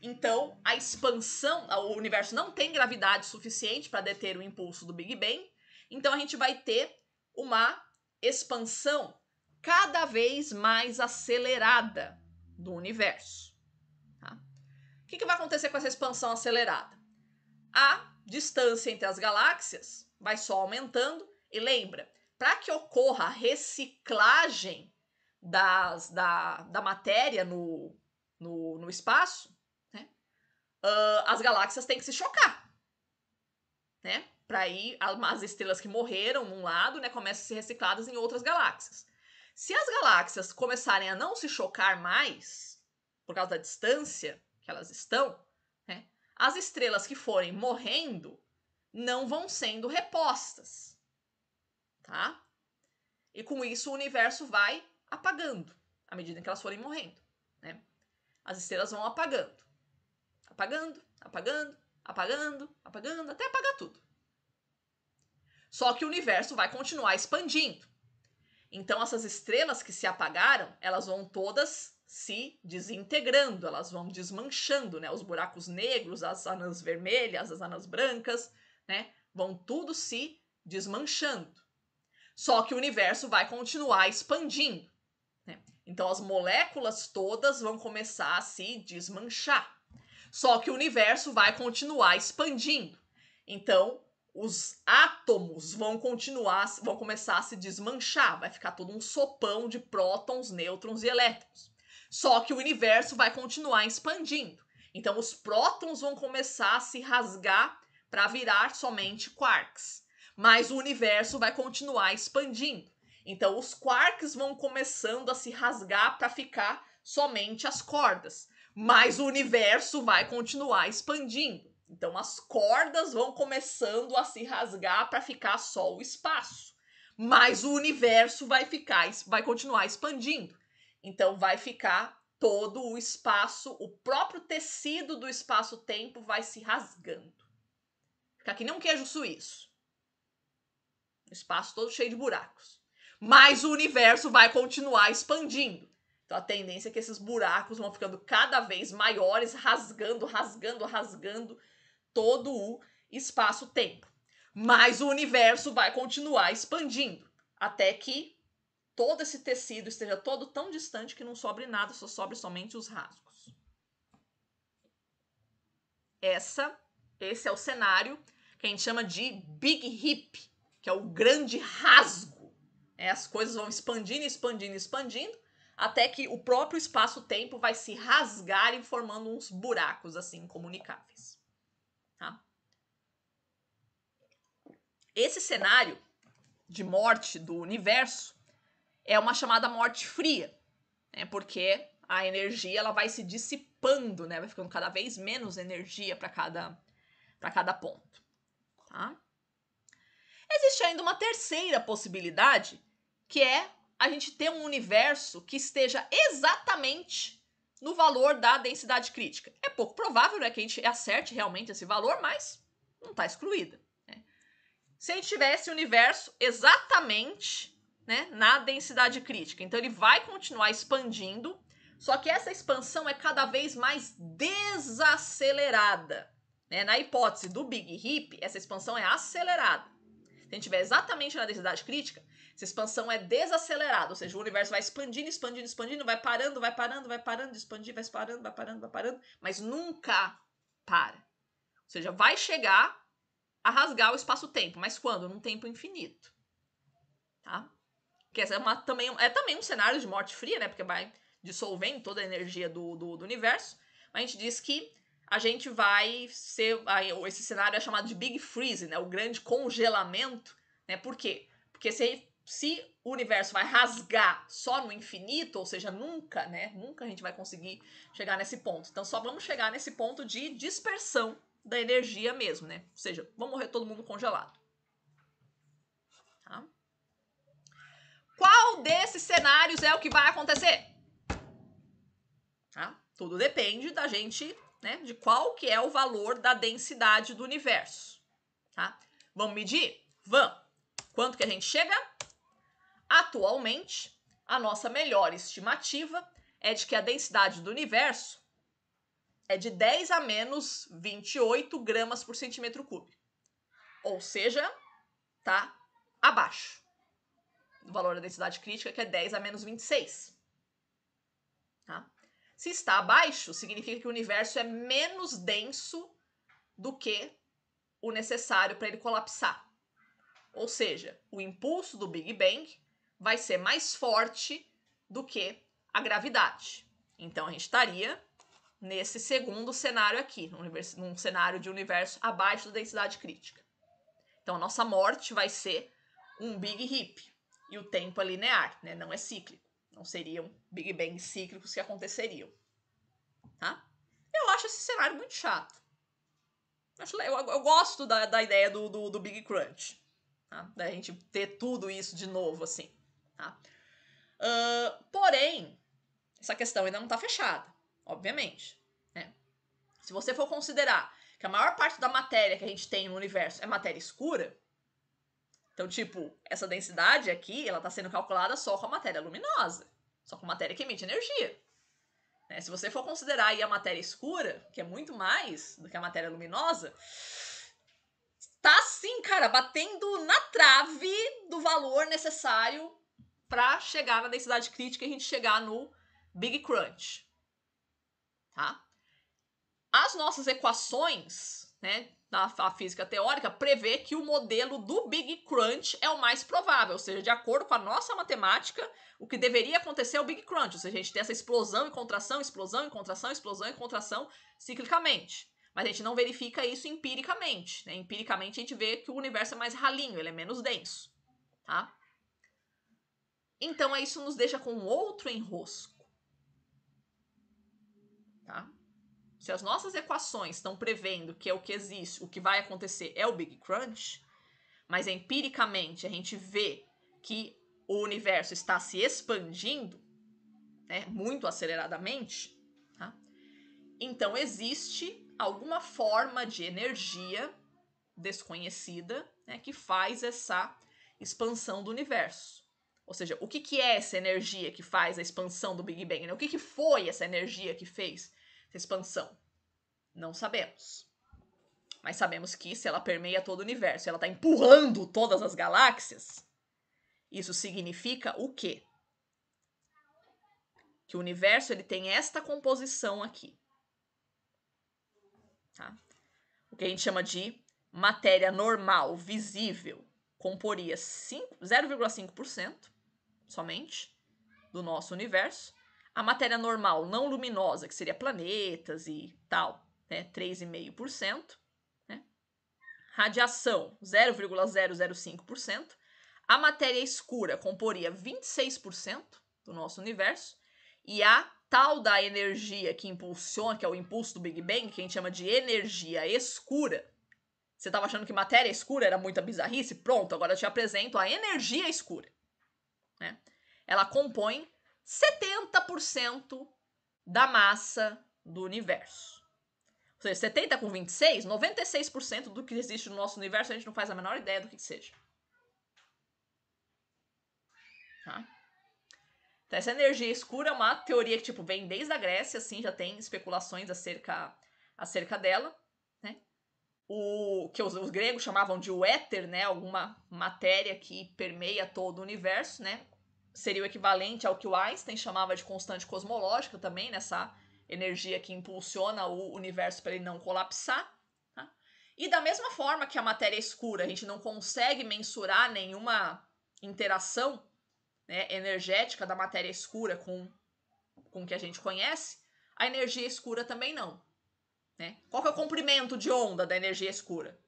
Então, a expansão, o universo não tem gravidade suficiente para deter o impulso do Big Bang. Então, a gente vai ter uma expansão cada vez mais acelerada do universo. O que, que vai acontecer com essa expansão acelerada? A distância entre as galáxias vai só aumentando, e lembra, para que ocorra a reciclagem das, da, da matéria no, no, no espaço, né, uh, as galáxias têm que se chocar. Né? Para aí as estrelas que morreram num lado né, começam a ser recicladas em outras galáxias. Se as galáxias começarem a não se chocar mais, por causa da distância, que elas estão, né, as estrelas que forem morrendo não vão sendo repostas, tá? E com isso o universo vai apagando à medida que elas forem morrendo, né? As estrelas vão apagando, apagando, apagando, apagando, apagando, até apagar tudo. Só que o universo vai continuar expandindo. Então essas estrelas que se apagaram, elas vão todas se desintegrando, elas vão desmanchando, né? Os buracos negros, as anãs vermelhas, as anãs brancas, né? Vão tudo se desmanchando. Só que o universo vai continuar expandindo. Né? Então as moléculas todas vão começar a se desmanchar. Só que o universo vai continuar expandindo. Então os átomos vão continuar, vão começar a se desmanchar, vai ficar todo um sopão de prótons, nêutrons e elétrons. Só que o universo vai continuar expandindo. Então os prótons vão começar a se rasgar para virar somente quarks. Mas o universo vai continuar expandindo. Então os quarks vão começando a se rasgar para ficar somente as cordas. Mas o universo vai continuar expandindo. Então as cordas vão começando a se rasgar para ficar só o espaço. Mas o universo vai ficar, vai continuar expandindo. Então vai ficar todo o espaço, o próprio tecido do espaço-tempo vai se rasgando. Fica que nem um queijo suíço. O espaço todo cheio de buracos. Mas o universo vai continuar expandindo. Então a tendência é que esses buracos vão ficando cada vez maiores, rasgando, rasgando, rasgando todo o espaço-tempo. Mas o universo vai continuar expandindo até que todo esse tecido esteja todo tão distante que não sobre nada, só sobre somente os rasgos. Essa, esse é o cenário que a gente chama de Big Hip, que é o grande rasgo. É, as coisas vão expandindo, expandindo, expandindo, até que o próprio espaço-tempo vai se rasgar e formando uns buracos assim incomunicáveis. Tá? Esse cenário de morte do universo é uma chamada morte fria, né? Porque a energia ela vai se dissipando, né? Vai ficando cada vez menos energia para cada para cada ponto, tá? Existe ainda uma terceira possibilidade, que é a gente ter um universo que esteja exatamente no valor da densidade crítica. É pouco provável né, que a gente acerte realmente esse valor, mas não está excluída. Né? Se a gente tivesse o universo exatamente né, na densidade crítica. Então ele vai continuar expandindo, só que essa expansão é cada vez mais desacelerada. Né? Na hipótese do Big Hip, essa expansão é acelerada. Se a gente estiver exatamente na densidade crítica, essa expansão é desacelerada, ou seja, o universo vai expandindo, expandindo, expandindo, vai parando, vai parando, vai parando, expandir, vai parando, vai parando, vai parando, mas nunca para. Ou seja, vai chegar a rasgar o espaço-tempo, mas quando? Num tempo infinito. Tá? Que é, uma, também, é também um cenário de morte fria, né? Porque vai dissolvendo toda a energia do, do, do universo. Mas a gente diz que a gente vai ser. Esse cenário é chamado de Big Freeze, né? O grande congelamento. Né? Por quê? Porque se, se o universo vai rasgar só no infinito, ou seja, nunca, né? Nunca a gente vai conseguir chegar nesse ponto. Então só vamos chegar nesse ponto de dispersão da energia mesmo, né? Ou seja, vamos morrer todo mundo congelado. Qual desses cenários é o que vai acontecer? Tá? Tudo depende da gente, né? De qual que é o valor da densidade do universo. Tá? Vamos medir? Vamos. Quanto que a gente chega? Atualmente, a nossa melhor estimativa é de que a densidade do universo é de 10 a menos 28 gramas por centímetro cúbico. Ou seja, tá abaixo valor da densidade crítica, que é 10 a menos 26. Tá? Se está abaixo, significa que o universo é menos denso do que o necessário para ele colapsar. Ou seja, o impulso do Big Bang vai ser mais forte do que a gravidade. Então a gente estaria nesse segundo cenário aqui, num, universo, num cenário de universo abaixo da densidade crítica. Então a nossa morte vai ser um Big Hip. E o tempo é linear, né? Não é cíclico. Não seriam Big Bang cíclicos que aconteceriam. Tá? Eu acho esse cenário muito chato. Eu, eu, eu gosto da, da ideia do, do, do Big Crunch. Tá? Da gente ter tudo isso de novo, assim. Tá? Uh, porém, essa questão ainda não está fechada, obviamente. Né? Se você for considerar que a maior parte da matéria que a gente tem no universo é matéria escura, então, tipo, essa densidade aqui, ela está sendo calculada só com a matéria luminosa, só com matéria que emite energia. Né? Se você for considerar aí a matéria escura, que é muito mais do que a matéria luminosa, tá assim, cara, batendo na trave do valor necessário para chegar na densidade crítica e a gente chegar no Big Crunch. Tá? As nossas equações né, da a física teórica, prevê que o modelo do Big Crunch é o mais provável, ou seja, de acordo com a nossa matemática, o que deveria acontecer é o Big Crunch, ou seja, a gente tem essa explosão e contração, explosão e contração, explosão e contração ciclicamente. Mas a gente não verifica isso empiricamente. Né? Empiricamente a gente vê que o universo é mais ralinho, ele é menos denso. Tá? Então é isso nos deixa com outro enrosco. Tá? Se as nossas equações estão prevendo que é o que existe, o que vai acontecer é o Big Crunch, mas empiricamente a gente vê que o universo está se expandindo né, muito aceleradamente, tá? então existe alguma forma de energia desconhecida né, que faz essa expansão do universo. Ou seja, o que, que é essa energia que faz a expansão do Big Bang? Né? O que, que foi essa energia que fez expansão? Não sabemos. Mas sabemos que se ela permeia todo o universo, ela está empurrando todas as galáxias. Isso significa o quê? Que o universo ele tem esta composição aqui. Tá? O que a gente chama de matéria normal, visível, comporia 0,5% somente do nosso universo a matéria normal não luminosa, que seria planetas e tal, né, 3,5%, né? radiação 0,005%, a matéria escura comporia 26% do nosso universo, e a tal da energia que impulsiona, que é o impulso do Big Bang, que a gente chama de energia escura. Você estava achando que matéria escura era muita bizarrice? Pronto, agora eu te apresento a energia escura. Né? Ela compõe 70% da massa do universo. Ou seja, 70 com 26, 96% do que existe no nosso universo a gente não faz a menor ideia do que, que seja. Tá? Então, essa energia escura é uma teoria que tipo vem desde a Grécia, assim, já tem especulações acerca acerca dela, né? O que os, os gregos chamavam de o éter, né? Alguma matéria que permeia todo o universo, né? seria o equivalente ao que o Einstein chamava de constante cosmológica também, nessa energia que impulsiona o universo para ele não colapsar. Tá? E da mesma forma que a matéria é escura, a gente não consegue mensurar nenhuma interação né, energética da matéria escura com, com o que a gente conhece, a energia escura também não. Né? Qual que é o comprimento de onda da energia escura?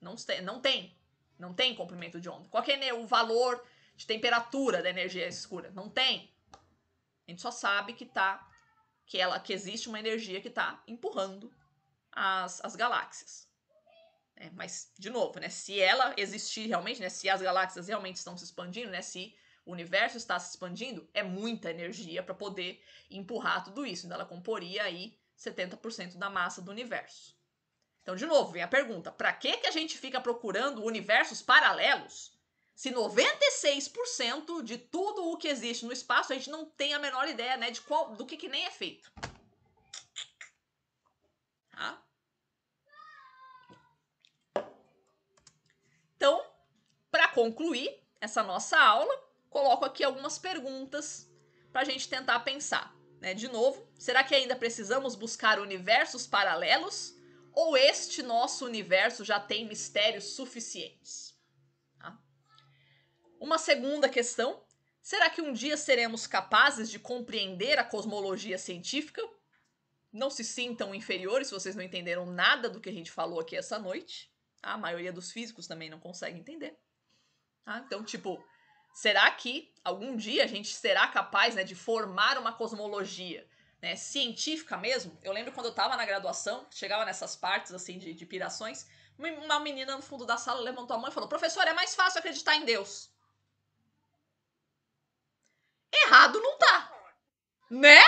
Não, não tem. Não tem comprimento de onda. Qual que é o valor de temperatura da energia escura. Não tem. A gente só sabe que tá que ela que existe uma energia que está empurrando as, as galáxias. É, mas, de novo, né, se ela existir realmente, né, se as galáxias realmente estão se expandindo, né, se o universo está se expandindo, é muita energia para poder empurrar tudo isso. Então, ela comporia aí 70% da massa do universo. Então, de novo, vem a pergunta: para que, que a gente fica procurando universos paralelos se 96% de tudo o que existe no espaço a gente não tem a menor ideia, né, de qual, do que, que nem é feito. Tá? Então, para concluir essa nossa aula, coloco aqui algumas perguntas para a gente tentar pensar. Né? De novo, será que ainda precisamos buscar universos paralelos? Ou este nosso universo já tem mistérios suficientes? Uma segunda questão: será que um dia seremos capazes de compreender a cosmologia científica? Não se sintam inferiores se vocês não entenderam nada do que a gente falou aqui essa noite. A maioria dos físicos também não consegue entender. Ah, então, tipo, será que algum dia a gente será capaz né, de formar uma cosmologia né, científica mesmo? Eu lembro quando eu estava na graduação, chegava nessas partes assim de, de pirações, uma menina no fundo da sala levantou a mão e falou: Professor, é mais fácil acreditar em Deus errado não tá. Né?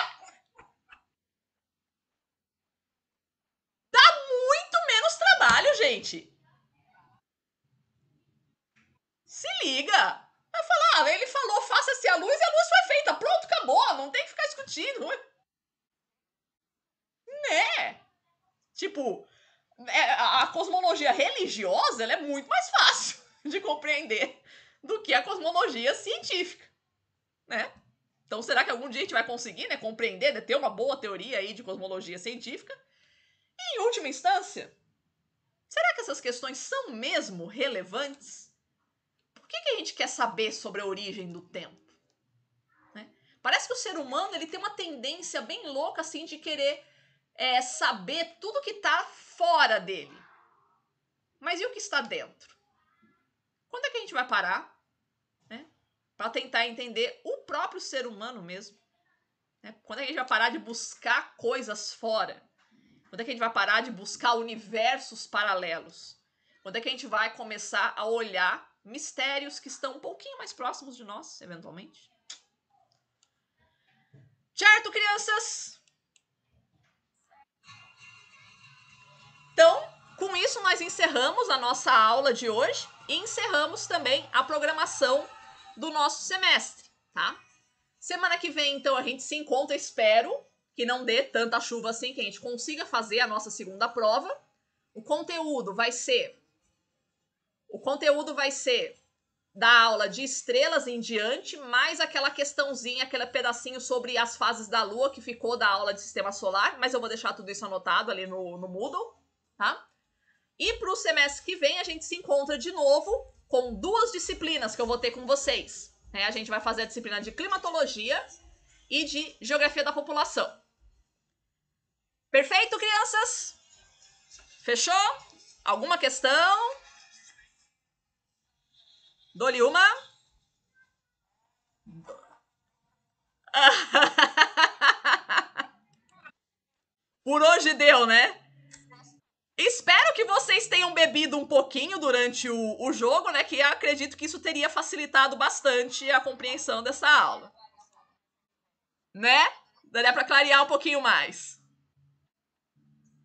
Dá muito menos trabalho, gente. Se liga. falar, ah, ele falou, faça-se a luz e a luz foi feita. Pronto, acabou. Não tem que ficar discutindo. Né? Tipo, é, a cosmologia religiosa é muito mais fácil *laughs* de compreender do que a cosmologia científica né? Então, será que algum dia a gente vai conseguir, né, compreender, né, ter uma boa teoria aí de cosmologia científica? E, em última instância, será que essas questões são mesmo relevantes? Por que, que a gente quer saber sobre a origem do tempo? Né? Parece que o ser humano ele tem uma tendência bem louca assim de querer é, saber tudo que está fora dele. Mas e o que está dentro? Quando é que a gente vai parar para tentar entender o próprio ser humano mesmo. Né? Quando é que a gente vai parar de buscar coisas fora? Quando é que a gente vai parar de buscar universos paralelos? Quando é que a gente vai começar a olhar mistérios que estão um pouquinho mais próximos de nós, eventualmente? Certo, crianças? Então, com isso, nós encerramos a nossa aula de hoje e encerramos também a programação do nosso semestre, tá? Semana que vem, então, a gente se encontra, espero que não dê tanta chuva assim, que a gente consiga fazer a nossa segunda prova. O conteúdo vai ser o conteúdo vai ser da aula de estrelas em diante, mais aquela questãozinha, aquele pedacinho sobre as fases da Lua que ficou da aula de sistema solar, mas eu vou deixar tudo isso anotado ali no, no Moodle, tá? E para o semestre que vem a gente se encontra de novo com duas disciplinas que eu vou ter com vocês. Né? A gente vai fazer a disciplina de climatologia e de geografia da população. Perfeito, crianças? Fechou? Alguma questão? Dou-lhe uma. *laughs* Por hoje deu, né? Espero que vocês tenham bebido um pouquinho durante o, o jogo, né? Que acredito que isso teria facilitado bastante a compreensão dessa aula. Né? Daria para clarear um pouquinho mais.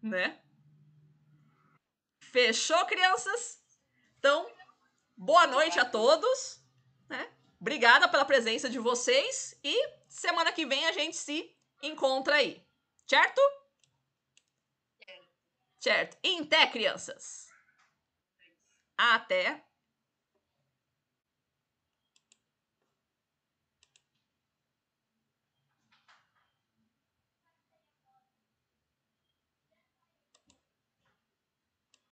Né? Fechou, crianças? Então, boa noite a todos. Né? Obrigada pela presença de vocês e semana que vem a gente se encontra aí, certo? Certo. Até, crianças. Até